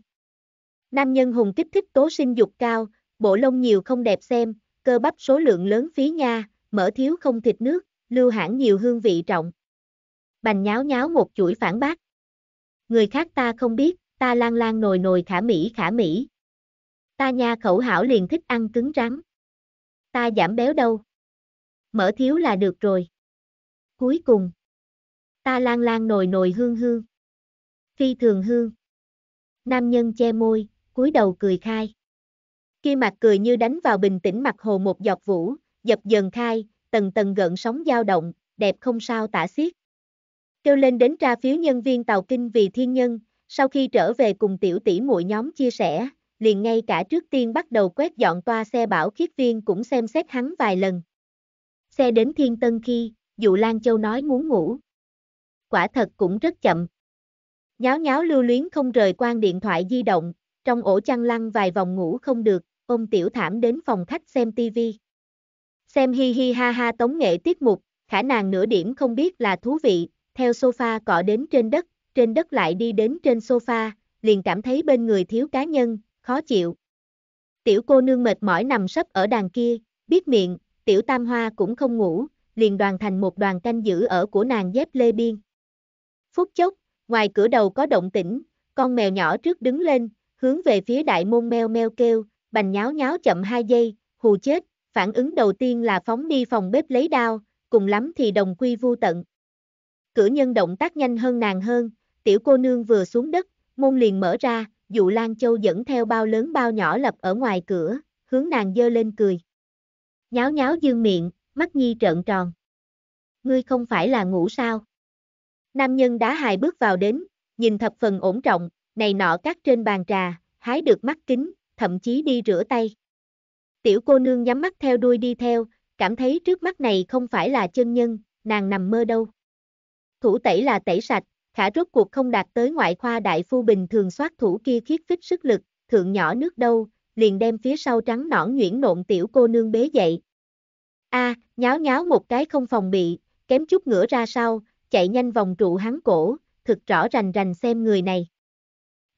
S1: Nam nhân hùng kích thích tố sinh dục cao, bộ lông nhiều không đẹp xem, cơ bắp số lượng lớn phí nha, mỡ thiếu không thịt nước, lưu hãng nhiều hương vị trọng. Bành nháo nháo một chuỗi phản bác. Người khác ta không biết, ta lan lan nồi nồi khả mỹ khả mỹ. Ta nha khẩu hảo liền thích ăn cứng rắn. Ta giảm béo đâu mở thiếu là được rồi. Cuối cùng, ta lang lang nồi nồi hương hương. Phi thường hương. Nam nhân che môi, cúi đầu cười khai. Khi mặt cười như đánh vào bình tĩnh mặt hồ một giọt vũ, dập dần khai, tầng tầng gợn sóng dao động, đẹp không sao tả xiết. Kêu lên đến tra phiếu nhân viên tàu kinh vì thiên nhân, sau khi trở về cùng tiểu tỷ muội nhóm chia sẻ, liền ngay cả trước tiên bắt đầu quét dọn toa xe bảo khiết viên cũng xem xét hắn vài lần xe đến Thiên Tân khi, dụ Lan Châu nói muốn ngủ. Quả thật cũng rất chậm. Nháo nháo lưu luyến không rời quan điện thoại di động, trong ổ chăn lăn vài vòng ngủ không được, ôm tiểu thảm đến phòng khách xem tivi. Xem hi hi ha ha tống nghệ tiết mục, khả nàng nửa điểm không biết là thú vị, theo sofa cọ đến trên đất, trên đất lại đi đến trên sofa, liền cảm thấy bên người thiếu cá nhân, khó chịu. Tiểu cô nương mệt mỏi nằm sấp ở đàn kia, biết miệng, tiểu tam hoa cũng không ngủ, liền đoàn thành một đoàn canh giữ ở của nàng dép lê biên. Phút chốc, ngoài cửa đầu có động tĩnh, con mèo nhỏ trước đứng lên, hướng về phía đại môn meo meo kêu, bành nháo nháo chậm hai giây, hù chết, phản ứng đầu tiên là phóng đi phòng bếp lấy đao, cùng lắm thì đồng quy vu tận. Cửa nhân động tác nhanh hơn nàng hơn, tiểu cô nương vừa xuống đất, môn liền mở ra, dụ Lan Châu dẫn theo bao lớn bao nhỏ lập ở ngoài cửa, hướng nàng dơ lên cười. Nháo nháo dương miệng, mắt nhi trợn tròn. Ngươi không phải là ngủ sao? Nam nhân đá hài bước vào đến, nhìn thập phần ổn trọng, này nọ cắt trên bàn trà, hái được mắt kính, thậm chí đi rửa tay. Tiểu cô nương nhắm mắt theo đuôi đi theo, cảm thấy trước mắt này không phải là chân nhân, nàng nằm mơ đâu. Thủ tẩy là tẩy sạch, khả rốt cuộc không đạt tới ngoại khoa đại phu bình thường soát thủ kia khiết phích sức lực, thượng nhỏ nước đâu, liền đem phía sau trắng nõn nhuyễn nộn tiểu cô nương bế dậy. A, nháo nháo một cái không phòng bị, kém chút ngửa ra sau, chạy nhanh vòng trụ hắn cổ, thực rõ rành rành xem người này.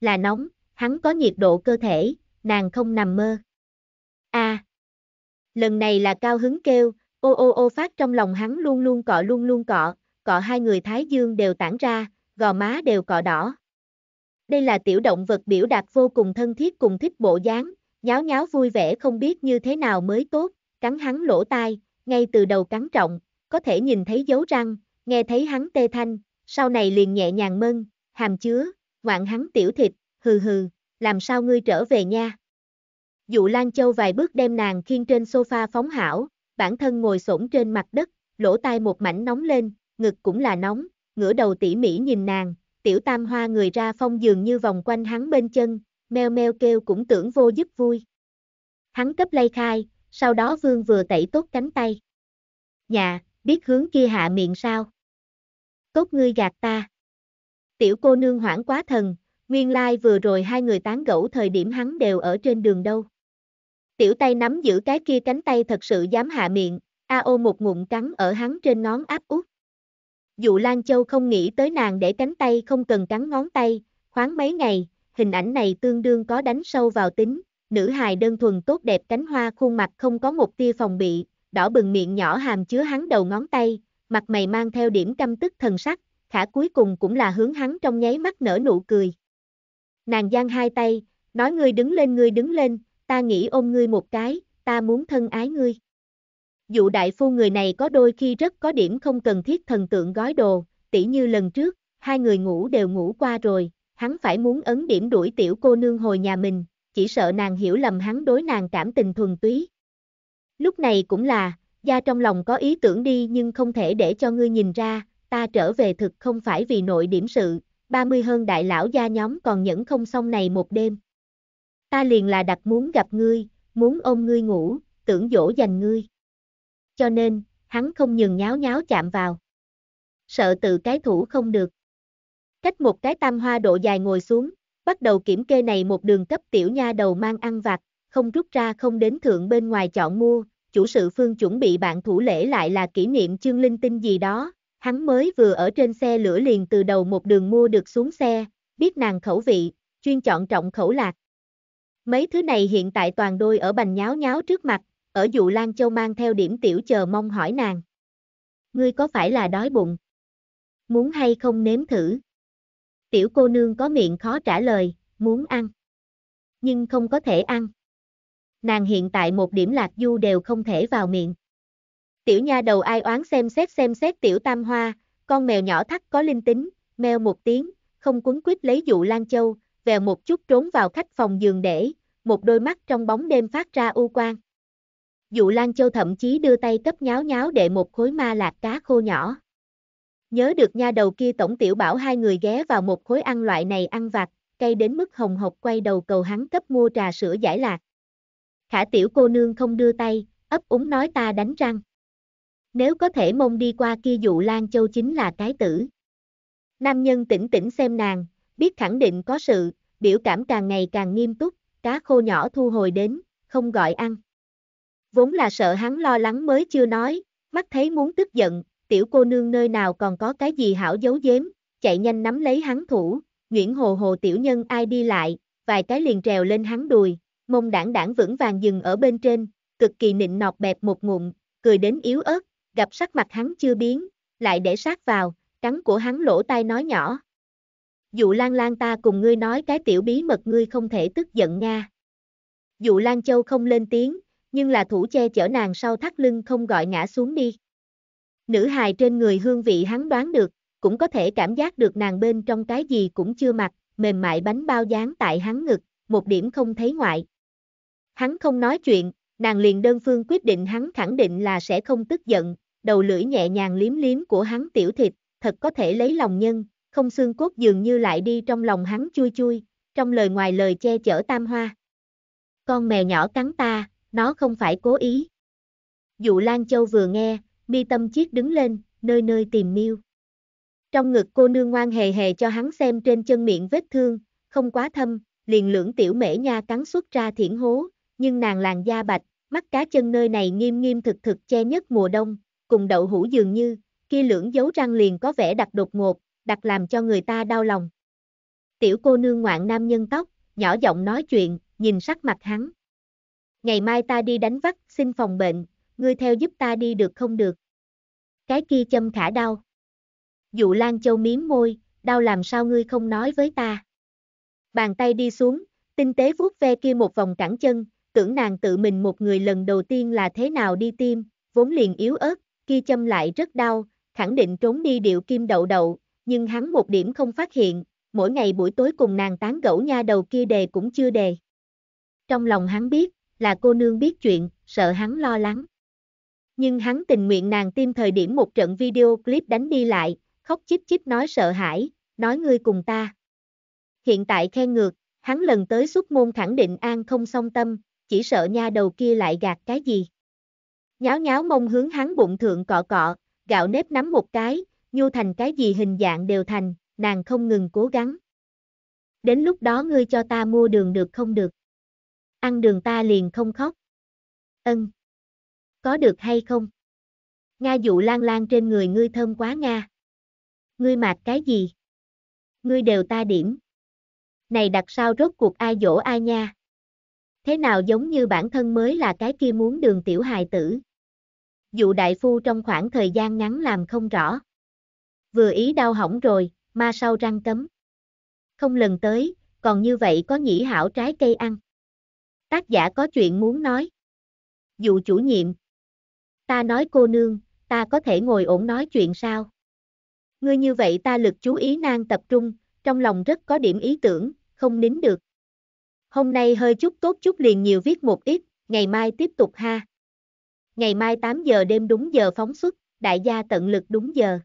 S1: Là nóng, hắn có nhiệt độ cơ thể, nàng không nằm mơ. A. lần này là cao hứng kêu, ô ô ô phát trong lòng hắn luôn luôn cọ luôn luôn cọ, cọ hai người thái dương đều tản ra, gò má đều cọ đỏ. Đây là tiểu động vật biểu đạt vô cùng thân thiết cùng thích bộ dáng, nháo nháo vui vẻ không biết như thế nào mới tốt, cắn hắn lỗ tai, ngay từ đầu cắn trọng, có thể nhìn thấy dấu răng, nghe thấy hắn tê thanh, sau này liền nhẹ nhàng mân, hàm chứa, ngoạn hắn tiểu thịt, hừ hừ, làm sao ngươi trở về nha. Dụ Lan Châu vài bước đem nàng khiên trên sofa phóng hảo, bản thân ngồi xổm trên mặt đất, lỗ tai một mảnh nóng lên, ngực cũng là nóng, ngửa đầu tỉ mỉ nhìn nàng, tiểu tam hoa người ra phong dường như vòng quanh hắn bên chân, meo meo kêu cũng tưởng vô giúp vui. Hắn cấp lay khai, sau đó vương vừa tẩy tốt cánh tay. Nhà, biết hướng kia hạ miệng sao? Tốt ngươi gạt ta. Tiểu cô nương hoảng quá thần, nguyên lai vừa rồi hai người tán gẫu thời điểm hắn đều ở trên đường đâu. Tiểu tay nắm giữ cái kia cánh tay thật sự dám hạ miệng, a ô một ngụm cắn ở hắn trên nón áp út. Dụ Lan Châu không nghĩ tới nàng để cánh tay không cần cắn ngón tay, khoáng mấy ngày, hình ảnh này tương đương có đánh sâu vào tính, nữ hài đơn thuần tốt đẹp cánh hoa khuôn mặt không có một tia phòng bị, đỏ bừng miệng nhỏ hàm chứa hắn đầu ngón tay, mặt mày mang theo điểm căm tức thần sắc, khả cuối cùng cũng là hướng hắn trong nháy mắt nở nụ cười. Nàng giang hai tay, nói ngươi đứng lên ngươi đứng lên, ta nghĩ ôm ngươi một cái, ta muốn thân ái ngươi. Dụ đại phu người này có đôi khi rất có điểm không cần thiết thần tượng gói đồ, tỉ như lần trước, hai người ngủ đều ngủ qua rồi, hắn phải muốn ấn điểm đuổi tiểu cô nương hồi nhà mình, chỉ sợ nàng hiểu lầm hắn đối nàng cảm tình thuần túy. Lúc này cũng là, gia trong lòng có ý tưởng đi nhưng không thể để cho ngươi nhìn ra, ta trở về thực không phải vì nội điểm sự, 30 hơn đại lão gia nhóm còn nhẫn không xong này một đêm. Ta liền là đặt muốn gặp ngươi, muốn ôm ngươi ngủ, tưởng dỗ dành ngươi. Cho nên, hắn không nhường nháo nháo chạm vào. Sợ tự cái thủ không được. Cách một cái tam hoa độ dài ngồi xuống, bắt đầu kiểm kê này một đường cấp tiểu nha đầu mang ăn vặt, không rút ra không đến thượng bên ngoài chọn mua, chủ sự phương chuẩn bị bạn thủ lễ lại là kỷ niệm chương linh tinh gì đó, hắn mới vừa ở trên xe lửa liền từ đầu một đường mua được xuống xe, biết nàng khẩu vị, chuyên chọn trọng khẩu lạc. Mấy thứ này hiện tại toàn đôi ở bành nháo nháo trước mặt, ở dụ Lan Châu mang theo điểm tiểu chờ mong hỏi nàng. Ngươi có phải là đói bụng? Muốn hay không nếm thử? Tiểu cô nương có miệng khó trả lời, muốn ăn. Nhưng không có thể ăn. Nàng hiện tại một điểm lạc du đều không thể vào miệng. Tiểu nha đầu ai oán xem xét xem xét tiểu tam hoa, con mèo nhỏ thắt có linh tính, meo một tiếng, không cuốn quýt lấy dụ Lan Châu, vèo một chút trốn vào khách phòng giường để, một đôi mắt trong bóng đêm phát ra u quang. Dụ Lan Châu thậm chí đưa tay cấp nháo nháo để một khối ma lạc cá khô nhỏ. Nhớ được nha đầu kia tổng tiểu bảo hai người ghé vào một khối ăn loại này ăn vặt, cay đến mức hồng hộc quay đầu cầu hắn cấp mua trà sữa giải lạc. Khả tiểu cô nương không đưa tay, ấp úng nói ta đánh răng. Nếu có thể mông đi qua kia dụ Lan Châu chính là cái tử. Nam nhân tỉnh tỉnh xem nàng, biết khẳng định có sự, biểu cảm càng ngày càng nghiêm túc, cá khô nhỏ thu hồi đến, không gọi ăn. Vốn là sợ hắn lo lắng mới chưa nói, mắt thấy muốn tức giận, tiểu cô nương nơi nào còn có cái gì hảo giấu giếm, chạy nhanh nắm lấy hắn thủ, Nguyễn Hồ Hồ tiểu nhân ai đi lại, vài cái liền trèo lên hắn đùi, mông đảng đảng vững vàng dừng ở bên trên, cực kỳ nịnh nọt bẹp một ngụm, cười đến yếu ớt, gặp sắc mặt hắn chưa biến, lại để sát vào, cắn của hắn lỗ tai nói nhỏ. Dụ Lan Lan ta cùng ngươi nói cái tiểu bí mật ngươi không thể tức giận nga. Dụ Lan Châu không lên tiếng, nhưng là thủ che chở nàng sau thắt lưng không gọi ngã xuống đi. Nữ hài trên người hương vị hắn đoán được, cũng có thể cảm giác được nàng bên trong cái gì cũng chưa mặc, mềm mại bánh bao dán tại hắn ngực, một điểm không thấy ngoại. Hắn không nói chuyện, nàng liền đơn phương quyết định hắn khẳng định là sẽ không tức giận, đầu lưỡi nhẹ nhàng liếm liếm của hắn tiểu thịt, thật có thể lấy lòng nhân, không xương cốt dường như lại đi trong lòng hắn chui chui, trong lời ngoài lời che chở tam hoa. Con mèo nhỏ cắn ta, nó không phải cố ý. Dụ Lan Châu vừa nghe, Mi tâm chiết đứng lên, nơi nơi tìm miêu. Trong ngực cô nương ngoan hề hề cho hắn xem trên chân miệng vết thương, không quá thâm, liền lưỡng tiểu mễ nha cắn xuất ra thiển hố, nhưng nàng làn da bạch, mắt cá chân nơi này nghiêm nghiêm thực thực che nhất mùa đông, cùng đậu hũ dường như, kia lưỡng dấu răng liền có vẻ đặc đột ngột, đặc làm cho người ta đau lòng. Tiểu cô nương ngoạn nam nhân tóc, nhỏ giọng nói chuyện, nhìn sắc mặt hắn. Ngày mai ta đi đánh vắt, xin phòng bệnh, ngươi theo giúp ta đi được không được. Cái kia châm khả đau. Dụ Lan Châu miếm môi, đau làm sao ngươi không nói với ta. Bàn tay đi xuống, tinh tế vuốt ve kia một vòng cẳng chân, tưởng nàng tự mình một người lần đầu tiên là thế nào đi tim, vốn liền yếu ớt, kia châm lại rất đau, khẳng định trốn đi điệu kim đậu đậu, nhưng hắn một điểm không phát hiện, mỗi ngày buổi tối cùng nàng tán gẫu nha đầu kia đề cũng chưa đề. Trong lòng hắn biết, là cô nương biết chuyện, sợ hắn lo lắng. Nhưng hắn tình nguyện nàng tim thời điểm một trận video clip đánh đi lại, khóc chíp chíp nói sợ hãi, nói ngươi cùng ta. Hiện tại khen ngược, hắn lần tới xuất môn khẳng định an không song tâm, chỉ sợ nha đầu kia lại gạt cái gì. Nháo nháo mông hướng hắn bụng thượng cọ cọ, gạo nếp nắm một cái, nhu thành cái gì hình dạng đều thành, nàng không ngừng cố gắng. Đến lúc đó ngươi cho ta mua đường được không được? Ăn đường ta liền không khóc. Ân. Có được hay không? Nga dụ lan lan trên người ngươi thơm quá Nga. Ngươi mạc cái gì? Ngươi đều ta điểm. Này đặt sao rốt cuộc ai dỗ ai nha? Thế nào giống như bản thân mới là cái kia muốn đường tiểu hài tử? Dụ đại phu trong khoảng thời gian ngắn làm không rõ. Vừa ý đau hỏng rồi, ma sau răng cấm. Không lần tới, còn như vậy có nhĩ hảo trái cây ăn. Tác giả có chuyện muốn nói. Dụ chủ nhiệm, ta nói cô nương, ta có thể ngồi ổn nói chuyện sao? Ngươi như vậy ta lực chú ý nang tập trung, trong lòng rất có điểm ý tưởng, không nín được. Hôm nay hơi chút tốt chút liền nhiều viết một ít, ngày mai tiếp tục ha. Ngày mai 8 giờ đêm đúng giờ phóng xuất, đại gia tận lực đúng giờ.